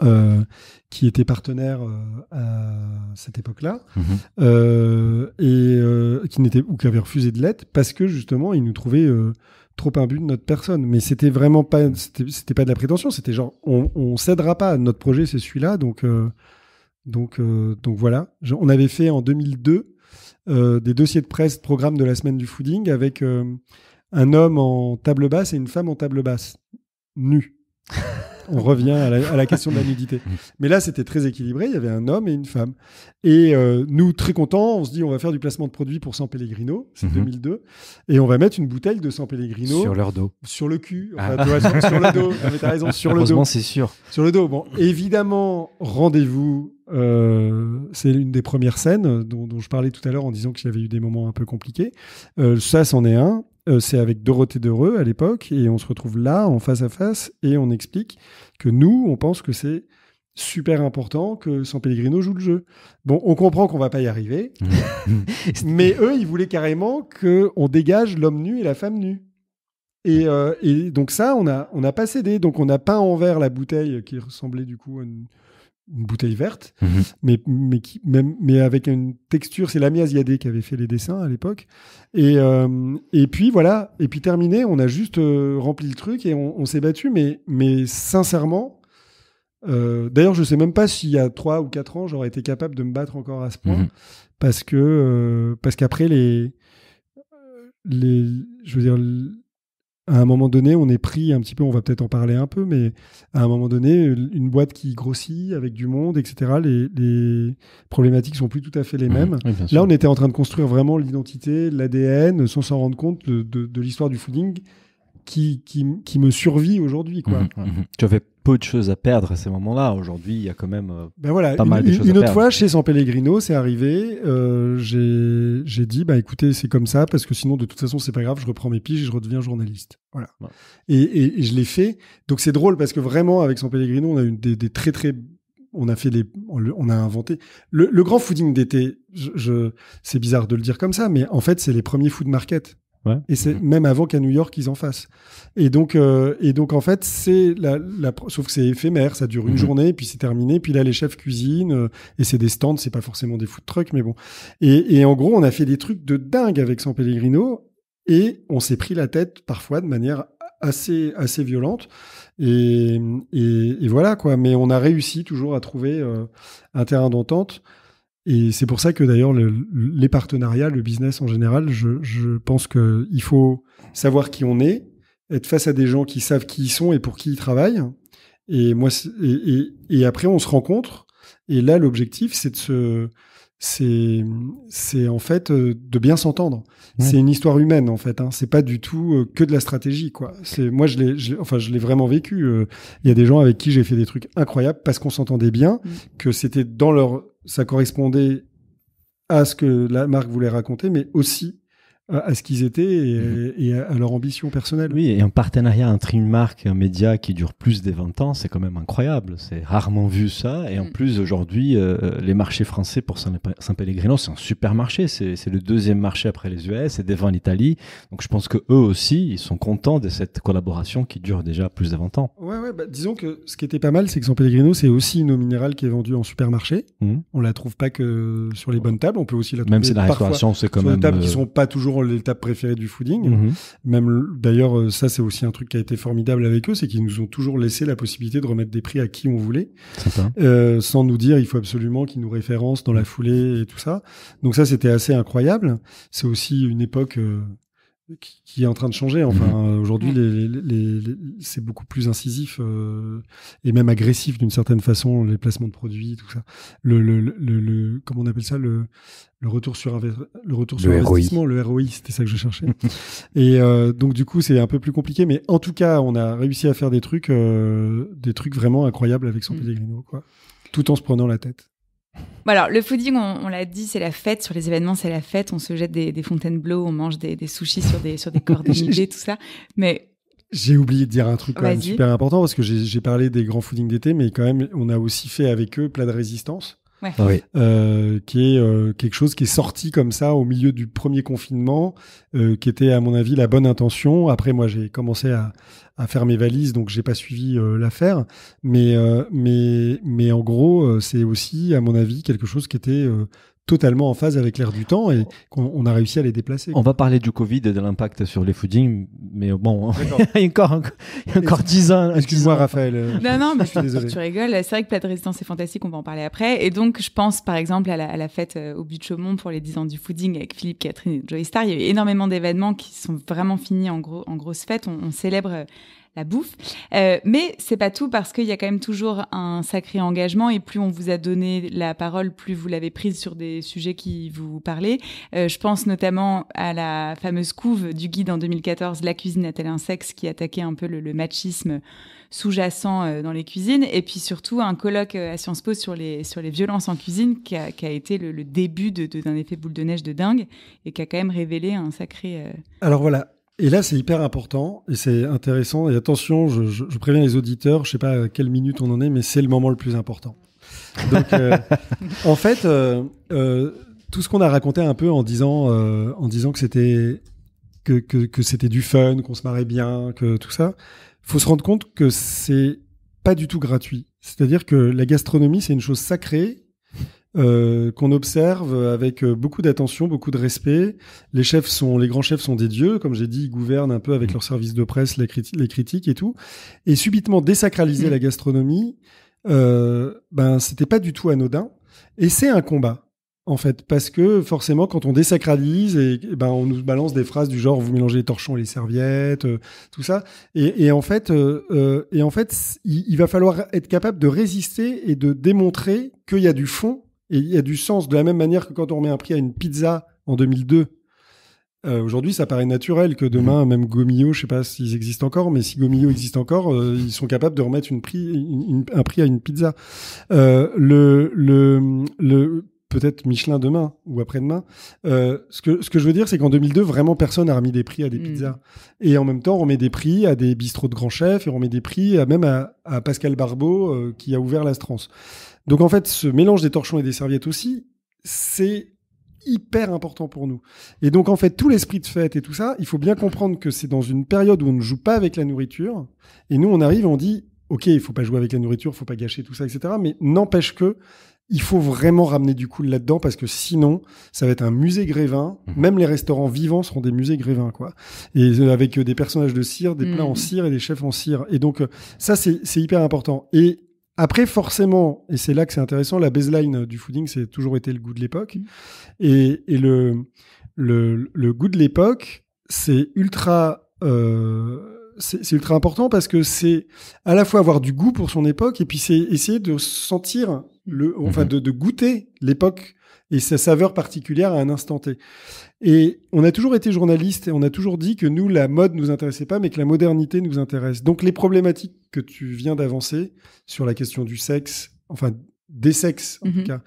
S1: euh, qui était partenaire euh, à cette époque-là, mm-hmm. euh, et qui n'était ou qui avait refusé de l'être parce que justement, il nous trouvait trop imbu de notre personne. Mais c'était vraiment pas, c'était pas de la prétention. C'était genre, on, on cédera pas. Notre projet, c'est celui-là, donc. donc, donc voilà, on avait fait en 2002 des dossiers de presse, programme de la semaine du fooding, avec un homme en table basse et une femme en table basse, nue. [laughs] on revient à la, question de la nudité. Mais là, c'était très équilibré. Il y avait un homme et une femme. Et euh, nous, très contents, on se dit, on va faire du placement de produit pour San Pellegrino. C'est 2002. Mhm. Et on va mettre une bouteille de San Pellegrino. Sur leur dos. Sur le cul. Ah. sur, le dos. mais raison, sur le dos. c'est sûr. Sur le dos. Bon, évidemment, rendez-vous euh, c'est une des premières scènes dont, je parlais tout à l'heure en disant qu'il y avait eu des moments un peu compliqués. Euh, ça, c'en est un. Euh, c'est avec Dorothée Dereux à l'époque, et on se retrouve là, en face à face, et on explique que nous, on pense que c'est super important que San Pellegrino joue le jeu. Bon, on comprend qu'on va pas y arriver, [laughs] mais eux, ils voulaient carrément que on dégage l'homme nu et la femme nue. Et, euh, donc ça, on a, on a pas cédé, donc on a peint en la bouteille qui ressemblait du coup à une une bouteille verte, mhm. mais, mais, même, mais avec une texture. C'est lamias Ziadé qui avait fait les dessins à l'époque. Et, euh, et puis voilà, et puis terminé, on a juste euh, rempli le truc et on, s'est battu, mais, mais sincèrement, euh, d'ailleurs, je sais même pas s'il y a 3 ou 4 ans, j'aurais été capable de me battre encore à ce point, mhm. parce que parce qu'après les les je veux dire à un moment donné, on est pris un petit peu, on va peut-être en parler un peu, mais à un moment donné, une boîte qui grossit avec du monde, etc., les, les problématiques sont plus tout à fait les mêmes. Là, on était en train de construire vraiment l'identité, l'ADN, sans s'en rendre compte de, l'histoire du fooding qui, qui, qui, me survit aujourd'hui. Quoi. Mm-hmm.
S3: Mm-hmm. Tu avais de choses à perdre à ces moments-là. Aujourd'hui, il y a quand même euh, ben voilà, pas une, mal de choses Une autre fois,
S1: chez San Pellegrino, c'est arrivé. Euh, j'ai dit, bah écoutez, c'est comme ça parce que sinon, de toute façon, c'est pas grave. Je reprends mes piges et je redeviens journaliste. Voilà. Et, je l'ai fait. Donc c'est drôle parce que vraiment, avec San Pellegrino, on a eu des, très très on a fait les, on a inventé le, grand fooding d'été. c'est bizarre de le dire comme ça, mais en fait, c'est les premiers food market. Et c'est même avant qu'à New York ils en fassent. Et donc, euh, et donc en fait, c'est la, sauf que c'est éphémère, ça dure une mhm. journée, puis c'est terminé. Puis là, les chefs cuisinent euh, et c'est des stands, c'est pas forcément des food trucks, mais bon. Et, en gros, on a fait des trucs de dingue avec San Pellegrino et on s'est pris la tête parfois de manière assez assez violente. Et, et, voilà quoi. Mais on a réussi toujours à trouver euh, un terrain d'entente. Et c'est pour ça que d'ailleurs les partenariats, le business en général, je, je pense qu'il faut savoir qui on est, être face à des gens qui savent qui ils sont et pour qui ils travaillent. Et moi, et, après on se rencontre. Et là, l'objectif, c'est de se, c'est c'est en fait euh, de bien s'entendre. C'est une histoire humaine en fait. Hein. C'est pas du tout euh, que de la stratégie quoi. C'est moi je l'ai enfin je l'ai vraiment vécu. Euh. Il y a des gens avec qui j'ai fait des trucs incroyables parce qu'on s'entendait bien, mm. que c'était dans leur ça correspondait à ce que la marque voulait raconter, mais aussi à ce qu'ils étaient et, mhm. à leur ambition personnelle.
S3: Oui, et un partenariat entre une marque un média qui dure plus des 20 ans, c'est quand même incroyable. C'est rarement vu ça. Et en mm. plus, aujourd'hui, euh, les marchés français pour Saint-Pellegrino, c'est un supermarché. C'est le deuxième marché après les US et devant l'Italie. Donc je pense que eux aussi, ils sont contents de cette collaboration qui dure déjà plus de 20 ans.
S1: Ouais, ouais bah, disons que ce qui était pas mal, c'est que Saint-Pellegrino, c'est aussi une eau minérale qui est vendue en supermarché. Mm. On la trouve pas que sur les bonnes tables. On peut aussi la trouver. Même si la restauration, c'est quand même. tables qui euh, sont pas toujours l'étape préférée du fooding mhm. Même d'ailleurs, euh, ça c'est aussi un truc qui a été formidable avec eux, c'est qu'ils nous ont toujours laissé la possibilité de remettre des prix à qui on voulait, euh, sans nous dire il faut absolument qu'ils nous référencent dans la foulée et tout ça. Donc ça c'était assez incroyable. C'est aussi une époque euh, qui, est en train de changer. Enfin, mmh. aujourd'hui, les, c'est beaucoup plus incisif euh, et même agressif d'une certaine façon, les placements de produits, tout ça. Le, le, comment on appelle ça le, retour sur, le retour sur investissement, le ROI, c'était ça que je cherchais. [laughs] et euh, donc, du coup, c'est un peu plus compliqué, mais en tout cas, on a réussi à faire des trucs, euh, des trucs vraiment incroyables avec son mmh. quoi, tout en se prenant la
S2: tête alors, le fooding, on, l'a dit, c'est la fête. Sur les événements, c'est la fête. On se jette des, fontaines bleues, on mange des, sushis sur des, sur des cordonniers, [laughs] tout ça. Mais
S1: j'ai oublié de dire un truc quand super important parce que j'ai parlé des grands foodings d'été, mais quand même, on a aussi fait avec eux plat de résistance. Ah oui. Euh, qui est euh, quelque chose qui est sorti comme ça au milieu du premier confinement, euh, qui était à mon avis la bonne intention. Après, moi, j'ai commencé à, à, faire mes valises, donc j'ai pas suivi euh, l'affaire, mais euh, mais mais en gros, c'est aussi à mon avis quelque chose qui était totalement en phase avec l'air du temps et qu'on a réussi à les déplacer.
S2: On
S3: va parler du Covid et de l'impact sur les foodings, mais bon, [laughs] il y a encore, encore
S2: 10
S1: ans. Excuse-moi, Raphaël. Euh, non, non, mais je suis désolé. Tu
S2: rigoles. C'est vrai que Plat de Résistance est fantastique, on va en parler après. Et donc, je pense par exemple à la, fête euh, au But de Chaumont pour les 10 ans du fooding avec Philippe, Catherine et Joy Star. Il y a eu énormément d'événements qui sont vraiment finis en, gros, en grosse fête. on célèbre euh, la bouffe. Euh, mais c'est pas tout parce qu'il y a quand même toujours un sacré engagement et plus on vous a donné la parole, plus vous l'avez prise sur des sujets qui vous parlaient. Euh, je pense notamment à la fameuse couve du guide en 2014, La cuisine a-t-elle un sexe, qui attaquait un peu le, machisme sous-jacent euh, dans les cuisines et puis surtout un colloque euh, à Sciences Po sur les, sur les violences en cuisine qui a, été le, début d'un de, effet boule de neige de dingue et qui a quand même révélé un sacré...
S1: Alors voilà, et là, c'est hyper important et c'est intéressant. Et attention, je, préviens les auditeurs, je sais pas à quelle minute on en est, mais c'est le moment le plus important. Donc, euh, [laughs] en fait, euh, euh, tout ce qu'on a raconté un peu en disant, en disant que c'était que, que c'était du fun, qu'on se marrait bien, que tout ça, faut se rendre compte que c'est pas du tout gratuit. C'est-à-dire que la gastronomie, c'est une chose sacrée euh, qu'on observe avec euh, beaucoup d'attention, beaucoup de respect. Les chefs sont, les grands chefs sont des dieux, comme j'ai dit, ils gouvernent un peu avec mmh. leur service de presse, les, critiques et tout. Et subitement désacraliser mmh. la gastronomie, euh, ben c'était pas du tout anodin. Et c'est un combat. En fait, parce que forcément, quand on désacralise, et, ben on nous balance des phrases du genre vous mélangez les torchons et les serviettes, tout ça. Et, en fait, et en fait, il, il va falloir être capable de résister et de démontrer qu'il y a du fond et il y a du sens de la même manière que quand on remet un prix à une pizza en 2002. Euh, aujourd'hui, ça paraît naturel que demain, mmh. même gomillo je sais pas s'ils existent encore, mais si gomillo existe encore, euh, ils sont capables de remettre une prix, un prix à une pizza. Euh, le, le, le peut-être Michelin demain ou après-demain. Euh, ce, que, je veux dire, c'est qu'en 2002, vraiment personne n'a remis des prix à des mm. pizzas. Et en même temps, on met des prix à des bistrots de grands chefs et on met des prix même à, Pascal Barbeau euh, qui a ouvert l'Astrance. Donc en fait, ce mélange des torchons et des serviettes aussi, c'est hyper important pour nous. Et donc en fait, tout l'esprit de fête et tout ça, il faut bien comprendre que c'est dans une période où on ne joue pas avec la nourriture. Et nous, on arrive, on dit, OK, il faut pas jouer avec la nourriture, il faut pas gâcher tout ça, etc. Mais n'empêche que il faut vraiment ramener du cool là-dedans parce que sinon, ça va être un musée grévin. Mhm. Même les restaurants vivants seront des musées grévins, quoi. Et euh, avec euh, des personnages de cire, des plats en mhm. cire et des chefs en cire. Et donc, euh, ça, c'est hyper important. Et après, forcément, et c'est là que c'est intéressant, la baseline du fooding, c'est toujours été le goût de l'époque. Mhm. Et, le, le, goût de l'époque, c'est ultra c'est ultra important parce que c'est à la fois avoir du goût pour son époque et puis c'est essayer de sentir le, enfin mhm. de, de goûter l'époque et sa saveur particulière à un instant T. Et on a toujours été journaliste et on a toujours dit que nous, la mode nous intéressait pas, mais que la modernité nous intéresse. Donc les problématiques que tu viens d'avancer sur la question du sexe, enfin des sexes, en tout mhm. cas,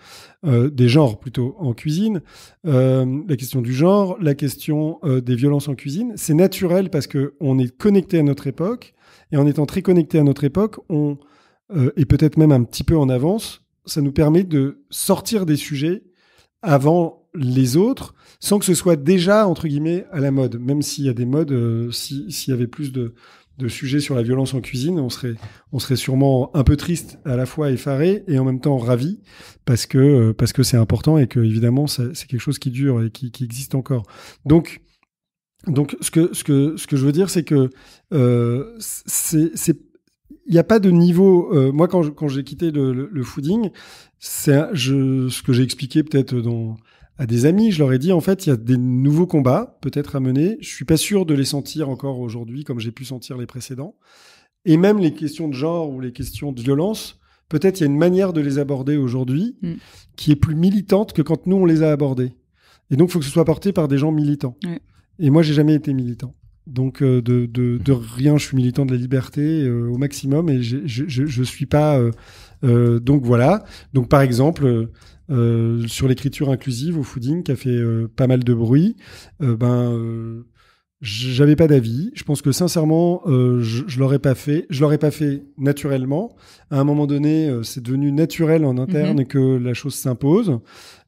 S1: euh, des genres plutôt en cuisine, euh, la question du genre, la question euh, des violences en cuisine. C'est naturel parce qu'on est connecté à notre époque et en étant très connecté à notre époque, on est peut-être même un petit peu en avance. Ça nous permet de sortir des sujets avant les autres sans que ce soit déjà entre guillemets à la mode, même s'il y a des modes, s'il y avait plus de de sujets sur la violence en cuisine, on serait, on serait sûrement un peu triste, à la fois effaré et en même temps ravi, parce que euh, parce que c'est important et que évidemment c'est quelque chose qui dure et qui, existe encore. Donc donc ce que ce que ce que je veux dire, c'est que euh, c'est il n'y a pas de niveau. Euh, moi, quand j'ai quitté le, le, le fooding, c'est ce que j'ai expliqué peut-être dans à des amis, je leur ai dit en fait, il y a des nouveaux combats peut-être à mener. Je suis pas sûr de les sentir encore aujourd'hui comme j'ai pu sentir les précédents. Et même les questions de genre ou les questions de violence, peut-être il y a une manière de les aborder aujourd'hui mm. qui est plus militante que quand nous on les a abordés. Et donc, il faut que ce soit porté par des gens militants. Et moi, j'ai jamais été militant. Donc euh, de, rien, je suis militant de la liberté euh, au maximum et je, ne suis pas. Euh, donc voilà. Donc par exemple, euh, sur l'écriture inclusive au fooding qui a fait euh, pas mal de bruit. Euh, ben, j'avais pas d'avis. Je pense que sincèrement, je, l'aurais pas fait. Je l'aurais pas fait naturellement. À un moment donné, c'est devenu naturel en interne mm-hmm. que la chose s'impose.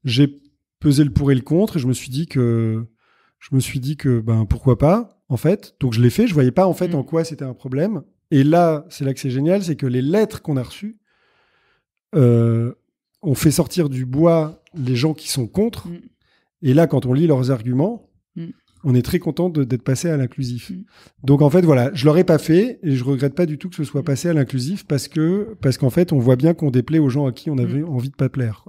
S1: J'ai pesé le pour et le contre et je me suis dit que je me suis dit que ben pourquoi pas en fait. Donc je l'ai fait. Je voyais pas en fait mm. en quoi c'était un problème. Et là, c'est là que c'est génial, c'est que les lettres qu'on a reçues on fait sortir du bois les gens qui sont contre. Mm. Et là, quand on lit leurs arguments, mm. on est très content d'être passé à l'inclusif. Mm. Donc en fait, voilà, je l'aurais pas fait et je regrette pas du tout que ce soit passé à l'inclusif parce que parce qu'en fait, on voit bien qu'on déplaît aux gens à qui on avait envie de pas plaire.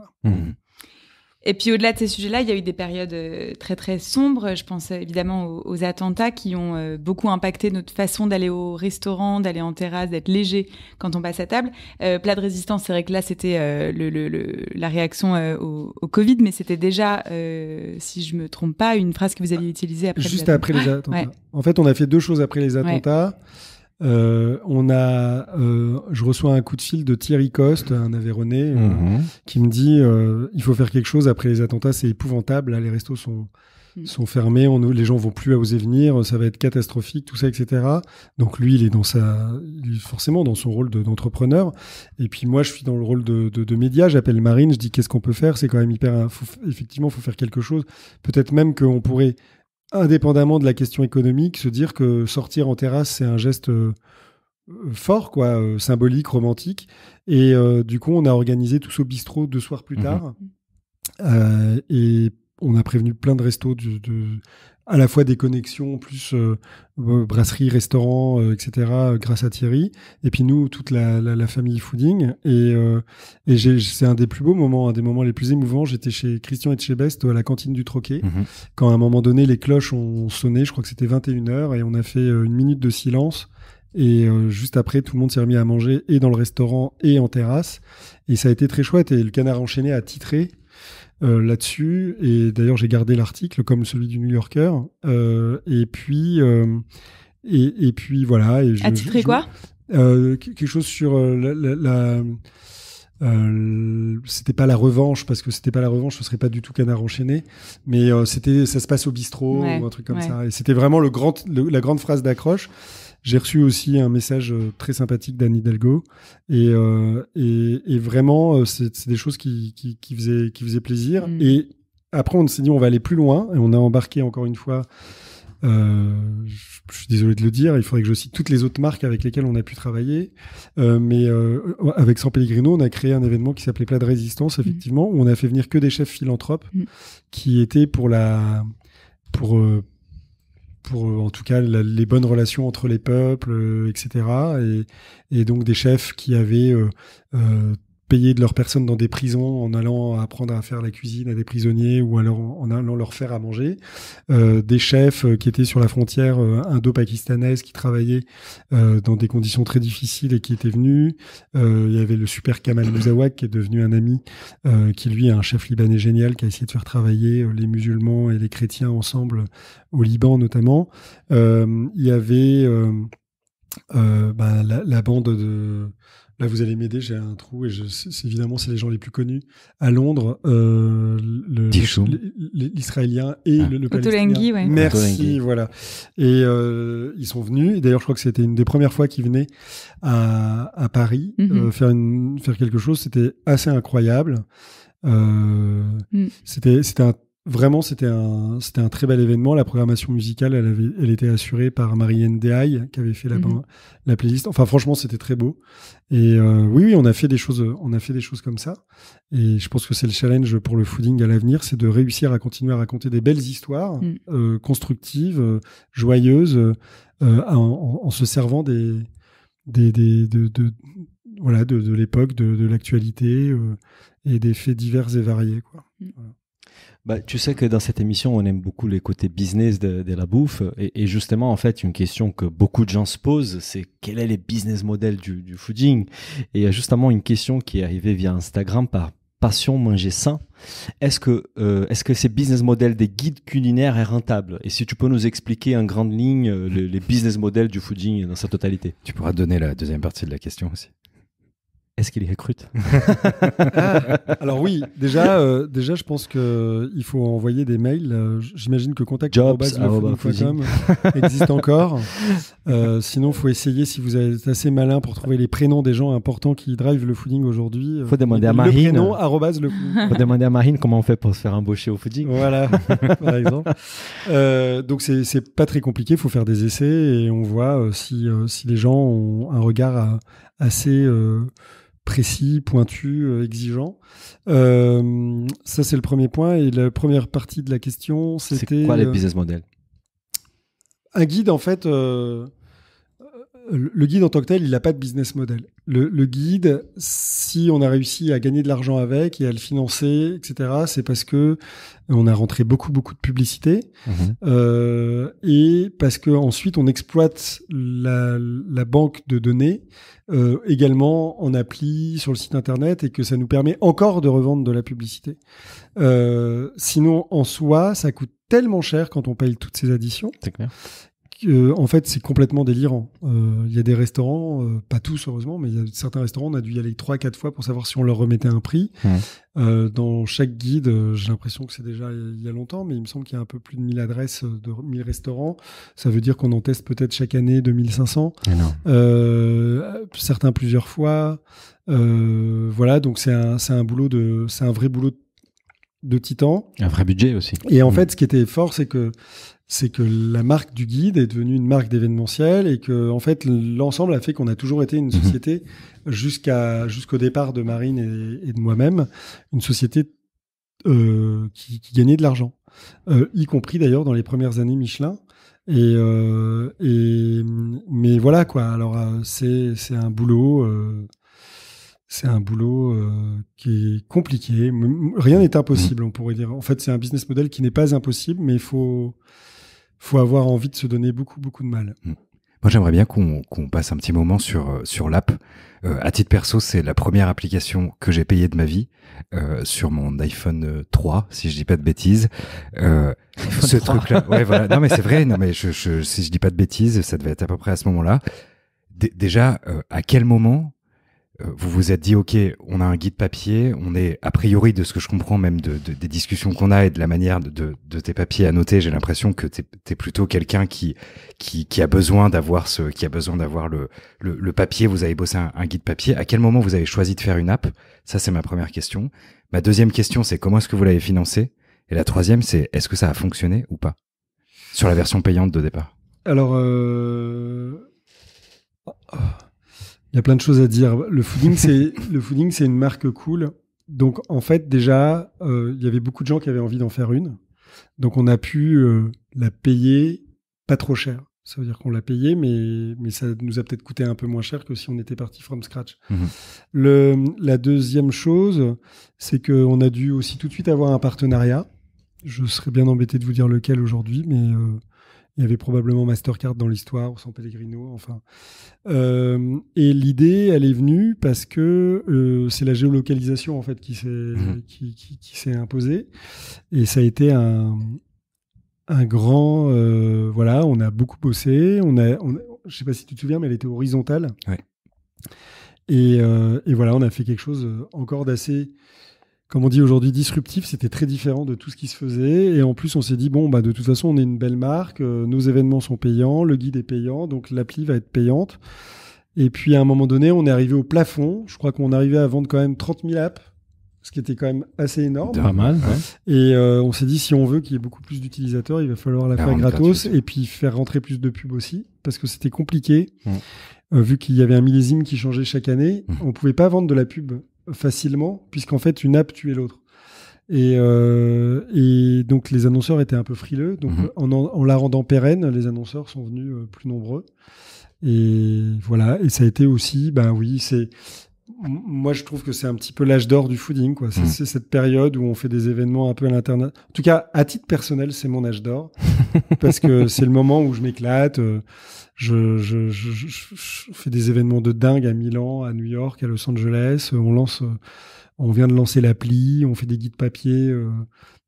S2: Et puis au-delà de ces sujets-là, il y a eu des périodes euh, très très sombres. Je pense euh, évidemment aux, attentats qui ont euh, beaucoup impacté notre façon d'aller au restaurant, d'aller en terrasse, d'être léger quand on passe à table. plat de résistance, c'est vrai que là c'était le, la réaction au, Covid, mais c'était déjà, si je me trompe pas, une phrase que vous aviez ah, utilisée après. Juste les après les attentats.
S1: En fait, on a fait deux choses après les attentats. Euh, on a, euh, je reçois un coup de fil de Thierry Coste, un Aveyronais, euh, mhm. qui me dit il faut faire quelque chose après les attentats, c'est épouvantable. les restos sont, hmm. sont fermés, les gens vont plus à oser venir, ça va être catastrophique, tout ça, etc. Donc lui, il est dans sa, forcément dans son rôle d'entrepreneur. et puis moi, je suis dans le rôle de, de, média. J'appelle Marine, je dis qu'est-ce qu'on peut faire C'est quand même hyper, effectivement, faut faire quelque chose. Peut-être même qu'on pourrait indépendamment de la question économique, se dire que sortir en terrasse, c'est un geste euh, fort, quoi, euh, symbolique, romantique. Et euh, du coup, on a organisé tous ce bistrot deux soirs plus mmh tard. et on a prévenu plein de restos de, à la fois des connexions plus brasseries euh, euh, brasserie, restaurant, euh, etc. grâce à Thierry. Et puis nous, toute la, famille fooding. Et, c'est un des plus beaux moments, un des moments les plus émouvants. J'étais chez Christian et chez Best à la cantine du Troquet, mhm. quand à un moment donné les cloches ont sonné. Je crois que c'était 21 h et on a fait une minute de silence. Et juste après, tout le monde s'est remis à manger et dans le restaurant et en terrasse. Et ça a été très chouette. Et le canard enchaîné a titré. Euh, là-dessus. Et d'ailleurs, j'ai gardé l'article comme celui du New Yorker. Euh, et puis, euh, et, puis voilà. Et je, quoi Quelque chose sur la. c'était pas la revanche parce que c'était pas la revanche, ce serait pas du tout canard enchaîné, mais c'était ça se passe au bistrot ou un truc comme ça. Et c'était vraiment le grand, la grande phrase d'accroche. J'ai reçu aussi un message euh, très sympathique d'Anne Hidalgo. Et, euh, et, vraiment, euh, c'est des choses qui, qui, qui, faisaient, qui plaisir. Mm. Et après, on s'est dit, on va aller plus loin. Et on a embarqué encore une fois. je suis désolé de le dire, il faudrait que je cite toutes les autres marques avec lesquelles on a pu travailler. mais avec San Pellegrino, on a créé un événement qui s'appelait Plat de résistance, effectivement, mm. où on a fait venir que des chefs philanthropes mm. qui étaient pour la pour pour euh, en tout cas les bonnes relations entre les peuples, euh, etc. Et, donc des chefs qui avaient euh, payer de leurs personnes dans des prisons en allant apprendre à faire la cuisine à des prisonniers ou alors en allant leur faire à manger. Euh, des chefs euh, qui étaient sur la frontière euh, indo-pakistanaise qui travaillaient dans des conditions très difficiles et qui étaient venus. il y avait le super Kamal Mouzawak qui est devenu un ami, qui lui est un chef libanais génial qui a essayé de faire travailler les musulmans et les chrétiens ensemble au Liban notamment. il y avait bah, la, bande de Là, vous allez m'aider, j'ai un trou et je, c'est, évidemment, c'est les gens les plus connus. À Londres, euh, l'Israélien et ah. le, le Merci, voilà. Et euh, ils sont venus. Et d'ailleurs, je crois que c'était une des premières fois qu'ils venaient à, à Paris mhm. euh, faire, une, faire quelque chose. C'était assez incroyable. Euh, mm. c'était, c'était un Vraiment, c'était un, c'était un très bel événement. La programmation musicale, elle, avait, elle était assurée par Marianne Dehay, qui avait fait la, mhm. la playlist. Enfin, franchement, c'était très beau. Et euh, oui, oui, on a fait des choses, on a fait des choses comme ça. Et je pense que c'est le challenge pour le fooding à l'avenir, c'est de réussir à continuer à raconter des belles histoires mm. euh, constructives, euh, joyeuses, en, se servant des, des, des de, voilà, de, l'époque, de, l'actualité et des faits divers et variés, quoi. Mm
S3: bah, Tu sais que dans cette émission, on aime beaucoup les côtés business de, la bouffe. Et, justement, en fait, une question que beaucoup de gens se posent, c'est quel est le business model du, du fooding Et il y a justement une question qui est arrivée via Instagram par Passion Manger Sain. Est-ce que, euh, est-ce que ces business models des guides culinaires est rentable Et si tu peux nous expliquer en grande ligne euh, les, les business models du fooding dans sa totalité Tu pourras donner la
S4: deuxième partie de la question aussi. Est-ce qu'il les recrute
S1: ah, Alors oui, déjà, euh, déjà, je pense qu'il faut envoyer des mails. Euh, j'imagine que contact existe encore. Sinon, euh, sinon, faut essayer si vous êtes assez malin pour trouver les prénoms des gens importants qui drivent le fooding aujourd'hui. Faut demander à Marine. Le faut demander à Marine comment on fait pour se faire embaucher au fooding. Voilà, par exemple. donc c'est pas très compliqué. Il Faut faire des essais et on voit si si les gens ont un regard assez précis, pointu, euh, exigeant. Euh, ça, c'est le premier point. Et la première partie de la question, c'était. C'est quoi les euh, business models Un guide, en fait, le guide en tant que tel, il n'a pas de business model. Le, guide, si on a réussi à gagner de l'argent avec et à le financer, etc., c'est parce que on a rentré beaucoup beaucoup de publicité mhm. euh, et parce que ensuite on exploite la, banque de données euh, également en appli sur le site internet et que ça nous permet encore de revendre de la publicité. Euh, sinon, en soi, ça coûte tellement cher quand on paye toutes ces additions euh, en fait, c'est complètement délirant. Euh, il y a des restaurants, euh, pas tous heureusement, mais il y a certains restaurants, on a dû y aller trois, quatre fois pour savoir si on leur remettait un prix. dans chaque guide, j'ai l'impression que c'est déjà il y a longtemps, mais il me semble qu'il y a un peu plus de 1000 adresses, de 1000 restaurants. Ça veut dire qu'on en teste peut-être chaque année 2500. certains plusieurs fois. voilà, donc c'est un, un boulot de, c'est un vrai boulot de titan. Un vrai budget aussi. Et en mm. fait, ce qui était fort, c'est que c'est que la marque du guide est devenue une marque d'événementiel et que en fait l'ensemble a fait qu'on a toujours été une mhm. société jusqu'à jusqu'au départ de Marine et, de moi-même, une société euh, qui, gagnait de l'argent, euh, y compris d'ailleurs dans les premières années Michelin. Et, euh, et mais voilà quoi. Alors c'est c'est un boulot. c'est un boulot qui est compliqué. Rien n'est mhm. impossible, on pourrait dire. En fait, c'est un business model qui n'est pas impossible, mais il faut, faut avoir envie de se donner beaucoup, beaucoup de mal. Hmm.
S4: Moi, j'aimerais bien qu'on passe un petit moment sur, euh, sur l'app. Euh, à titre perso, c'est la première application que j'ai payée de ma vie euh, sur mon iPhone 3, si je dis pas de bêtises. ce truc-là, voilà. Non, mais c'est vrai. [laughs] Non, mais je, si je dis pas de bêtises, ça devait être à peu près à ce moment-là. Déjà, à quel moment euh, vous vous êtes dit, OK, on a un guide papier, on est, a priori, de ce que je comprends même de, des discussions qu'on a et de la manière de, tes papiers à noter, j'ai l'impression que tu es, plutôt quelqu'un qui, qui, a besoin d'avoir ce, qui a besoin d'avoir le, papier. Vous avez bossé un, guide papier. À quel moment vous avez choisi de faire une app Ça, c'est ma première question. Ma deuxième question, c'est comment est-ce que vous l'avez financé Et la troisième, c'est est-ce que ça a fonctionné ou pas Sur la version payante de départ.
S1: Alors, euh... Oh, oh. Il y a plein de choses à dire. Le fooding, c'est [laughs] le c'est une marque cool. Donc en fait, déjà, il euh, y avait beaucoup de gens qui avaient envie d'en faire une. Donc on a pu euh, la payer pas trop cher. Ça veut dire qu'on l'a payé, mais, mais ça nous a peut-être coûté un peu moins cher que si on était parti from scratch. Mhm. la deuxième chose, c'est qu'on a dû aussi tout de suite avoir un partenariat. Je serais bien embêté de vous dire lequel aujourd'hui, mais euh, il y avait probablement Mastercard dans l'histoire, ou San Pellegrino, enfin. Euh, et l'idée, elle est venue parce que euh, c'est la géolocalisation, en fait, qui s'est, mhm. qui, qui, imposée. Et ça a été un, grand. Euh, voilà, on a beaucoup bossé. On a, sais pas si tu te souviens, mais elle était horizontale. et, voilà, on a fait quelque chose encore d'assez comme on dit aujourd'hui, disruptif. C'était très différent de tout ce qui se faisait. Et en plus, on s'est dit, bon, bah, de toute façon, on est une belle marque, euh, nos événements sont payants, le guide est payant, donc l'appli va être payante. Et puis, à un moment donné, on est arrivé au plafond. Je crois qu'on arrivait à vendre quand même 30 000 apps ce qui était quand même assez énorme. Pas mal. Et euh, on s'est dit, si on veut qu'il y ait beaucoup plus d'utilisateurs, il va falloir la, faire gratos et puis faire rentrer plus de pubs aussi, parce que c'était compliqué. Euh, vu qu'il y avait un millésime qui changeait chaque année, On mmh. on pouvait pas vendre de la pub facilement, puisqu'en fait, une app tuait l'autre. Et, euh, et, donc les annonceurs étaient un peu frileux. Donc mhm. en, la rendant pérenne, les annonceurs sont venus euh, plus nombreux. Et voilà. Et ça a été aussi, ben oui, c'est moi, je trouve que c'est un petit peu l'âge d'or du fooding. Quoi. C'est, mm. cette période où on fait des événements un peu à l'internet. En tout cas, à titre personnel, c'est mon âge d'or [laughs] parce que c'est le moment où je m'éclate. Euh, je, je, je, fais des événements de dingue à Milan, à New York, à Los Angeles. On lance, on vient de lancer l'appli. On fait des guides papier euh,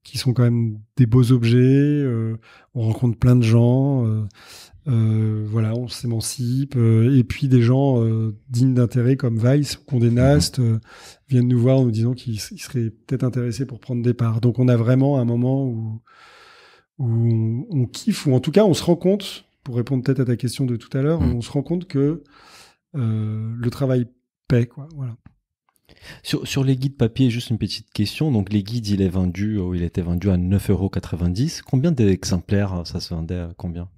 S1: qui sont quand même des beaux objets. Euh, on rencontre plein de gens. Euh, voilà, on s'émancipe. Euh, et puis des gens euh, dignes d'intérêt comme Vice, Condé mhm. Nast, viennent nous voir en nous disant qu'ils seraient peut-être intéressés pour prendre des parts. Donc on a vraiment un moment où, on, kiffe, ou en tout cas on se rend compte, pour répondre peut-être à ta question de tout à l'heure, mhm. on se rend compte que le travail paie. voilà. Sur, les guides papier, juste une petite question.
S3: Donc, les guides, il est vendu, oh, il était vendu à 9,90€. Combien d'exemplaires ça se vendait combien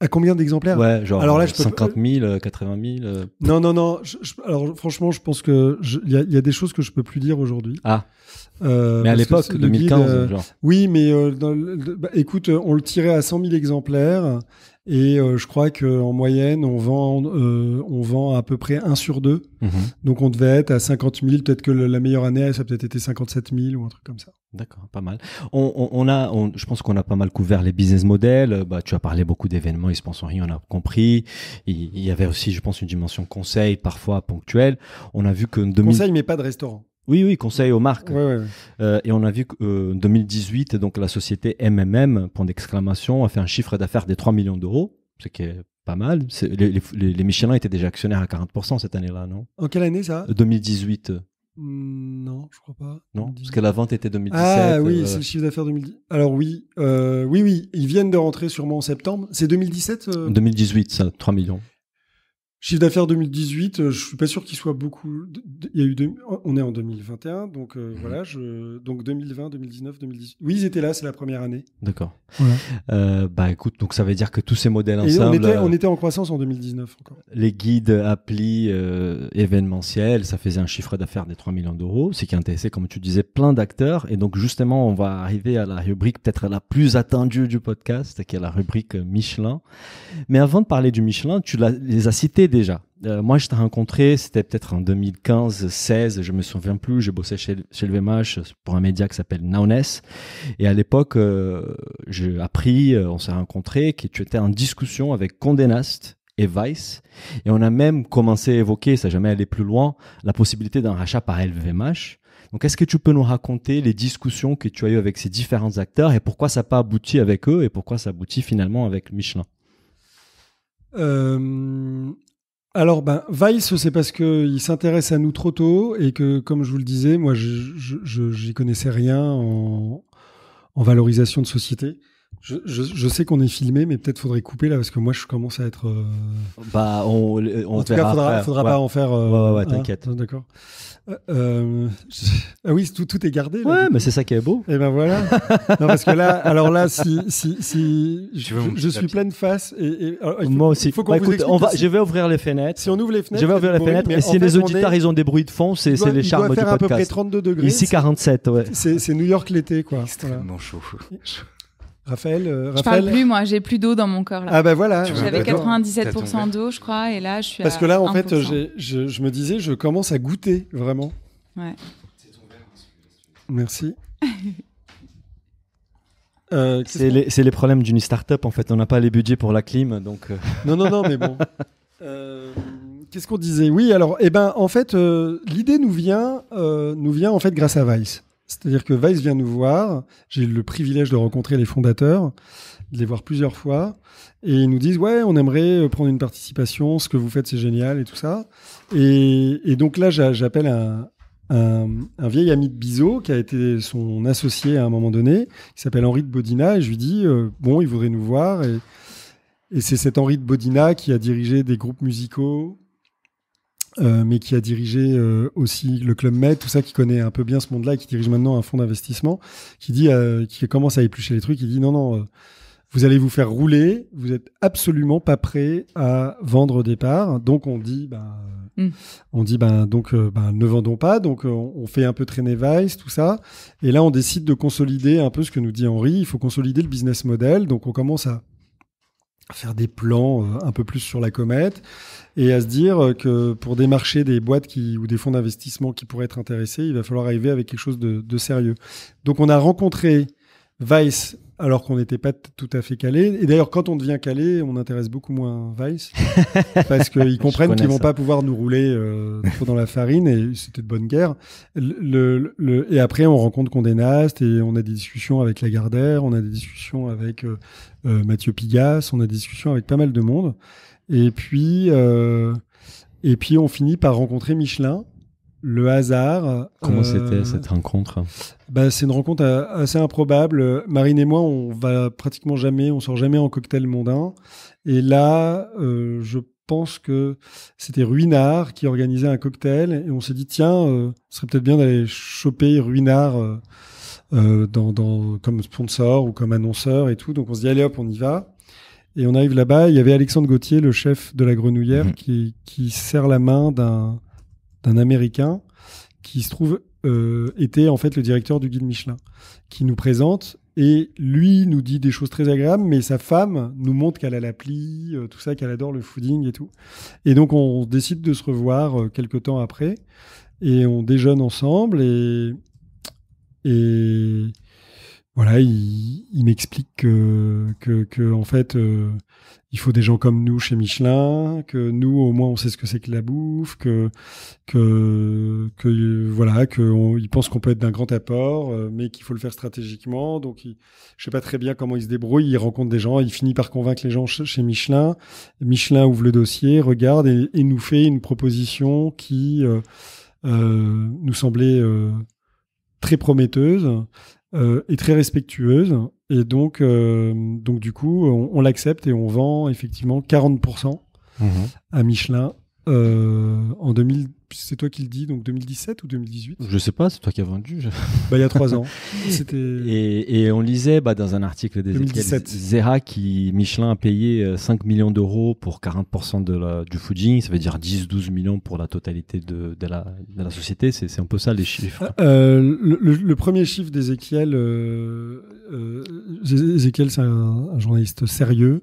S1: à combien d'exemplaires Ouais, genre 50
S3: 000, 80 000.
S1: Non, non, non. Je, alors franchement, je pense qu'il y, y, a des choses que je peux plus dire aujourd'hui. Ah. Euh, mais à l'époque, 2015, euh, genre. Oui, mais euh, dans, bah, écoute, euh, on le tirait à 100 000 exemplaires. Et euh, je crois qu'en moyenne, on vend, euh, on vend à peu près 1 sur 2. Mhm. Donc on devait être à 50 000. Peut-être que la meilleure année, ça a peut-être été 57 000 ou un truc comme ça. D'accord,
S3: pas mal. On, a, je pense qu'on a pas mal couvert les business models. Euh, bah, tu as parlé beaucoup d'événements, ils se pensent en rien, on a compris. Il, y avait aussi, je pense, une dimension conseil, parfois ponctuelle. On a vu que 2000... conseil, mais pas de restaurant. Oui, oui, conseil aux marques. Euh, et on a vu que 2018, euh, donc la société MMM, point d'exclamation, a fait un chiffre d'affaires de 3 millions d'euros, ce qui est pas mal. les, Michelin étaient déjà actionnaires à 40% cette année-là, non En quelle année ça 2018. Euh,
S1: hmm, non, je crois pas. Non, parce que la
S3: vente était 2017. Ah oui, c'est le chiffre
S1: d'affaires 2010. Alors oui, oui, oui, ils viennent de rentrer sûrement en septembre. C'est 2017
S3: 2018, ça, 3 millions.
S1: Chiffre d'affaires 2018, euh, je suis pas sûr qu'il soit beaucoup. Il y a eu on est en 2021, donc euh, mhm. voilà, je, donc 2020, 2019, 2018. Oui, ils étaient là, c'est la première année.
S3: D'accord. Euh, bah écoute, donc ça veut dire que tous ces modèles ensemble. on,
S1: était, en croissance en 2019 encore.
S3: Les guides, applis, événementiels, ça faisait un chiffre d'affaires des 3 millions d'euros, ce qui intéressait, comme tu disais, plein d'acteurs. Et donc justement, on va arriver à la rubrique peut-être la plus attendue du podcast, qui est la rubrique Michelin. Mais avant de parler du Michelin, tu les as cités déjà. Euh, moi, je t'ai rencontré, c'était peut-être en 2015, 16, je me souviens plus. J'ai bossé chez, chez le pour un média qui s'appelle Nowness. Et à l'époque, euh, j'ai appris, euh, on s'est rencontré, que tu étais en discussion avec Condé Nast et Vice. Et on a même commencé à évoquer, ça jamais allé plus loin, la possibilité d'un rachat par LVMH. Donc, est-ce que tu peux nous raconter les discussions que tu as eues avec ces différents acteurs et pourquoi ça n'a pas abouti avec eux et pourquoi ça aboutit finalement avec Michelin
S1: euh, alors, ben, Vice, c'est parce qu'il s'intéresse à nous trop tôt et que, comme je vous le disais, moi, je n'y connaissais rien en, en, valorisation de société. Je, sais qu'on est filmé, mais peut-être faudrait couper là parce que moi je commence à être. Euh,
S3: bah, on, on en tout cas, faudra, pas en faire. Euh, ouais, ouais, hein, t'inquiète.
S1: Hein, d'accord. Euh, ah oui, tout, tout est gardé. ouais, mais c'est ça qui est beau. Et eh ben voilà. non, parce que là, alors là, si, je, suis pleine face et, moi aussi. Faut bah, on va, je vais ouvrir les fenêtres. Si on ouvre les fenêtres, je vais ouvrir les fenêtres. Et si les auditeurs ils ont des bruits de fond, c'est les charmes du podcast. Il faire à peu près 32 degrés. Ici
S3: 47, ouais.
S1: C'est New York l'été, quoi. Extrêmement chaud. [laughs] Raphaël, euh, Je parle plus, moi,
S2: j'ai plus d'eau dans mon corps. Là. Ah ben voilà. J'avais 97% d'eau, je crois, et là, je suis Parce que là, en fait,
S1: je, me disais, je commence à goûter, vraiment.
S2: Ouais.
S3: Merci. [laughs] Euh, c'est les, problèmes d'une start-up, en fait. On n'a pas les budgets pour la clim, donc... Euh. [laughs] Non, non, non, mais bon...
S1: [laughs] Qu'est-ce qu'on disait Oui, alors, eh ben, en fait, l'idée nous vient, nous vient en fait grâce à Vice. C'est-à-dire que Vice vient nous voir. J'ai eu le privilège de rencontrer les fondateurs, de les voir plusieurs fois. Et ils nous disent, ouais, on aimerait euh, prendre une participation. Ce que vous faites, c'est génial et tout ça. Et, donc là, j'appelle un, vieil ami de Bizot qui a été son associé à un moment donné, qui s'appelle Henri de Bodina, et je lui dis euh, bon, il voudrait nous voir. Et, et c'est cet Henri de Bodina qui a dirigé des groupes musicaux, euh, mais qui a dirigé euh, aussi le club Med, tout ça, qui connaît un peu bien ce monde-là, et qui dirige maintenant un fonds d'investissement, qui dit, euh, qui commence à éplucher les trucs, Il dit non non, vous allez vous faire rouler, vous êtes absolument pas prêt à vendre au départ, donc on dit ben on dit ben donc bah, ne vendons pas, donc on, on, fait un peu traîner Vice, tout ça, et là on décide de consolider un peu ce que nous dit Henri, il faut consolider le business model, donc on commence à faire des plans euh, un peu plus sur la comète et à se dire euh, que pour démarcher des boîtes ou des fonds d'investissement qui pourraient être intéressés, il va falloir arriver avec quelque chose de, de sérieux. Donc on a rencontré Vice alors qu'on n'était pas tout à fait calé. Et d'ailleurs, quand on devient calé, on intéresse beaucoup moins Vice [laughs] parce qu'ils comprennent qu'ils vont pas pouvoir nous rouler euh, dans la farine et c'était de bonne guerre. et après, on rencontre Condé Nast et on a des discussions avec Lagardère, on a des discussions avec euh, euh, Mathieu Pigas, on a des discussions avec pas mal de monde. Et puis, et puis, on finit par rencontrer Michelin le hasard. Comment euh, c'était cette rencontre bah, C'est une rencontre assez improbable. Marine et moi, on va pratiquement jamais, on sort jamais en cocktail mondain. Et là, euh, je pense que c'était Ruinard qui organisait un cocktail. Et on s'est dit, tiens, euh, ce serait peut-être bien d'aller choper Ruinard comme sponsor ou comme annonceur et tout. Donc on se dit, allez hop, on y va. Et on arrive là-bas. Il y avait Alexandre Gauthier, le chef de la Grenouillère, mmh. qui, qui serre la main d'un un Américain qui se trouve euh, était en fait le directeur du guide Michelin, qui nous présente et lui nous dit des choses très agréables, mais sa femme nous montre qu'elle a l'appli, plie euh, tout ça, qu'elle adore le fooding et tout. Et donc on décide de se revoir quelque euh, quelques temps après et on déjeune ensemble et et voilà, il, m'explique que, en fait, euh, il faut des gens comme nous chez Michelin, que nous, au moins, on sait ce que c'est que la bouffe, que, que, euh, voilà, qu'il pense qu'on peut être d'un grand apport, euh, mais qu'il faut le faire stratégiquement. Donc, je je sais pas très bien comment il se débrouille. Il rencontre des gens, il finit par convaincre les gens chez Michelin. Michelin ouvre le dossier, regarde et, nous fait une proposition qui nous semblait très prometteuse euh, est très respectueuse. Et donc, euh, donc du coup, on, l'accepte et on vend effectivement 40% mhm. à Michelin euh, en 2000, c'est toi qui le dis, donc 2017 ou 2018 Je sais pas, c'est toi qui as vendu. Bah, il y a trois ans.
S3: [laughs] Et, on lisait bah, dans un article d'Ezekiel Zera qui Michelin a payé 5 euh, millions d'euros pour 40% de la, du Fujin, ça veut dire 10-12 millions pour la totalité de, de, la, de la, société. C'est un peu ça les chiffres.
S1: Euh, le, premier chiffre d'Ezekiel, euh, c'est un, un journaliste sérieux.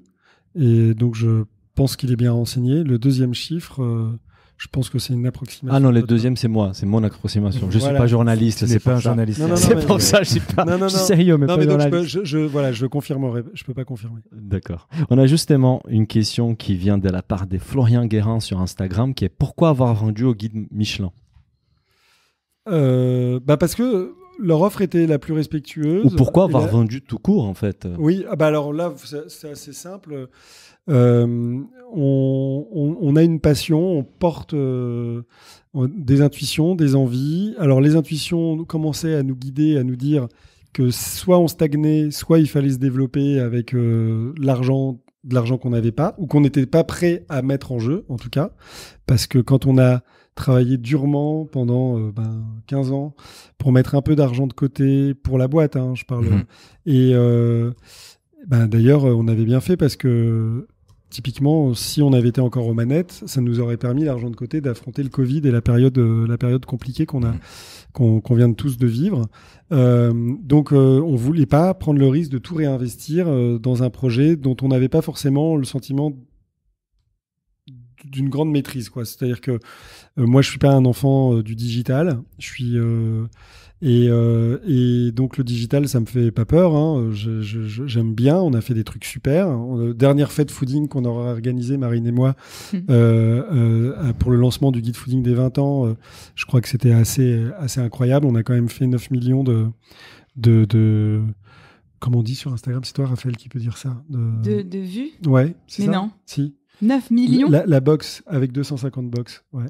S1: Et donc je pense qu'il est bien renseigné. Le deuxième chiffre, euh, je pense que c'est une approximation. Ah non, le
S3: deuxième, c'est moi, c'est mon approximation. Je ne suis pas journaliste, c'est pas un journaliste. [laughs]
S1: C'est pour ça, je suis pas. sérieux, non, mais je, je, je confirmerai, peux pas confirmer.
S3: D'accord. On a justement une question qui vient de la part des Florian Guérin sur Instagram, qui est pourquoi avoir vendu au guide Michelin
S1: euh, bah parce que leur offre était la plus respectueuse. Ou pourquoi avoir vendu tout court, en fait Oui, ah bah alors là, c'est assez simple. Euh, on, a une passion, on porte euh, des intuitions, des envies. Alors les intuitions commençaient à nous guider, à nous dire que soit on stagnait, soit il fallait se développer avec euh, l'argent de l'argent qu'on n'avait pas ou qu'on n'était pas prêt à mettre en jeu en tout cas parce que quand on a travaillé durement pendant 15 ben, ans pour mettre un peu d'argent de côté pour la boîte hein, je parle mmh. et ben, d'ailleurs on avait bien fait parce que Typiquement, si on avait été encore aux manettes, ça nous aurait permis l'argent de côté d'affronter le Covid et la période, euh, la période compliquée qu'on a, mm. qu'on vient de tous de vivre. Euh, donc, on euh, on voulait pas prendre le risque de tout réinvestir dans un projet dont on n'avait pas forcément le sentiment d'une grande maîtrise, quoi. C'est-à-dire que moi, je suis pas un enfant du digital. Je suis euh, et, donc le digital, ça me fait pas peur. Hein. J'aime bien. On a fait des trucs super. Euh, dernière fête fooding qu'on aura organisée, Marine et moi, hmm. euh, pour le lancement du guide fooding des 20 ans, je crois que c'était assez, assez incroyable. On a quand même fait 9 millions de, comment on dit sur Instagram, c'est toi Raphaël qui peut dire ça De, vues Ouais, c'est ça. Mais non. Si. 9 millions la, la box avec 250 box, ouais.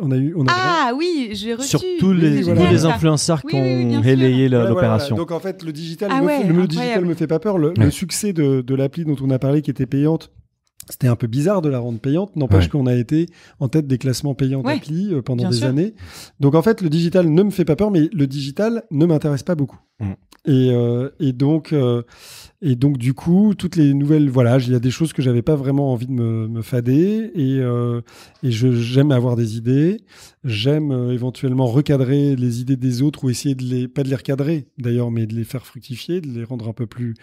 S1: On a eu, ah oui, j'ai reçu. Sur tous les, les influenceurs qui ont relayé l'opération. Donc en fait, le digital, ne ah me, le digital me fait pas peur. Le, succès de, l'appli dont on a parlé, qui était payante, c'était un peu bizarre de la rendre payante, n'empêche qu'on a été en tête des classements payants d'applis euh, pendant des années. Donc en fait, le digital ne me fait pas peur, mais le digital ne m'intéresse pas beaucoup. Mm. Euh, et, donc, euh, et donc, du coup, toutes les nouvelles, voilà, il y a des choses que j'avais pas vraiment envie de me, fader. Et, euh, et j'aime avoir des idées. J'aime euh, éventuellement recadrer les idées des autres ou essayer de les, pas de les recadrer d'ailleurs, mais de les faire fructifier, de les rendre un peu plus,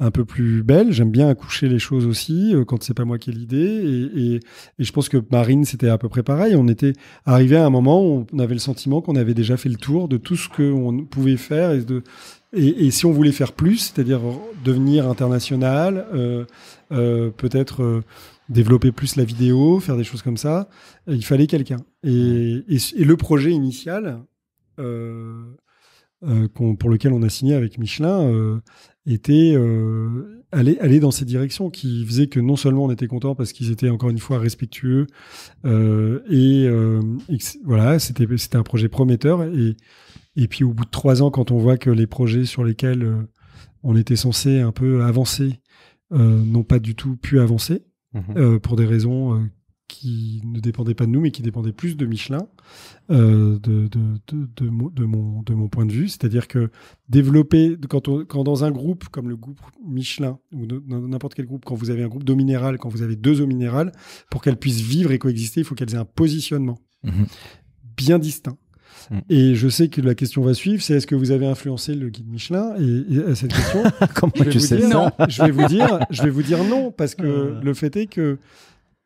S1: un peu plus belles. J'aime bien accoucher les choses aussi euh, quand c'est pas moi qui ai l'idée. Et, et, je pense que Marine, c'était à peu près pareil. On était arrivé à un moment où on avait le sentiment qu'on avait déjà fait le tour de tout ce qu'on pouvait faire et de et, si on voulait faire plus, c'est-à-dire devenir international, euh, euh, peut-être euh, développer plus la vidéo, faire des choses comme ça, il fallait quelqu'un. Et, le projet initial pour lequel on a signé avec Michelin était aller, aller, dans ces directions qui faisaient que non seulement on était content parce qu'ils étaient encore une fois respectueux et, voilà, c'était un projet prometteur et et puis au bout de trois ans, quand on voit que les projets sur lesquels euh, on était censé un peu avancer euh, n'ont pas du tout pu avancer mhm. euh, pour des raisons qui ne dépendaient pas de nous, mais qui dépendaient plus de Michelin, de, de, de, de, mon, point de vue. C'est-à-dire que développer, quand, on, quand dans un groupe comme le groupe Michelin, ou n'importe quel groupe, quand vous avez un groupe d'eau minérale, quand vous avez deux eaux minérales, pour qu'elles puissent vivre et coexister, il faut qu'elles aient un positionnement mhm. bien distinct. Mm. Et je sais que la question va suivre, c'est est-ce que vous avez influencé le guide Michelin et, à cette question, [laughs] Comment je vais vous sais dire, [laughs] je vais vous dire, je vais vous dire non parce que euh. le fait est que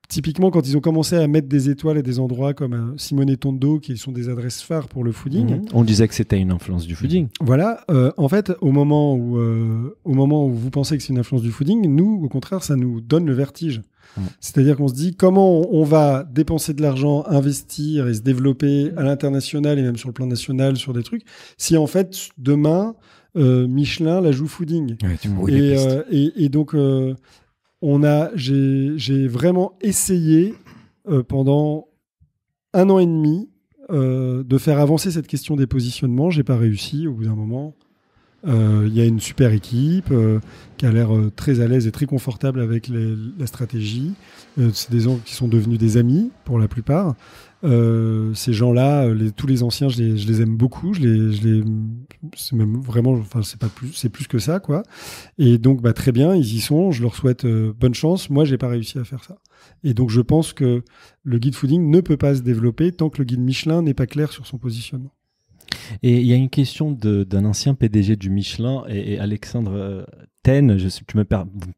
S1: typiquement quand ils ont commencé à mettre des étoiles à des endroits comme euh, Simone et Tondo qui sont des adresses phares pour le fooding. Mm-hmm.
S3: On disait que c'était une influence du fooding.
S1: Voilà, euh, en fait au moment où au moment où vous pensez que c'est une influence du fooding, nous au contraire ça nous donne le vertige. C'est-à-dire qu'on se dit comment on va dépenser de l'argent, investir et se développer à l'international et même sur le plan national sur des trucs, si en fait demain euh, Michelin la joue fooding. Euh, et, donc euh, on a, j'ai vraiment essayé pendant un an et demi de faire avancer cette question des positionnements. J'ai pas réussi au bout d'un moment. Euh, il y a une super équipe euh, qui a l'air euh, très à l'aise et très confortable avec la stratégie. c'est des gens qui sont devenus des amis pour la plupart. ces gens-là, tous les anciens, je les, aime beaucoup. Je les, je c'est même vraiment, enfin, c'est pas plus, c'est plus que ça, quoi. Et donc, bah, très bien, ils y sont. Je leur souhaite bonne chance. Moi, j'ai pas réussi à faire ça. Et donc, je pense que le guide fooding ne peut pas se développer tant que le guide Michelin n'est pas clair sur son positionnement. Et il y a une question
S3: d'un ancien PDG du Michelin et, Alexandre euh, Ten, je, tu me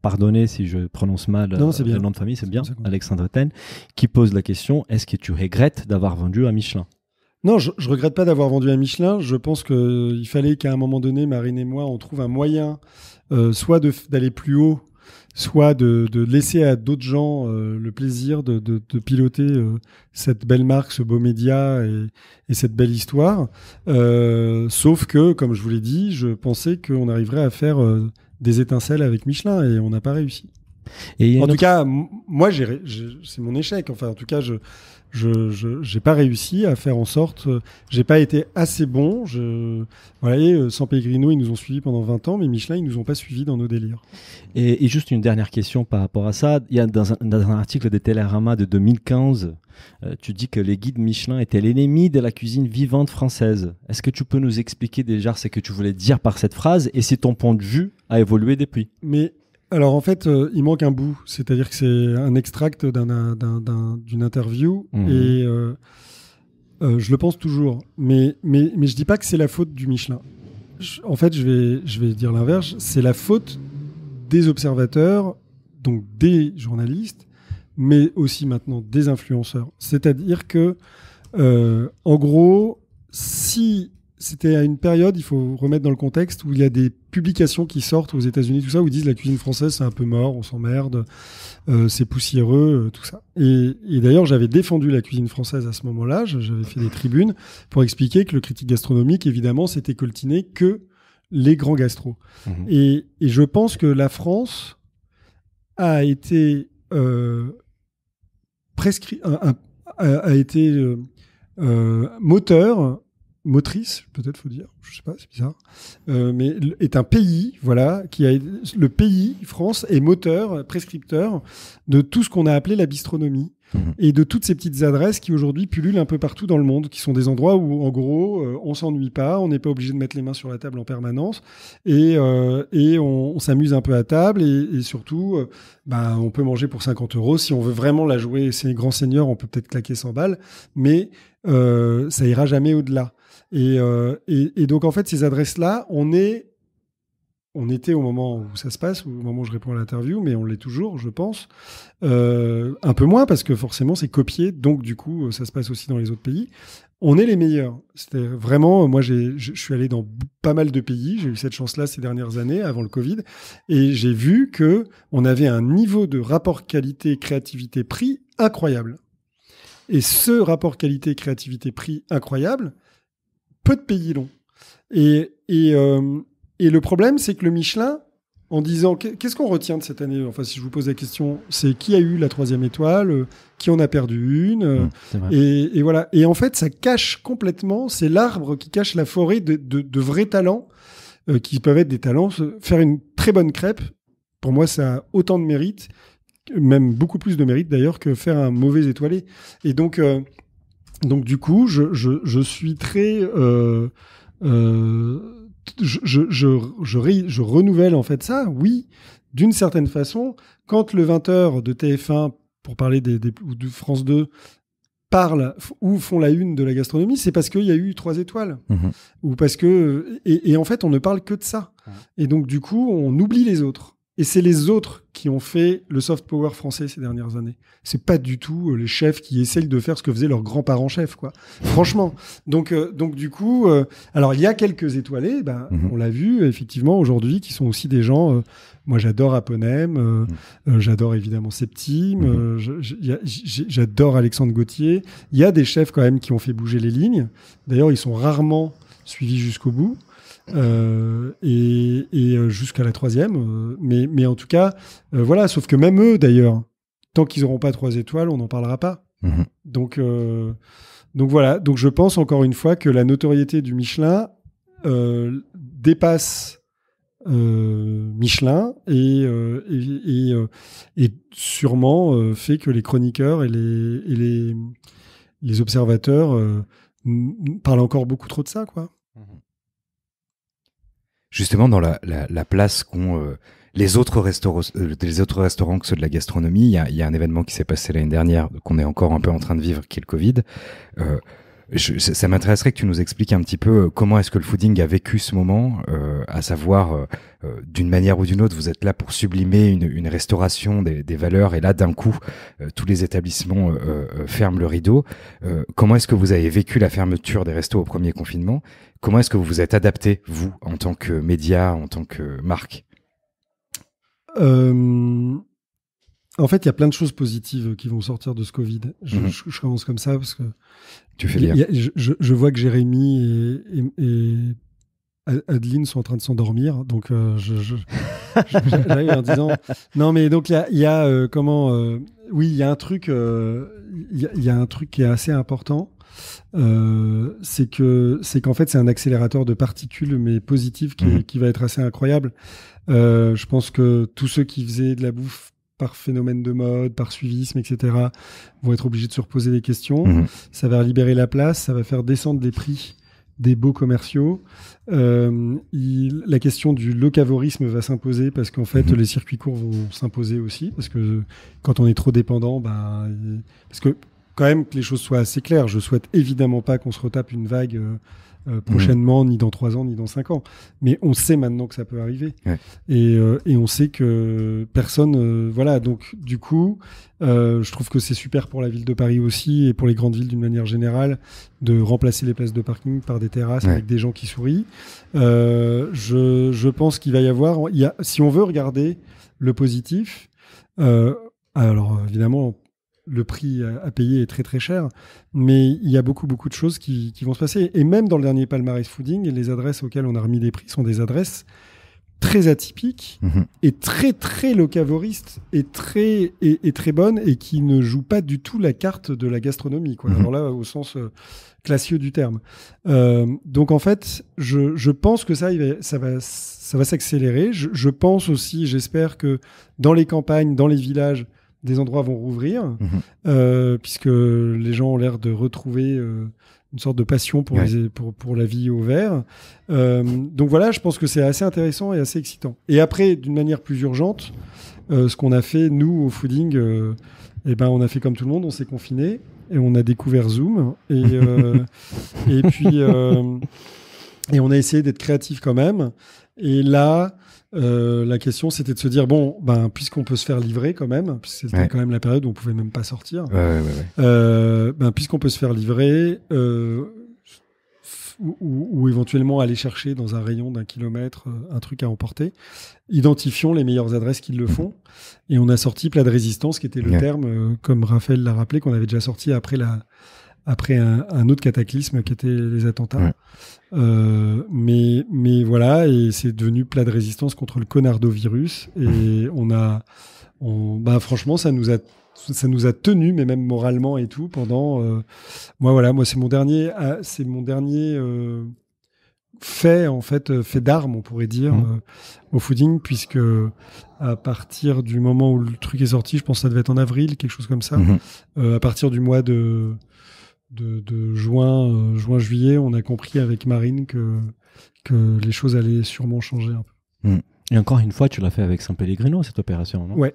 S3: pardonnes si je prononce mal euh, le nom de famille, c'est bien, Alexandre Ten, qui pose la question est-ce que tu regrettes d'avoir vendu à Michelin
S1: non, je, ne regrette pas d'avoir vendu à Michelin. Je pense qu'il euh, fallait qu'à un moment donné, Marine et moi, on trouve un moyen, soit d'aller plus haut soit de, de laisser à d'autres gens euh, le plaisir de, de, piloter euh, cette belle marque, ce beau média et, et cette belle histoire. Euh, sauf que, comme je vous l'ai dit, je pensais qu'on arriverait à faire des étincelles avec Michelin et on n'a pas réussi. Et en tout cas, moi, c'est mon échec. Enfin, en tout cas, je, je n'ai pas réussi à faire en sorte, euh, j'ai pas été assez bon. Je, voilà, et, euh, Pellegrino, ils nous ont suivis pendant 20 ans, mais Michelin, ils nous ont pas suivis dans nos délires. Et, juste une
S3: dernière question par rapport à ça. Il y a dans un, article des Télérama de 2015, euh, tu dis que les guides Michelin étaient l'ennemi de la cuisine vivante française. Est-ce que tu peux nous expliquer déjà ce que tu voulais dire par cette phrase et si ton point de vue a évolué depuis
S1: Mais alors en fait, euh, il manque un bout, c'est-à-dire que c'est un extract d'une interview mhm. et euh, euh, je le pense toujours, mais, mais, mais je dis pas que c'est la faute du Michelin. en fait, je vais, je vais dire l'inverse, c'est la faute des observateurs, donc des journalistes, mais aussi maintenant des influenceurs. C'est-à-dire que, en gros, si c'était à une période, il faut remettre dans le contexte, où il y a des publications qui sortent aux États-Unis, tout ça, où ils disent la cuisine française c'est un peu mort, on s'emmerde, euh, c'est poussiéreux, euh, tout ça. Et, d'ailleurs, j'avais défendu la cuisine française à ce moment-là, j'avais fait des tribunes pour expliquer que le critique gastronomique, évidemment, c'était coltiné que les grands gastros. Mhm. Et, je pense que la France a été euh, prescrit, a été moteur motrice, peut-être faut dire, je sais pas, c'est bizarre, euh, mais est un pays, voilà, qui a le pays France est moteur, prescripteur de tout ce qu'on a appelé la bistronomie mhm. et de toutes ces petites adresses qui aujourd'hui pullulent un peu partout dans le monde, qui sont des endroits où en gros euh, on s'ennuie pas, on n'est pas obligé de mettre les mains sur la table en permanence et, euh, on, s'amuse un peu à table et, surtout ben, on peut manger pour 50 euros si on veut vraiment la jouer. C'est grand seigneur, on peut peut-être claquer 100 balles, mais ça ira jamais au-delà. Euh, et, donc, en fait, ces adresses-là, on est. On était au moment où ça se passe, au moment où je réponds à l'interview, mais on l'est toujours, je pense. Euh, un peu moins, parce que forcément, c'est copié. Donc, du coup, euh, ça se passe aussi dans les autres pays. On est les meilleurs. C'était vraiment. Moi, je suis allé dans pas mal de pays. J'ai eu cette chance-là ces dernières années, avant le Covid. Et j'ai vu que on avait un niveau de rapport qualité-créativité-prix incroyable. Et ce rapport qualité-créativité-prix incroyable, peu de pays l'ont. Et, et, euh, et, le problème, c'est que le Michelin, en disant qu'est-ce qu'on retient de cette année Enfin, si je vous pose la question, c'est qui a eu la troisième étoile, euh, qui en a perdu une, euh, mmh, et, voilà. Et en fait, ça cache complètement, c'est l'arbre qui cache la forêt de, de, vrais talents, qui peuvent être des talents. Faire une très bonne crêpe, pour moi, ça a autant de mérite, même beaucoup plus de mérite d'ailleurs, que faire un mauvais étoilé. Et donc, donc du coup, je, je, suis très... Euh, euh je, je, je, renouvelle en fait ça, oui, d'une certaine façon. Quand le 20h de TF1, pour parler des, des, de France 2, parle ou font la une de la gastronomie, c'est parce qu'il y a eu trois étoiles. Mhm. Ou parce que. Et, en fait, on ne parle que de ça. Et donc, du coup, on oublie les autres. Et c'est les autres qui ont fait le soft power français ces dernières années. C'est pas du tout euh, les chefs qui essayent de faire ce que faisaient leurs grands-parents chefs, quoi. Franchement. Donc, euh, donc du coup, euh, alors il y a quelques étoilés, ben, mhm. on l'a vu effectivement aujourd'hui, qui sont aussi des gens. moi, j'adore Aponem, mhm. j'adore évidemment Septime, mhm. j'adore Alexandre Gauthier. Il y a des chefs quand même qui ont fait bouger les lignes. D'ailleurs, ils sont rarement suivis jusqu'au bout. Euh, et, euh, jusqu'à la troisième. Euh, mais, mais en tout cas, voilà, sauf que même eux, d'ailleurs, tant qu'ils n'auront pas trois étoiles, on n'en parlera pas. Mhm. Donc, donc voilà, donc je pense encore une fois que la notoriété du Michelin dépasse Michelin et, et, sûrement fait que les chroniqueurs et les, et les, les observateurs parlent encore beaucoup trop de ça, quoi. Mhm
S4: justement dans la, place qu'ont euh, les autres restaurants, euh, les autres restaurants que ceux de la gastronomie. Il y a, un événement qui s'est passé l'année dernière qu'on est encore un peu en train de vivre, qui est le Covid. Euh, ça m'intéresserait que tu nous expliques un petit peu euh, comment est-ce que le fooding a vécu ce moment, euh, à savoir, euh, d'une manière ou d'une autre, vous êtes là pour sublimer une, restauration des, valeurs, et là, d'un coup, tous les établissements ferment le rideau. comment est-ce que vous avez vécu la fermeture des restos au premier confinement Comment est-ce que vous vous êtes adapté, vous, en tant que média, en tant que marque
S1: en fait, il y a plein de choses positives qui vont sortir de ce Covid. Je, mhm. commence comme ça parce que tu fais je, vois que Jérémy et, Adeline sont en train de s'endormir, donc euh, j'arrive en disant [laughs] non mais donc il y a, euh, comment euh, oui il y a un truc euh, il y un truc qui est assez important c'est que c'est qu'en fait c'est un accélérateur de particules mais positif qui, mhm. va être assez incroyable. je pense que tous ceux qui faisaient de la bouffe par phénomène de mode, par suivisme, etc., vont être obligés de se reposer des questions. Mhm. Ça va libérer la place, ça va faire descendre les prix des beaux commerciaux. Euh, la question du locavorisme va s'imposer parce qu'en fait, mhm. les circuits courts vont s'imposer aussi parce que euh, quand on est trop dépendant, bah, parce que quand même que les choses soient assez claires, je souhaite évidemment pas qu'on se retape une vague. Euh, euh, mm. prochainement, ni dans trois ans, ni dans cinq ans. Mais on sait maintenant que ça peut arriver. Et, euh, et, on sait que personne. Euh, voilà, donc du coup, je trouve que c'est super pour la ville de Paris aussi et pour les grandes villes d'une manière générale de remplacer les places de parking par des terrasses avec des gens qui sourient. Je, je, pense qu'il va y avoir. Il y a, si on veut regarder le positif, alors évidemment, le prix à, payer est très très cher, mais il y a beaucoup beaucoup de choses qui, vont se passer. Et même dans le dernier palmarès fooding, les adresses auxquelles on a remis des prix sont des adresses très atypiques mhm. et très très locavoristes et très et, très bonnes et qui ne jouent pas du tout la carte de la gastronomie. Mhm. Alors là, au sens euh, classieux du terme. Euh, donc en fait, je, pense que ça, ça va, ça va s'accélérer. je pense aussi, j'espère que dans les campagnes, dans les villages, des endroits vont rouvrir, mhm. euh, puisque les gens ont l'air de retrouver euh, une sorte de passion pour, pour, la vie au vert. Euh, donc voilà, je pense que c'est assez intéressant et assez excitant. Et après, d'une manière plus urgente, ce qu'on a fait, nous, au Fooding, eh ben, on a fait comme tout le monde, on s'est confiné et on a découvert Zoom. Et, [laughs] et puis, et on a essayé d'être créatif quand même. Et là, euh, la question, c'était de se dire bon, ben puisqu'on peut se faire livrer quand même, c'était quand même la période où on pouvait même pas sortir. Euh, ben, puisqu'on peut se faire livrer. Euh, ou, éventuellement aller chercher dans un rayon d'un kilomètre un truc à emporter. Identifions les meilleures adresses qui le mhm. font. Et on a sorti plat de résistance, qui était le terme, comme Raphaël l'a rappelé, qu'on avait déjà sorti après la, après un, autre cataclysme qui était les attentats. Euh, mais, mais voilà, et c'est devenu plat de résistance contre le virus Et on a, on, bah franchement, ça nous a ça nous a tenu, mais même moralement et tout pendant. Euh, moi voilà, moi c'est mon dernier, euh, c'est mon dernier fait en fait fait d'armes, on pourrait dire, mmh. au fooding, puisque à partir du moment où le truc est sorti, je pense que ça devait être en avril, quelque chose comme ça. Mmh. à partir du mois de de, juin, euh, juin, juillet, on a compris avec Marine que, que les choses allaient sûrement changer un
S3: peu. Hmm. Et encore une fois, tu l'as fait avec saint Pellegrino, cette opération, non ouais.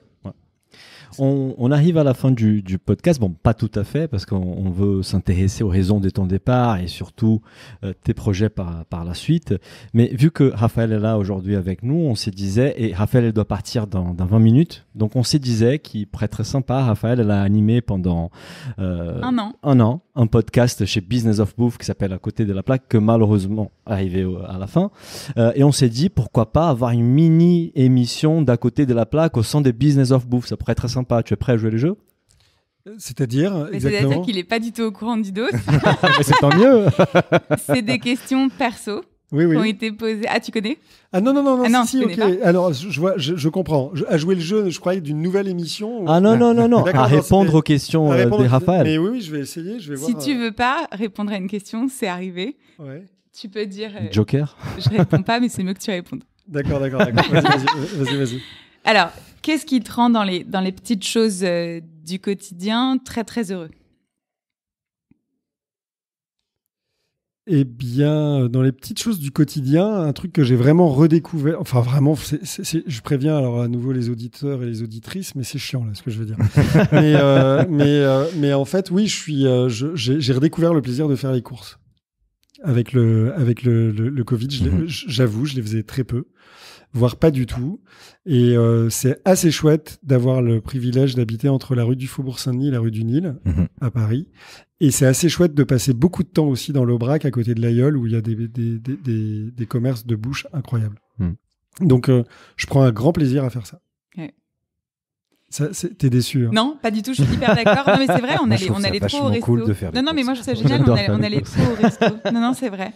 S3: On, arrive à la fin du, podcast. Bon, pas tout à fait, parce qu'on veut s'intéresser aux raisons de ton départ et surtout euh, tes projets par, la suite. Mais vu que Raphaël est là aujourd'hui avec nous, on se disait, et Raphaël doit partir dans, 20 minutes, donc on se disait qu'il pourrait être sympa. Raphaël, elle a animé pendant euh, un, an. un podcast chez Business of Bouffe qui s'appelle À côté de la plaque, que malheureusement arrivé à la fin. Euh, et on s'est dit, pourquoi pas avoir une mini émission d'à côté de la plaque au sein des Business of Bouffe. Ça pourrait être sympa sympa, tu es prêt à jouer le jeu
S1: c'est-à-dire
S3: C'est-à-dire
S2: qu'il n'est pas du tout au courant du dos. [laughs] [laughs] mais
S3: c'est tant mieux
S2: [laughs] C'est des questions perso oui, oui. ont été posées. Ah, tu connais Ah non, non, non, non, ah si, ok.
S1: Alors, je, vois, je, comprends. à jouer le jeu, je croyais d'une nouvelle émission. Ah non, non, non, non, à répondre aux questions euh, des Raphaël. Mais oui, je vais essayer, je vais voir. Si
S2: tu euh. veux pas répondre à une question, c'est arrivé. Ouais. Tu peux dire... Euh, Joker Je réponds pas, mais c'est mieux que tu répondes. D'accord, d'accord, d'accord. Vas-y, vas-y, vas-y. vas y vas y alors, qu'est-ce qui te rend dans les, dans les petites choses euh, du quotidien très, très heureux
S1: Eh bien, dans les petites choses du quotidien, un truc que j'ai vraiment redécouvert, enfin vraiment, je préviens alors à nouveau les auditeurs et les auditrices, mais c'est chiant là ce que je veux dire. [laughs] mais, euh, euh, mais, en fait, oui, je suis, j'ai, redécouvert le plaisir de faire les courses. Avec le, avec le, le, Covid, mhm. j'avoue, je les faisais très peu voire pas du tout. Et euh, c'est assez chouette d'avoir le privilège d'habiter entre la rue du Faubourg Saint-Denis et la rue du Nil mhm. à Paris. Et c'est assez chouette de passer beaucoup de temps aussi dans l'Aubrac à côté de l'Aïeul où il y a des, des, des, des commerces de bouche incroyables. Mhm. Donc euh, je prends un grand plaisir à faire ça. T'es déçu hein. Non, pas du tout. Je suis hyper d'accord. Non, mais c'est vrai, on allait, on allait trop au resto. Cool de faire non, non, mais moi je trouve ça génial. On allait, trop au resto.
S2: Non, non, c'est vrai.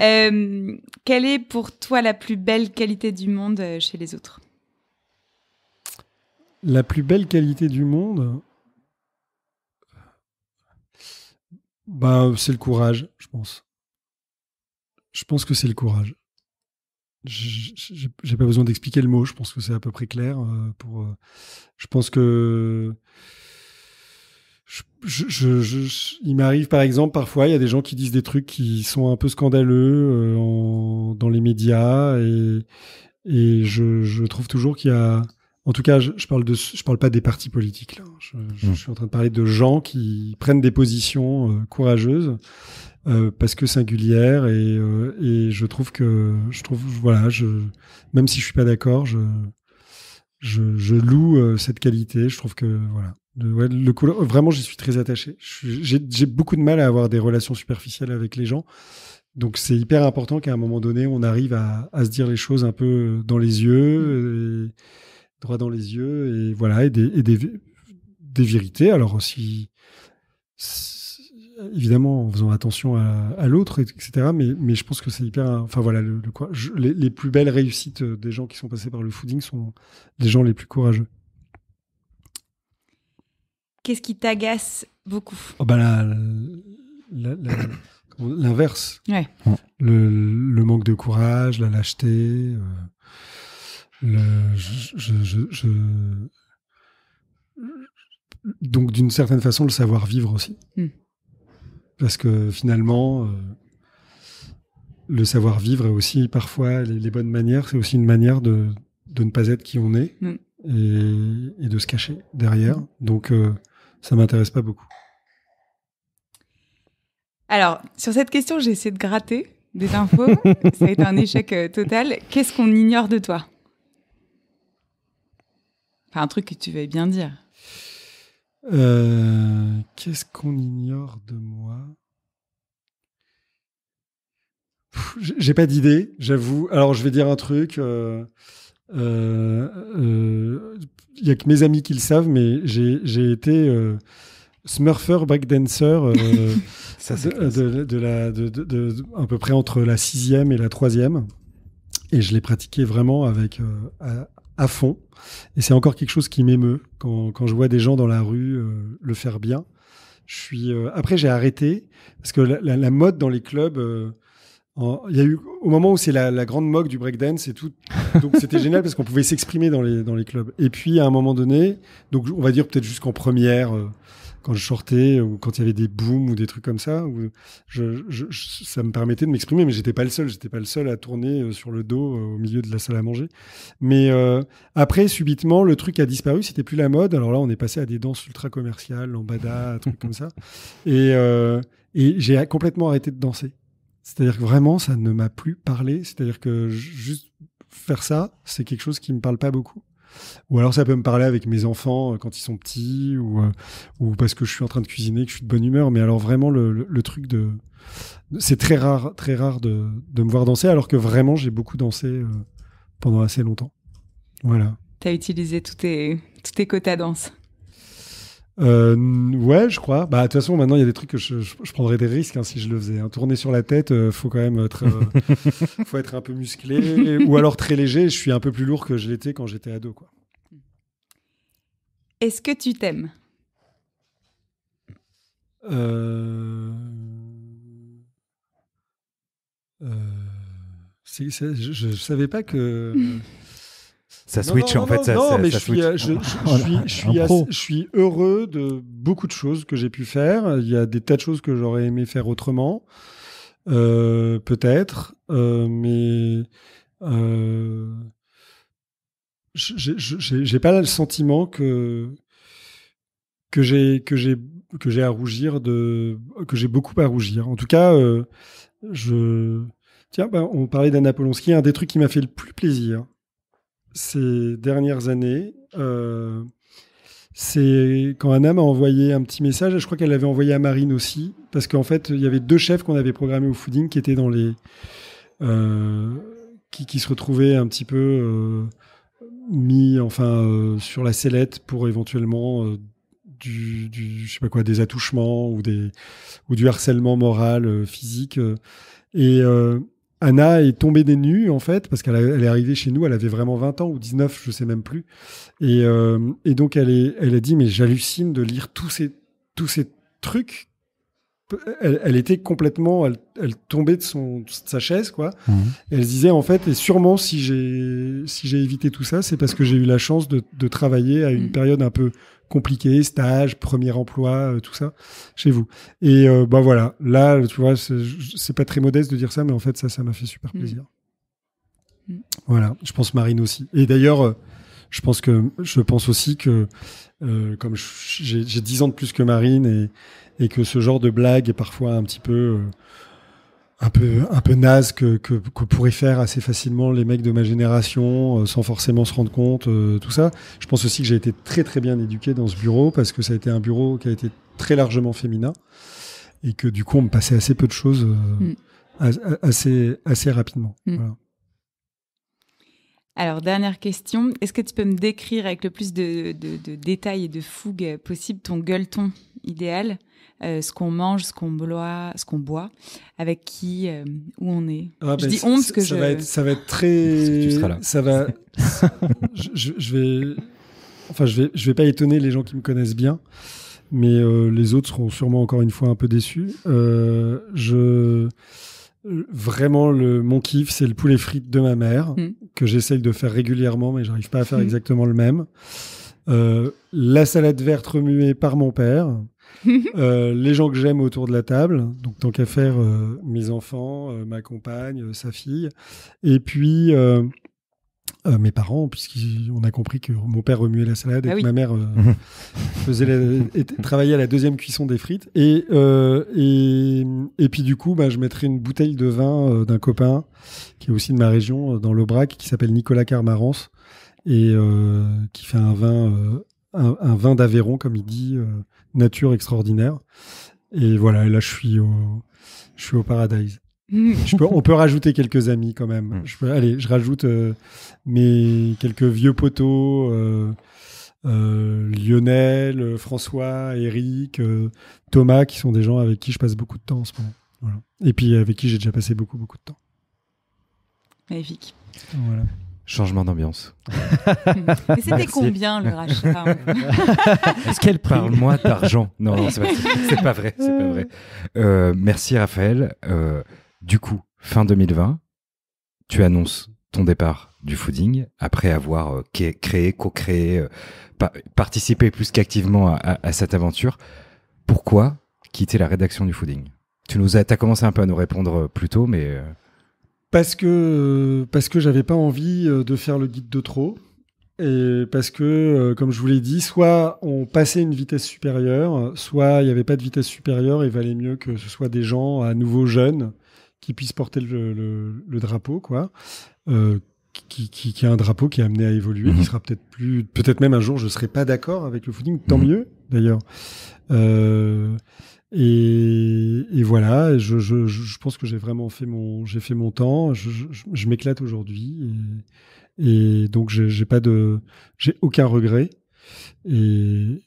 S2: Euh, quelle est pour toi la plus belle qualité du monde euh, chez les autres
S1: La plus belle qualité du monde, bah, c'est le courage, je pense. Je pense que c'est le courage j'ai pas besoin d'expliquer le mot. Je pense que c'est à peu près clair. Euh, pour, euh, je pense que il m'arrive par exemple parfois, il y a des gens qui disent des trucs qui sont un peu scandaleux euh, dans les médias et, je, trouve toujours qu'il y a, en tout cas, je, parle de, je parle pas des partis politiques hein. Je, mmh. suis en train de parler de gens qui prennent des positions courageuses euh, parce que singulière euh, et, je trouve que je trouve voilà je même si je suis pas d'accord je, je, loue euh, cette qualité je trouve que voilà le, vraiment j'y suis très attaché j'ai beaucoup de mal à avoir des relations superficielles avec les gens donc c'est hyper important qu'à un moment donné on arrive à, se dire les choses un peu dans les yeux droit dans les yeux et voilà et des, des, vérités alors si évidemment en faisant attention à, l'autre, etc. Mais, je pense que c'est hyper. Enfin voilà, les, plus belles réussites euh, des gens qui sont passés par le fooding sont les gens les plus courageux.
S2: Qu'est-ce qui t'agace beaucoup
S1: oh, bah, L'inverse. le, manque de courage, la lâcheté. Euh, donc d'une certaine façon le savoir vivre aussi. Hmm. Parce que finalement, euh, le savoir-vivre est aussi parfois les, bonnes manières, c'est aussi une manière de, ne pas être qui on est mm. et, de se cacher derrière. Mm. Donc euh, ça m'intéresse pas beaucoup.
S2: Alors, sur cette question, j'ai essayé de gratter des infos. [laughs] ça a été un échec euh, total. Qu'est-ce qu'on ignore de toi un truc que tu veux bien dire.
S1: Euh, qu'est-ce qu'on ignore de moi J'ai pas d'idée, j'avoue. Alors, je vais dire un truc. il euh, euh, y a que mes amis qui le savent, mais j'ai été euh, smurfer breakdancer [laughs] de, la, de, à peu près entre la sixième et la troisième. Et je l'ai pratiqué vraiment avec, à, à fond. Et c'est encore quelque chose qui m'émeut quand, quand, je vois des gens dans la rue euh, le faire bien. Je suis, euh, après, j'ai arrêté parce que la, mode dans les clubs. Euh, il y a eu au moment où c'est la, grande moque du breakdance et tout, donc c'était [laughs] génial parce qu'on pouvait s'exprimer dans les dans les clubs. Et puis à un moment donné, donc on va dire peut-être jusqu'en première, quand je sortais ou quand il y avait des booms ou des trucs comme ça, je, ça me permettait de m'exprimer, mais j'étais pas le seul, j'étais pas le seul à tourner euh, sur le dos euh, au milieu de la salle à manger. Mais euh, après, subitement, le truc a disparu, c'était plus la mode. Alors là, on est passé à des danses ultra commerciales, lambada, trucs comme ça, [laughs] et, et j'ai complètement arrêté de danser. C'est-à-dire que vraiment, ça ne m'a plus parlé. C'est-à-dire que juste faire ça, c'est quelque chose qui me parle pas beaucoup. Ou alors ça peut me parler avec mes enfants euh, quand ils sont petits, euh, ou, parce que je suis en train de cuisiner, que je suis de bonne humeur. Mais alors vraiment, le, truc de... C'est très rare, très rare de, me voir danser, alors que vraiment, j'ai beaucoup dansé euh, pendant assez longtemps. Voilà.
S2: Tu as utilisé tous tes, tous tes quotas danse
S1: euh, ouais, je crois. Bah, de toute façon, maintenant, il y a des trucs que je, prendrais des risques hein, si je le faisais. Hein. Tourner sur la tête, il euh, faut quand même être, euh, [laughs] faut être un peu musclé ou alors très léger. Je suis un peu plus lourd que je l'étais quand j'étais ado, quoi.
S2: Est-ce que tu t'aimes
S1: euh, je, je savais pas que. [laughs] ça switch en fait. Non, mais je, suis, suis, je suis heureux de beaucoup de choses que j'ai pu faire. Il y a des tas de choses que j'aurais aimé faire autrement, euh, peut-être, euh, mais euh, j'ai pas le sentiment que que j'ai que j'ai que j'ai à rougir de que j'ai beaucoup à rougir. En tout cas, euh, je tiens, bah, on parlait d'Anna Polonski. Un des trucs qui m'a fait le plus plaisir ces dernières années, euh, c'est quand Anna m'a envoyé un petit message, je crois qu'elle l'avait envoyé à Marine aussi, parce qu'en fait, il y avait deux chefs qu'on avait programmés au fooding qui étaient dans les. Euh, qui, se retrouvaient un petit peu euh, mis enfin, sur la sellette pour éventuellement. Du, du, je sais pas quoi, des attouchements ou, des, ou du harcèlement moral, physique. et Anna est tombée des nues, en fait, parce qu'elle est arrivée chez nous, elle avait vraiment 20 ans ou 19, je ne sais même plus. Et, euh, donc, elle, a dit, mais j'hallucine de lire tous ces, tous ces trucs. Elle, était complètement, elle, tombait de, son, sa chaise, quoi. Mmh. elle disait, en fait, et sûrement si j'ai si j'ai évité tout ça, c'est parce que j'ai eu la chance de, travailler à une mmh. période un peu compliqué, stage, premier emploi, euh, tout ça, chez vous. Et euh, bah voilà, là, tu vois, c'est pas très modeste de dire ça, mais en fait, ça, ça m'a fait super mm. plaisir. Mm. Voilà, je pense Marine aussi. Et d'ailleurs, euh, je pense que je pense aussi que comme j'ai 10 ans de plus que Marine et, et, que ce genre de blague est parfois un petit peu un peu un peu naze que, que, que, pourraient faire assez facilement les mecs de ma génération euh, sans forcément se rendre compte euh, tout ça je pense aussi que j'ai été très très bien éduqué dans ce bureau parce que ça a été un bureau qui a été très largement féminin et que du coup on me passait assez peu de choses euh, hmm. assez assez rapidement hmm.
S2: Alors, dernière question. Est-ce que tu peux me décrire avec le plus de, de, de détails et de fougue possible ton gueuleton idéal euh, ce qu'on mange, ce qu'on boit, ce qu'on boit, avec qui, euh, où on est. Ah bah, je dis parce que ça Va ça
S1: va être très. Ça va. je, vais. Enfin, je vais, je vais pas étonner les gens qui me connaissent bien, mais euh, les autres seront sûrement encore une fois un peu déçus. je vraiment le mon kiff c'est le poulet frit de ma mère mm. que j'essaye de faire régulièrement mais j'arrive pas à faire mm. exactement le même la salade verte remuée par mon père [laughs] Euh, les gens que j'aime autour de la table, donc tant qu'à faire, euh, mes enfants, euh, ma compagne, sa fille, et puis mes parents, puisqu'on a compris que mon père remuait la salade et ah que ma mère [laughs] faisait travaillait à la deuxième cuisson des frites. Et, et, puis du coup, bah, je mettrai une bouteille de vin d'un copain qui est aussi de ma région, dans l'Aubrac, qui s'appelle Nicolas Carmarance et qui fait un vin un, vin d'Aveyron, comme il dit, euh, nature extraordinaire. Et voilà, là, je suis au, je suis paradise. [laughs] on peut rajouter quelques amis quand même. Mm. Je peux, allez, je rajoute euh, mes quelques vieux poteaux, euh, Lionel, François, Eric, Thomas, qui sont des gens avec qui je passe beaucoup de temps en ce moment. Et puis avec qui j'ai déjà passé beaucoup, beaucoup de temps.
S2: Magnifique.
S4: Voilà. Changement d'ambiance. [laughs] Mais c'était combien le rachat Est-ce qu'elle parle moins d'argent Non, c'est pas, vrai. Euh, merci Raphaël. Euh, du coup, fin 2020, tu annonces ton départ du fooding après avoir euh, créé, co-créé, participé plus qu'activement à, cette aventure. Pourquoi quitter la rédaction du fooding Tu nous as, as, commencé un peu à nous répondre plus tôt, mais
S1: parce que, euh, parce que j'avais pas envie euh, de faire le guide de trop. Et parce que, euh, comme je vous l'ai dit, soit on passait une vitesse supérieure, soit il n'y avait pas de vitesse supérieure et valait mieux que ce soit des gens à nouveau jeunes qui puissent porter le, drapeau, quoi. qui, qui, a un drapeau qui est amené à évoluer, qui mhm. sera peut-être plus, peut-être même un jour je serai pas d'accord avec le footing, tant mhm. mieux d'ailleurs. Et, voilà, je, pense que j'ai vraiment fait mon, j'ai fait mon temps. Je, m'éclate aujourd'hui, et, donc j'ai pas de, j'ai aucun regret.
S4: Et,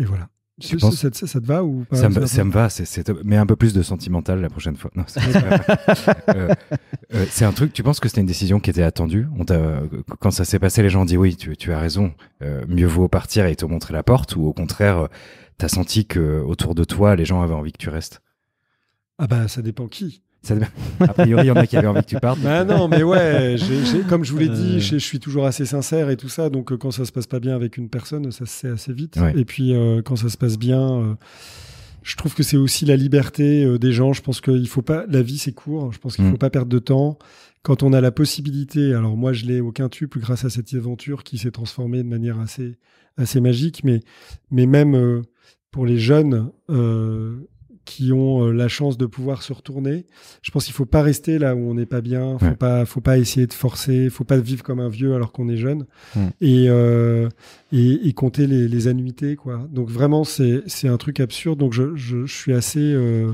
S4: voilà. Tu penses... ça, ça, te va ou Ça, me, va, mais un peu plus de sentimental la prochaine fois. [laughs] Euh, euh, c'est, un truc, tu penses que c'était une décision qui était attendue Quand ça s'est passé, les gens ont dit oui, tu, as raison, euh, mieux vaut partir et te montrer la porte, ou au contraire, t'as senti que autour de toi, les gens avaient envie que tu restes
S1: Ah bah ça dépend qui.
S4: [laughs] a priori, il y en a qui avaient envie que tu partes. Bah non,
S1: mais ouais, comme je vous l'ai dit, euh. je suis toujours assez sincère et tout ça. Donc, euh, quand ça se passe pas bien avec une personne, ça se sait assez vite. Et puis, euh, quand ça se passe bien, je trouve que c'est aussi la liberté des gens. Je pense qu'il faut pas. La vie, c'est court. Hein. Je pense qu'il mm. faut pas perdre de temps. Quand on a la possibilité, alors moi, je l'ai au quintuple grâce à cette aventure qui s'est transformée de manière assez, assez magique. Mais, mais même pour les jeunes euh, qui ont euh, la chance de pouvoir se retourner. Je pense qu'il faut pas rester là où on n'est pas bien. Faut ne pas, faut pas essayer de forcer. Faut pas vivre comme un vieux alors qu'on est jeune. Mm. Euh, et, et, compter les, annuités quoi. Donc vraiment c'est c'est un truc absurde. Donc je je, suis assez euh,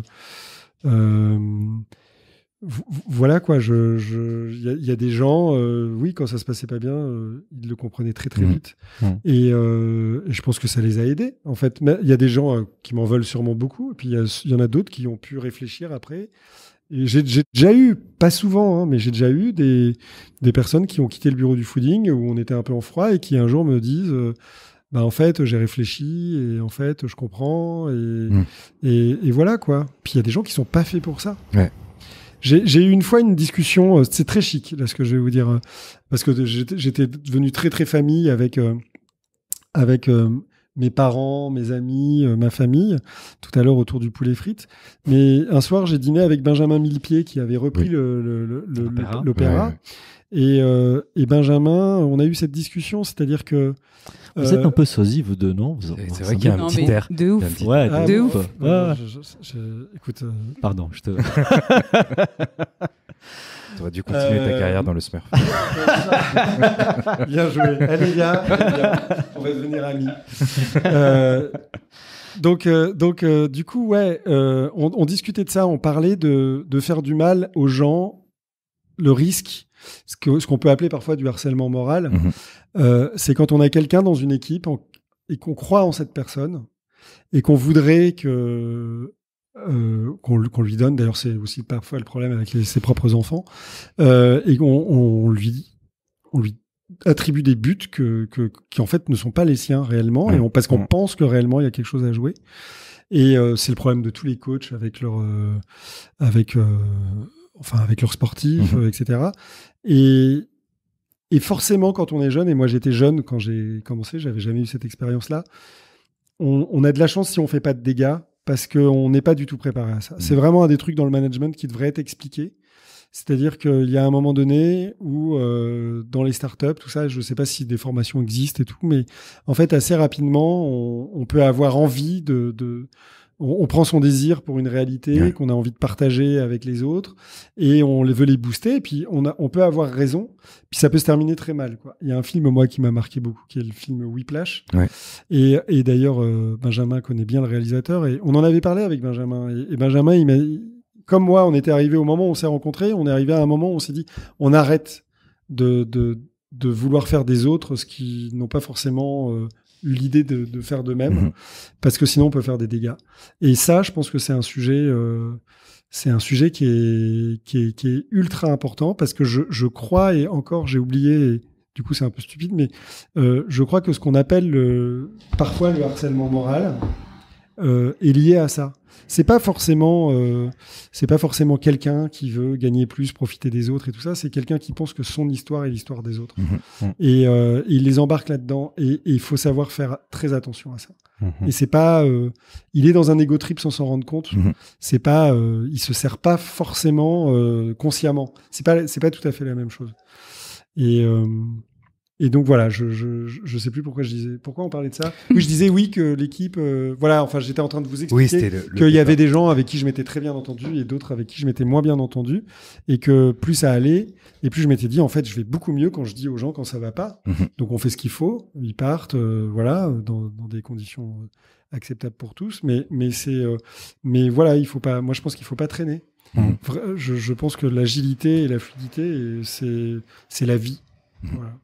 S1: voilà quoi, il y, a des gens, euh, oui, quand ça se passait pas bien, euh, ils le comprenaient très très mmh. vite. Mmh. Euh, et, je pense que ça les a aidés. En fait, il y a des gens qui m'en veulent sûrement beaucoup, et puis il y, en a d'autres qui ont pu réfléchir après. J'ai déjà eu, pas souvent, hein, mais j'ai déjà eu des, personnes qui ont quitté le bureau du fooding où on était un peu en froid et qui un jour me disent. Bah en fait, j'ai réfléchi et en fait, je comprends mmh. et, et, voilà quoi. Puis il y a des gens qui sont pas faits pour ça. J'ai eu une fois une discussion, euh, c'est très chic là ce que je vais vous dire, hein, parce que j'étais devenu très très famille avec euh, avec euh, mes parents, mes amis, ma famille, tout à l'heure autour du poulet frites. Mais un soir, j'ai dîné avec Benjamin Millepied qui avait repris l'opéra. et, et, Benjamin, on a eu cette discussion, c'est-à-dire que vous êtes euh, un peu sosie,
S3: vous deux, non C'est vrai qu'il y a un petit air. De ah, ouf. Ouais, de ouf.
S1: écoute. Euh. Pardon, je te. [laughs] tu aurais dû continuer ta carrière dans le Smurf. Euh, [laughs] bien joué. Allez, bien. On va devenir amis. donc, donc du coup, ouais, on, on, discutait de ça, on parlait de, de faire du mal aux gens, le risque ce qu'on peut appeler parfois du harcèlement moral, mhm. euh, c'est quand on a quelqu'un dans une équipe et qu'on croit en cette personne et qu'on voudrait que euh, qu'on lui donne. D'ailleurs, c'est aussi parfois le problème avec ses propres enfants euh, et qu'on lui on lui attribue des buts que, qui en fait ne sont pas les siens réellement et mhm. parce qu'on mhm. pense que réellement il y a quelque chose à jouer. Et c'est le problème de tous les coachs avec leur, avec, enfin avec leurs sportifs, etc. Et, forcément, quand on est jeune, et moi j'étais jeune quand j'ai commencé, j'avais jamais eu cette expérience-là, on, a de la chance si on fait pas de dégâts parce qu'on n'est pas du tout préparé à ça. Mmh. C'est vraiment un des trucs dans le management qui devrait être expliqué. C'est-à-dire qu'il y a un moment donné où euh, dans les startups, tout ça, je ne sais pas si des formations existent et tout, mais en fait assez rapidement, on, peut avoir envie de on, prend son désir pour une réalité qu'on a envie de partager avec les autres et on les veut les booster. Et puis on, a, on peut avoir raison, puis ça peut se terminer très mal. Quoi. Il y a un film, moi, qui m'a marqué beaucoup, qui est le film Whiplash. Et, d'ailleurs, euh, Benjamin connaît bien le réalisateur et on en avait parlé avec Benjamin. Et, Benjamin, comme moi, on était arrivé au moment où on s'est rencontré. on est arrivé à un moment où on s'est dit, on arrête de, vouloir faire des autres ce qui n'ont pas forcément euh, l'idée de, faire de même, mhm. parce que sinon on peut faire des dégâts. Et ça, je pense que c'est un sujet, euh, c'est un sujet qui est, qui est, ultra important, parce que je, crois, et encore j'ai oublié, du coup c'est un peu stupide, mais euh, je crois que ce qu'on appelle euh, parfois le harcèlement moral, euh, est lié à ça. C'est pas forcément, euh, c'est pas forcément quelqu'un qui veut gagner plus, profiter des autres et tout ça. C'est quelqu'un qui pense que son histoire est l'histoire des autres mhm. Mhm. Euh, et il les embarque là-dedans. Et il faut savoir faire très attention à ça. Mhm. Et c'est pas, il est dans un égo trip sans s'en rendre compte. C'est pas, il se sert pas forcément consciemment. C'est pas, c'est pas tout à fait la même chose. Et et donc voilà, je, je, je sais plus pourquoi je disais pourquoi on parlait de ça. [laughs] Oui, je disais oui que l'équipe, euh, voilà, enfin j'étais en train de vous expliquer qu'il y avait des gens avec qui je m'étais très bien entendu et d'autres avec qui je m'étais moins bien entendu et que plus ça allait et plus je m'étais dit en fait je vais beaucoup mieux quand je dis aux gens quand ça va pas. Mhm. Donc on fait ce qu'il faut, ils partent, euh, voilà, dans, des conditions euh, acceptables pour tous. Mais mais c'est mais voilà, il faut pas, moi je pense qu'il faut pas traîner. Mhm. je, je, pense que l'agilité et la fluidité c'est c'est la vie. Mhm. Voilà.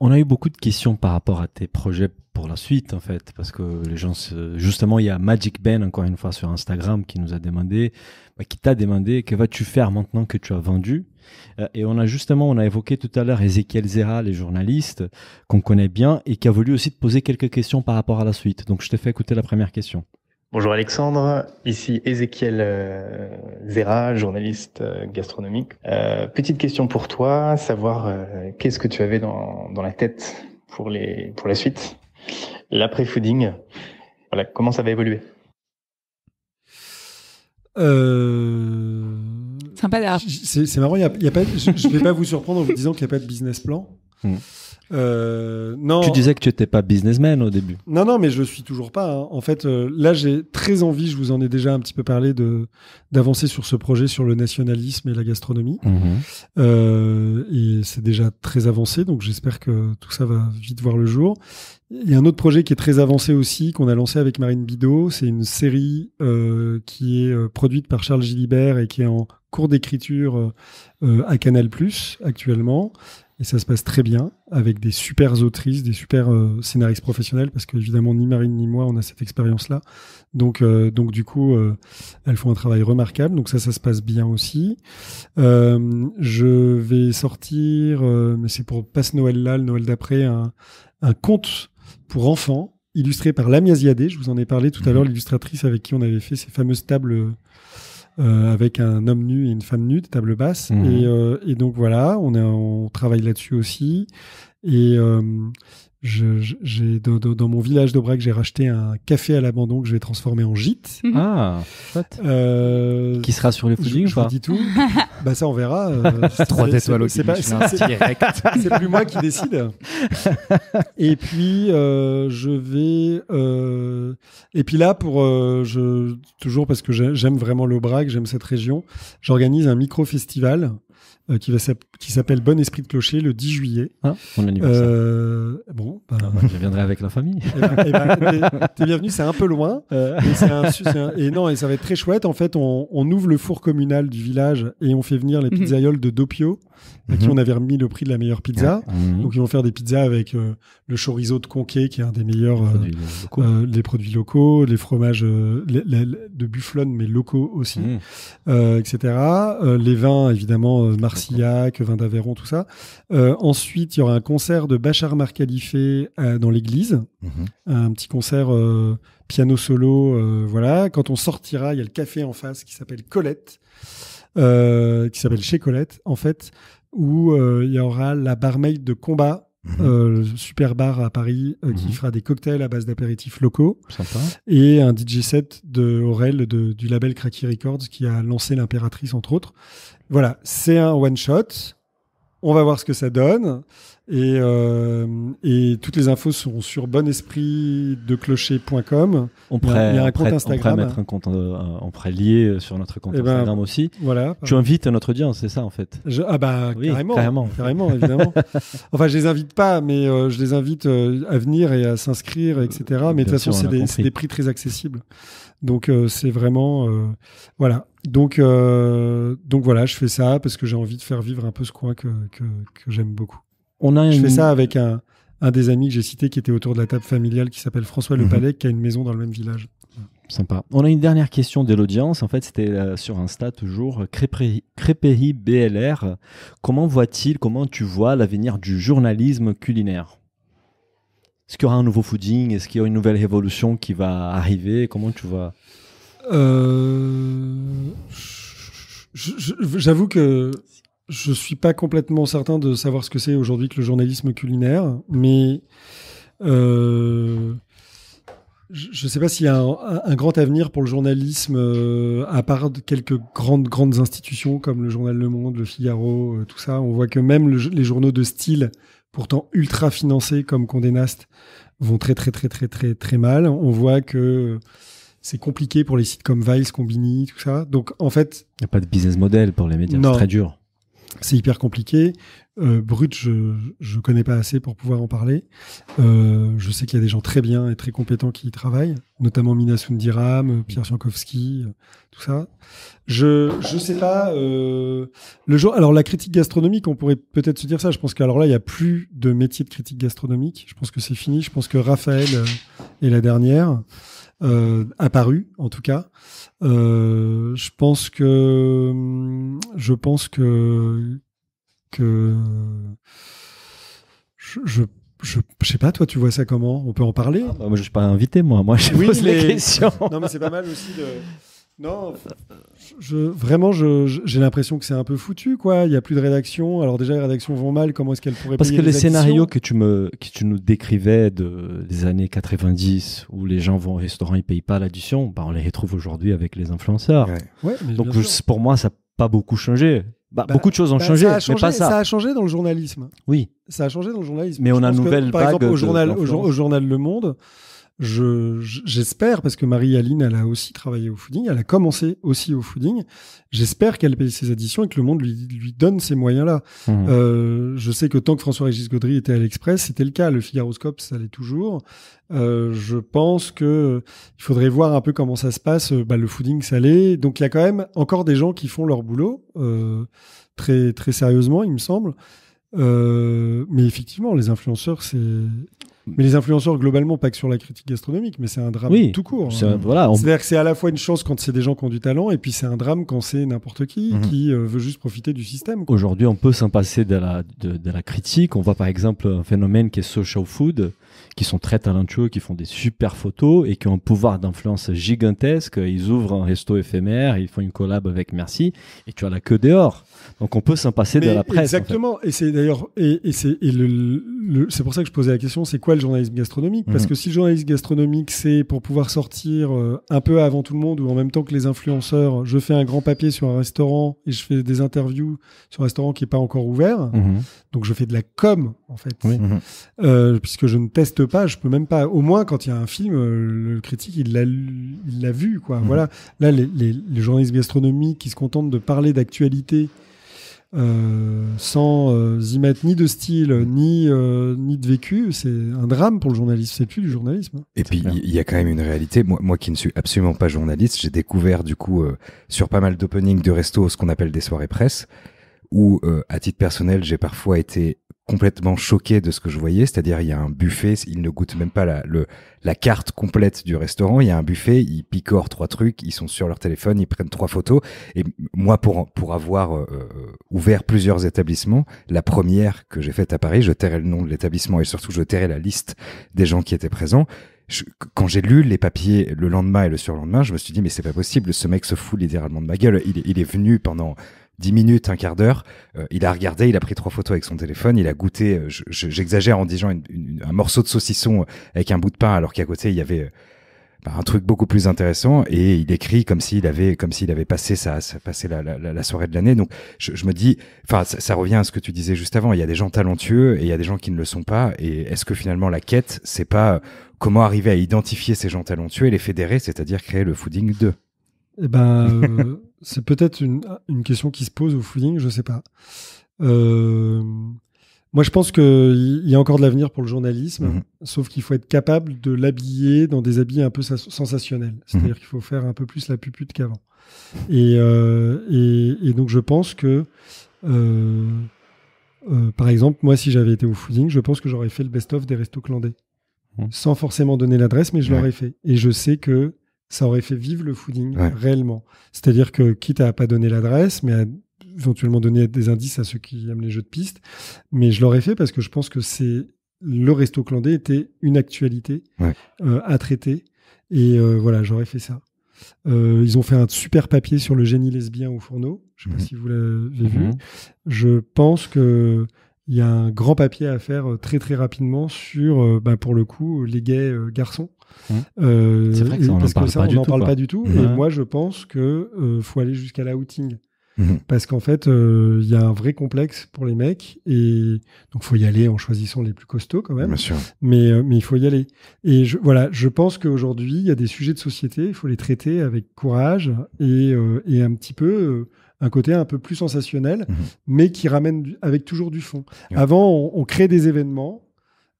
S3: On a eu beaucoup de questions par rapport à tes projets pour la suite, en fait, parce que les gens, justement, il y a Magic Ben, encore une fois, sur Instagram, qui nous a demandé, bah, qui t'a demandé, que vas-tu faire maintenant que tu as vendu euh, Et on a justement, on a évoqué tout à l'heure Ezekiel Zera, les journalistes qu'on connaît bien, et qui a voulu aussi te poser quelques questions par rapport à la suite. Donc, je te fais écouter la première question.
S5: Bonjour Alexandre, ici Ezekiel euh, Zera, journaliste euh, gastronomique. Euh, petite question pour toi, savoir qu'est-ce que tu avais dans, la tête pour, les, pour la suite, l'après-fooding, voilà, comment ça va évoluer
S1: C'est marrant, pas, je ne vais pas vous surprendre en vous disant qu'il n'y a pas de business plan. Hmm. Euh, non. Tu disais que
S3: tu n'étais pas businessman au début.
S1: Non, non, mais je ne suis toujours pas. Hein. En fait, euh, là, j'ai très envie, je vous en ai déjà un petit peu parlé, de d'avancer sur ce projet sur le nationalisme et la gastronomie. Mhm. Euh, et c'est déjà très avancé, donc j'espère que tout ça va vite voir le jour. Il y a un autre projet qui est très avancé aussi, qu'on a lancé avec Marine Bidot. C'est une série qui est produite par Charles Gilibert et qui est en cours d'écriture à Canal Plus actuellement et ça se passe très bien avec des super autrices, des super euh, scénaristes professionnels, parce qu'évidemment, ni Marine ni moi, on a cette expérience-là. Donc, euh, donc, du coup, euh, elles font un travail remarquable. Donc, ça, ça se passe bien aussi. je vais sortir, mais c'est pour passe Noël-là, le Noël d'après, un, un conte pour enfants illustré par Lamia Ziadé. Je vous en ai parlé tout à mhm. l'heure, l'illustratrice avec qui on avait fait ces fameuses tables euh, avec un homme nu et une femme nue, des tables basses. Mhm. Euh, et, donc voilà, on, on travaille là-dessus aussi. Et, euh, j'ai dans, dans, mon village d'Aubrac, j'ai racheté un café à l'abandon que je vais transformer en gîte. Mhm. Ah, euh, qui sera sur les footing je, je, vous dis tout. [laughs] bah ça, on verra. Euh, [laughs] étoiles [laughs] C'est plus moi qui décide. et puis euh, je vais. Euh, et puis là, pour euh, je toujours parce que j'aime vraiment l'Aubrac, j'aime cette région, j'organise un micro festival euh, qui, va qui s'appelle Bon Esprit de Clocher le 10 juillet. Ah, mon anniversaire. Euh, bon, ben, ah, je viendrai avec la famille. [laughs] Eh ben, eh ben, t'es, bienvenu, c'est un peu loin. [laughs] Euh. Et, non, et ça va être très chouette. En fait, on, ouvre le four communal du village et on fait venir les mhm. pizzaioles de Doppio, à qui mhm. on avait remis le prix de la meilleure pizza. Ah, mhm. Donc, ils vont faire des pizzas avec le chorizo de Conquet, qui est un des meilleurs les produits, locaux, les fromages de bufflon mais locaux aussi, etc. les vins, évidemment, Marseille Sillac, Vin d'Aveyron, tout ça. Euh, ensuite, il y aura un concert de Bachar Marcalifé euh, dans l'église, mhm. un petit concert euh, piano solo. voilà. Quand on sortira, il y a le café en face qui s'appelle Colette, qui s'appelle Chez Colette, en fait, où il y aura la barmaid de combat. Mhm. super bar à Paris qui mhm. fera des cocktails à base d'apéritifs locaux. Et un DJ set de Aurel du label Cracky Records qui a lancé l'Impératrice entre autres. Voilà, c'est un one-shot. On va voir ce que ça donne. Et, euh, toutes les infos sont sur bonespritdeclocher.com. On il y a un compte Instagram. On pourrait
S3: mettre compte, euh, lier sur notre compte eh ben, Instagram aussi. Voilà. Tu invites à notre audience, c'est ça en fait
S1: Ah bah carrément, carrément, évidemment. [laughs] enfin, je les invite pas, mais euh, je les invite à venir et à s'inscrire, etc. mais de toute façon, c'est des, des, prix très accessibles. Donc c'est vraiment voilà. Donc, euh, donc voilà, je fais ça parce que j'ai envie de faire vivre un peu ce coin que, j'aime beaucoup. On a Je fais ça avec un, des amis que j'ai cité qui était autour de la table familiale qui s'appelle François Le mhm. qui a une maison dans le même village.
S3: Sympa. On a une dernière question de l'audience. En fait, c'était euh, sur Insta toujours. Crépéry BLR, comment voit-il, comment tu vois l'avenir du journalisme culinaire Est-ce qu'il y aura un nouveau fooding Est-ce qu'il y a une nouvelle révolution qui va arriver Comment tu vois
S1: euh, j'avoue que je suis pas complètement certain de savoir ce que c'est aujourd'hui que le journalisme culinaire, mais euh, je ne sais pas s'il y a un, grand avenir pour le journalisme euh, à part de quelques grandes grandes institutions comme le journal Le Monde, Le Figaro, tout ça. On voit que même les journaux de style, pourtant ultra financés comme Condé Nast, vont très très très très très très mal. On voit que c'est compliqué pour les sites comme Vice, Combini, tout ça. Donc en fait, il n'y a pas de business model pour les médias, c'est très dur. C'est hyper compliqué. Euh, brut, je je connais pas assez pour pouvoir en parler. Euh, je sais qu'il y a des gens très bien et très compétents qui y travaillent, notamment Mina Sundiram, euh, Pierre Siankowski, tout ça. Je je sais pas le jour. Alors la critique gastronomique, on pourrait peut-être se dire ça. Je pense qu'alors là, il y a plus de métier de critique gastronomique. Je pense que c'est fini. Je pense que Raphaël est la dernière. Euh, apparu en tout cas. Euh, je pense que hum, je pense que que je, je je, sais pas, toi, tu vois ça comment On peut en parler ah, bah, Moi, je suis pas invité, moi. Moi, je pose les questions. [laughs] non, mais c'est pas mal aussi de. Non, euh, euh, je, vraiment, j'ai l'impression que c'est un peu foutu, quoi. Il n'y a plus de rédaction. Alors déjà, les rédactions vont mal. Comment est-ce qu'elles pourraient Parce que les, scénarios
S3: que tu, me, tu nous décrivais de, des années 90, où les gens vont au restaurant, ils ne payent pas l'addition, bah, on les retrouve aujourd'hui avec les influenceurs. Donc pour moi, ça n'a pas beaucoup changé. Bah, bah, beaucoup de choses ont bah, changé, ça mais pas ça. Ça
S1: a changé dans le journalisme. Oui. Ça a changé dans le journalisme. Mais on a une nouvelle Par exemple, au journal, au journal Le Monde, j'espère, parce que Marie-Aline, elle a aussi travaillé au fooding, elle a commencé aussi au fooding, j'espère qu'elle paye ses additions et que le monde lui, donne ces moyens-là. Mmh. Euh, je sais que tant que François-Régis Gaudry était à l'Express, c'était le cas. Le Figaroscope, ça l'est toujours. Euh, je pense que il faudrait voir un peu comment ça se passe, euh, bah, le fooding ça l'est. Donc il y a quand même encore des gens qui font leur boulot euh, très, très sérieusement, il me semble. Euh, mais effectivement, les influenceurs, c'est mais les influenceurs, globalement, pas que sur la critique gastronomique, mais c'est un drame tout court. C'est, hein. à dire que c'est à la fois une chance quand c'est des gens qui ont du talent, et puis c'est un drame quand c'est n'importe qui mhm. qui euh, veut juste profiter du système.
S3: Aujourd'hui, on peut s'en passer de la, de la critique. On voit par exemple un phénomène qui est social food qui sont très talentueux, qui font des super photos et qui ont un pouvoir d'influence gigantesque. Ils ouvrent un resto éphémère, ils font une collab avec Merci et tu as la queue dehors. Donc on peut s'en passer de la presse. Exactement.
S1: Et c'est d'ailleurs et, c'est le, c'est pour ça que je posais la question. C'est quoi le journalisme gastronomique mhm. Parce que si le journalisme gastronomique c'est pour pouvoir sortir euh, un peu avant tout le monde ou en même temps que les influenceurs, je fais un grand papier sur un restaurant et je fais des interviews sur un restaurant qui n'est pas encore ouvert. Mhm. Donc je fais de la com en fait, euh, puisque je ne teste pas, je peux même pas. Au moins, quand il y a un film, euh, le critique, il l'a, vu, quoi. Mhm. Voilà. Là, les, journalistes gastronomiques qui se contentent de parler d'actualité euh, sans euh, y mettre ni de style, ni, ni de vécu, c'est un drame pour le journaliste. C'est plus du journalisme.
S4: Hein. Et puis, il y a quand même une réalité. Moi, moi qui ne suis absolument pas journaliste, j'ai découvert, du coup, sur pas mal d'openings de restos, ce qu'on appelle des soirées presse où, euh, à titre personnel, j'ai parfois été complètement choqué de ce que je voyais. C'est-à-dire, il y a un buffet, ils ne goûtent même pas la, le, la carte complète du restaurant. Il y a un buffet, ils picorent trois trucs, ils sont sur leur téléphone, ils prennent trois photos. Et moi, pour, pour avoir euh, euh, ouvert plusieurs établissements, la première que j'ai faite à Paris, je tairai le nom de l'établissement et surtout je tairai la liste des gens qui étaient présents. quand j'ai lu les papiers le lendemain et le surlendemain, je me suis dit mais c'est pas possible, ce mec se fout littéralement de ma gueule. Il il est venu pendant dix minutes, un quart d'heure, euh, il a regardé, il a pris trois photos avec son téléphone, il a goûté, euh, j'exagère en disant un morceau de saucisson avec un bout de pain, alors qu'à côté, il y avait euh, bah, un truc beaucoup plus intéressant, et il écrit comme s'il avait, comme s'il avait passé, ça passé la, soirée de l'année. Donc, je, me dis, enfin, ça, revient à ce que tu disais juste avant, il y a des gens talentueux et il y a des gens qui ne le sont pas, et est-ce que finalement la quête, c'est pas comment arriver à identifier ces gens talentueux et les fédérer, c'est-à-dire créer le fooding 2
S1: eh ben, c'est peut-être une, question qui se pose au footing, je ne sais pas. Euh, moi, je pense qu'il y a encore de l'avenir pour le journalisme, mhm. sauf qu'il faut être capable de l'habiller dans des habits un peu sensationnels. Mhm. C'est-à-dire qu'il faut faire un peu plus la pupute qu'avant. Et, euh, donc, je pense que, euh, par exemple, moi, si j'avais été au fooding, je pense que j'aurais fait le best-of des restos clandés. Mhm. Sans forcément donner l'adresse, mais je l'aurais fait. Et je sais que ça aurait fait vivre le fooding réellement. C'est-à-dire que quitte à pas donner l'adresse, mais à éventuellement donner des indices à ceux qui aiment les jeux de piste, mais je l'aurais fait parce que je pense que c'est le resto clandé était une actualité euh, à traiter et euh, voilà j'aurais fait ça. Euh, ils ont fait un super papier sur le génie lesbien au fourneau. Je sais pas mhm. si vous l'avez vu. Mhm. Je pense que il y a un grand papier à faire très très rapidement sur, bah, pour le coup, les gays garçons Mmh. Euh, c'est vrai que ça, on n'en parle, en parle pas, du tout. Et moi, je pense que euh, faut aller jusqu'à la outing mmh. Parce qu'en fait, euh, il y a un vrai complexe pour les mecs et donc faut y aller en choisissant les plus costauds quand même. sûr. Mais euh, mais il faut y aller. Et je, voilà, je pense qu'aujourd'hui, il y a des sujets de société, il faut les traiter avec courage et, et un petit peu un côté un peu plus sensationnel, mmh. mais qui ramène avec toujours du fond. Avant, on, on crée des événements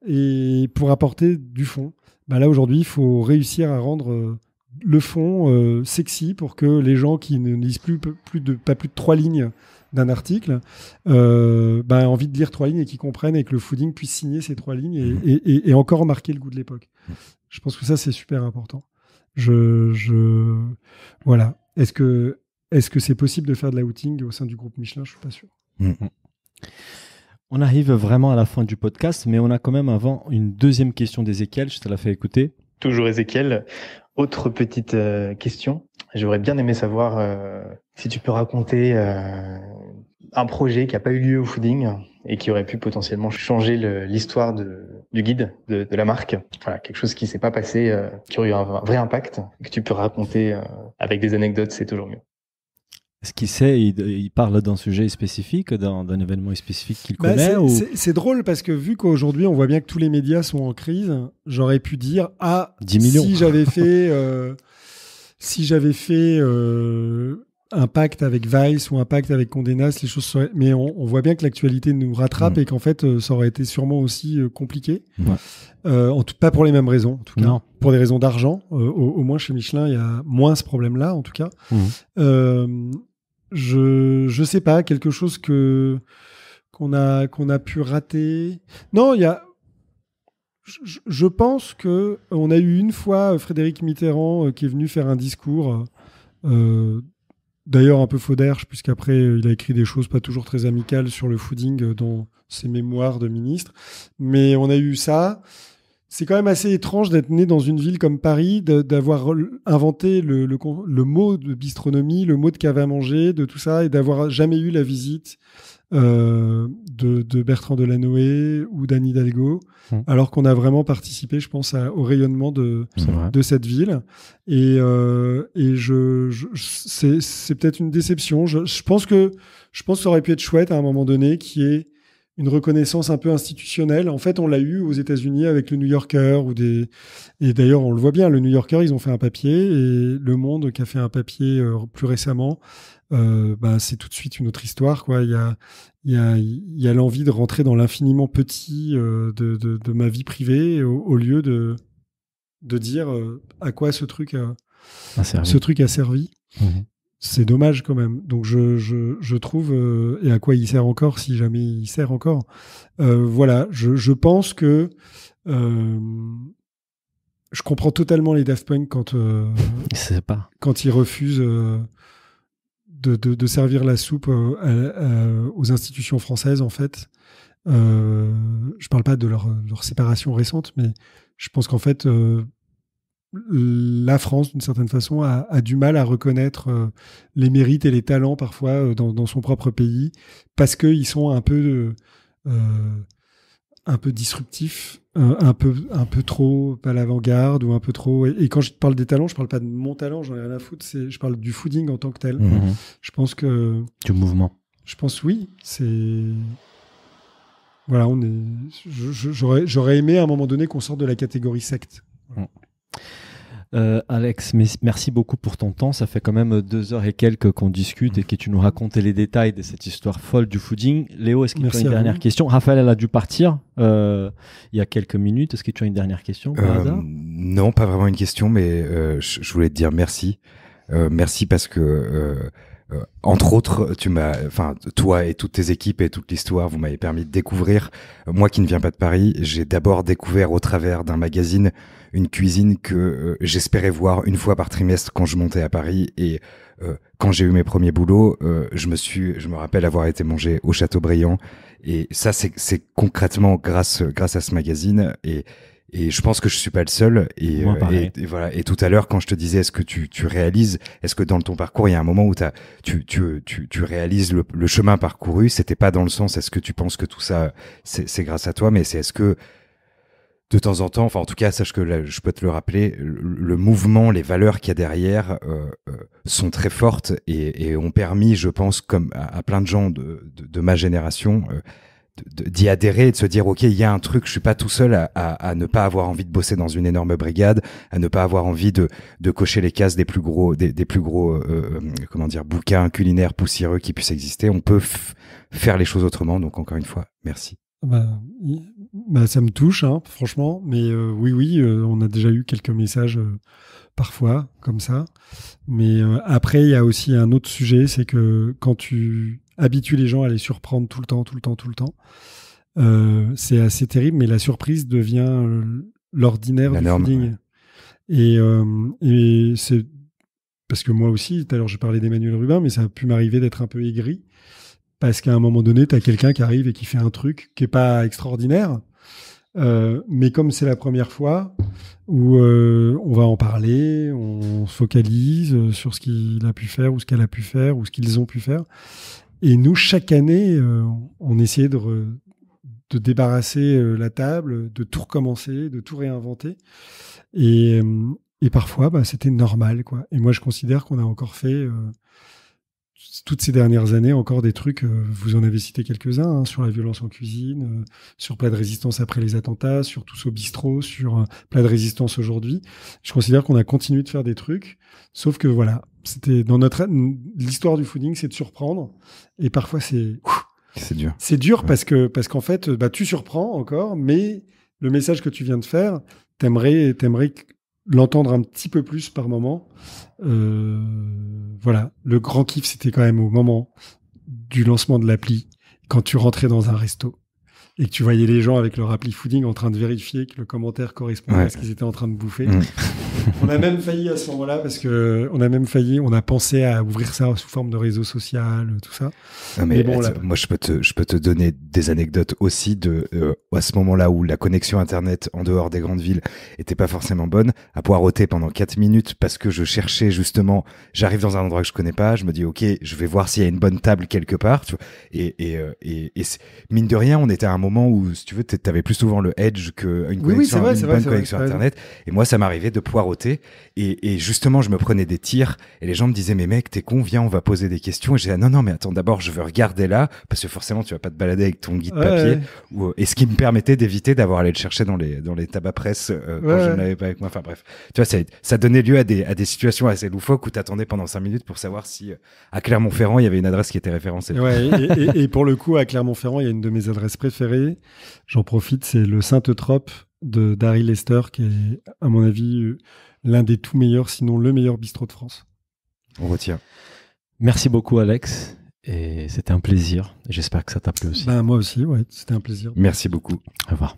S1: et pour apporter du fond. Bah là aujourd'hui, il faut réussir à rendre euh, le fond euh, sexy pour que les gens qui ne lisent plus, de, pas plus de trois lignes d'un article, euh, bah, aient envie de lire trois lignes et qu'ils comprennent et que le fooding puisse signer ces trois lignes et, mmh. encore marquer le goût de l'époque. Mmh. Je pense que ça, c'est super important. Je, Voilà. Est-ce que est-ce que c'est possible de faire de la outing au sein du groupe Michelin Je suis pas sûr. Mmh.
S3: On arrive vraiment à la fin du podcast, mais on a quand même avant une deuxième question d'Ézéchiel. Je te la fais écouter.
S5: Toujours Ézéchiel. Autre petite euh, question. J'aurais bien aimé savoir euh, si tu peux raconter euh, un projet qui n'a pas eu lieu au fooding et qui aurait pu potentiellement changer l'histoire du guide, de, la marque. Voilà, quelque chose qui s'est pas passé, qui aurait eu un vrai impact, que tu peux raconter avec des anecdotes, c'est toujours mieux
S3: ce qu'il sait, il, parle d'un sujet spécifique, d'un événement spécifique qu'il bah, connaît
S1: C'est drôle parce que vu qu'aujourd'hui, on voit bien que tous les médias sont en crise, j'aurais pu dire Ah, [laughs] euh, si j'avais fait, si j'avais fait un pacte avec Vice ou un pacte avec Condé Nast, les choses seraient. Mais on, voit bien que l'actualité nous rattrape mm. et qu'en fait, euh, ça aurait été sûrement aussi euh, compliqué. en tout, pas pour les mêmes raisons, en tout cas. Pour des raisons d'argent. Au, moins chez Michelin, il y a moins ce problème-là, en tout cas. Mm je je sais pas quelque chose que qu'on a qu'on a pu rater. Non, il y a je, pense que on a eu une fois euh, Frédéric Mitterrand euh, qui est venu faire un discours euh, d'ailleurs un peu fauderche puisqu'après il a écrit des choses pas toujours très amicales sur le fooding dans ses mémoires de ministre, mais on a eu ça c'est quand même assez étrange d'être né dans une ville comme Paris, d'avoir inventé le, le, mot de bistronomie, le mot de cave à manger, de tout ça, et d'avoir jamais eu la visite euh, de, Bertrand Delanoë ou d'Anne Hidalgo, hmm. alors qu'on a vraiment participé, je pense, à, au rayonnement de, de cette ville. Et, euh, je, c'est peut-être une déception. Je, pense que je pense que ça aurait pu être chouette à un moment donné qui est une reconnaissance un peu institutionnelle. En fait, on l'a eu aux États-Unis avec le New Yorker ou des et d'ailleurs on le voit bien. Le New Yorker, ils ont fait un papier et Le Monde qui a fait un papier euh, plus récemment, euh, bah, c'est tout de suite une autre histoire. Quoi, il y a il y l'envie de rentrer dans l'infiniment petit euh, de, ma vie privée au, lieu de de dire à quoi ce truc a, ce truc a servi. Mmh c'est dommage quand même. Donc je, trouve, euh, et à quoi il sert encore, si jamais il sert encore. Euh, voilà, je, pense que euh, je comprends totalement les Daft Punk quand, pas. quand ils refusent de, servir la soupe aux institutions françaises, en fait. je parle pas de leur, leur séparation récente, mais je pense qu'en fait, la France, d'une certaine façon, a, du mal à reconnaître euh, les mérites et les talents parfois euh, dans, son propre pays parce qu'ils sont un peu, euh, un peu disruptifs, un peu, un peu trop à l'avant-garde ou un peu trop. Et, quand je parle des talents, je parle pas de mon talent, j'en ai rien à foutre. Je parle du fooding en tant que tel. Mhm. Je pense que du mouvement. Je pense oui, c'est voilà, on est. J'aurais aimé à un moment donné qu'on sorte de la catégorie secte. Mm.
S3: Euh, Alex, merci beaucoup pour ton temps. Ça fait quand même deux heures et quelques qu'on discute et que tu nous racontais les détails de cette histoire folle du fooding. Léo, est-ce que tu as une dernière question Raphaël, elle a dû partir euh, il y a quelques minutes. Est-ce que tu as une dernière question euh,
S4: Non, pas vraiment une question, mais je voulais te dire merci. merci parce que euh, entre autres, tu m'as, enfin, toi et toutes tes équipes et toute l'histoire, vous m'avez permis de découvrir. Euh, moi qui ne viens pas de Paris, j'ai d'abord découvert au travers d'un magazine une cuisine que euh, j'espérais voir une fois par trimestre quand je montais à Paris et quand j'ai eu mes premiers boulots, je me suis, je me rappelle avoir été mangé au Château et ça c'est concrètement grâce grâce à ce magazine et et je pense que je suis pas le seul. Euh, et, voilà. Et tout à l'heure, quand je te disais, est-ce que tu, tu réalises, est-ce que dans ton parcours, il y a un moment où tu, tu, tu, réalises le, chemin parcouru C'était pas dans le sens, est-ce que tu penses que tout ça, c'est grâce à toi, mais c'est est-ce que de temps en temps, enfin en tout cas, sache que je peux te le rappeler, le, mouvement, les valeurs qu'il y a derrière euh, euh, sont très fortes et, et, ont permis, je pense, comme à, plein de gens de, de, ma génération d'y adhérer et de se dire ok il y a un truc je suis pas tout seul à, ne pas avoir envie de bosser dans une énorme brigade à ne pas avoir envie de, cocher les cases des plus gros des, plus gros euh, euh, comment dire bouquins culinaires poussiéreux qui puissent exister on peut faire les choses autrement donc encore une fois merci
S1: ah bah, bah, ça me touche hein, franchement mais euh, oui oui on a déjà eu quelques messages parfois comme ça mais après il y a aussi un autre sujet c'est que quand tu habituer les gens à les surprendre tout le temps, tout le temps, tout le temps. Euh, c'est assez terrible, mais la surprise devient euh, l'ordinaire du norme, euh, Et, c'est parce que moi aussi, tout à l'heure, je parlais d'Emmanuel Rubin, mais ça a pu m'arriver d'être un peu aigri parce qu'à un moment donné, tu as quelqu'un qui arrive et qui fait un truc qui est pas extraordinaire. mais comme c'est la première fois où on va en parler, on se focalise sur ce qu'il a pu faire ou ce qu'elle a pu faire ou ce qu'ils ont pu faire, et nous, chaque année, euh, on essayait de, débarrasser euh, la table, de tout recommencer, de tout réinventer. Et, euh, parfois, bah, c'était normal. Quoi. Et moi, je considère qu'on a encore fait, toutes ces dernières années, encore des trucs, vous en avez cité quelques-uns, hein, sur la violence en cuisine, sur plat de résistance après les attentats, sur tous au bistrot, sur plat de résistance aujourd'hui. Je considère qu'on a continué de faire des trucs, sauf que voilà, c'était dans notre l'histoire du fooding, c'est de surprendre et parfois c'est c'est dur. C'est dur parce que parce qu'en fait, bah tu surprends encore, mais le message que tu viens de faire, t'aimerais t'aimerais l'entendre un petit peu plus par moment. Euh, voilà, le grand kiff, c'était quand même au moment du lancement de l'appli, quand tu rentrais dans un resto et que tu voyais les gens avec leur appli Fooding en train de vérifier que le commentaire correspondait à ce qu'ils étaient en train de bouffer. Mm. [laughs] on a même failli à ce moment-là parce que on a même failli, on a pensé à ouvrir ça sous forme de réseau social, tout ça. mais, bon,
S4: moi je peux te, je peux te donner des anecdotes aussi de euh, à ce moment-là où la connexion internet en dehors des grandes villes était pas forcément bonne, à ôter pendant 4 minutes parce que je cherchais justement, j'arrive dans un endroit que je connais pas, je me dis ok, je vais voir s'il y a une bonne table quelque part, Et, et, euh, et, et mine de rien, on était à un moment moment où, si tu veux, t'avais plus souvent le edge qu'une connexion, connexion internet. Et moi, ça m'arrivait de poireauter. Et, et, justement, je me prenais des tirs et les gens me disaient, mais mec, t'es con, viens, on va poser des questions. Et j'ai ah, non, non, mais attends, d'abord, je veux regarder là parce que forcément, tu vas pas te balader avec ton guide papier. Ou, euh, et ce qui me permettait d'éviter d'avoir à aller le chercher dans les, dans les tabac presse euh, quand je ne l'avais pas avec moi. Enfin bref, tu vois, ça, donnait lieu à des, à des situations assez loufoques où t'attendais pendant cinq minutes pour savoir si euh, à Clermont-Ferrand, il y avait une adresse qui était référencée.
S1: et pour le coup, à Clermont-Ferrand, il y a une de mes adresses préférées J'en profite, c'est le saint eutrope de Darry Lester, qui est, à mon avis, euh, l'un des tout meilleurs, sinon le meilleur bistrot de France.
S4: On retient.
S3: Merci beaucoup, Alex. Et c'était un plaisir. J'espère que ça t'a plu aussi. Ben,
S1: moi aussi, ouais, c'était un
S3: plaisir. Merci beaucoup. Au revoir.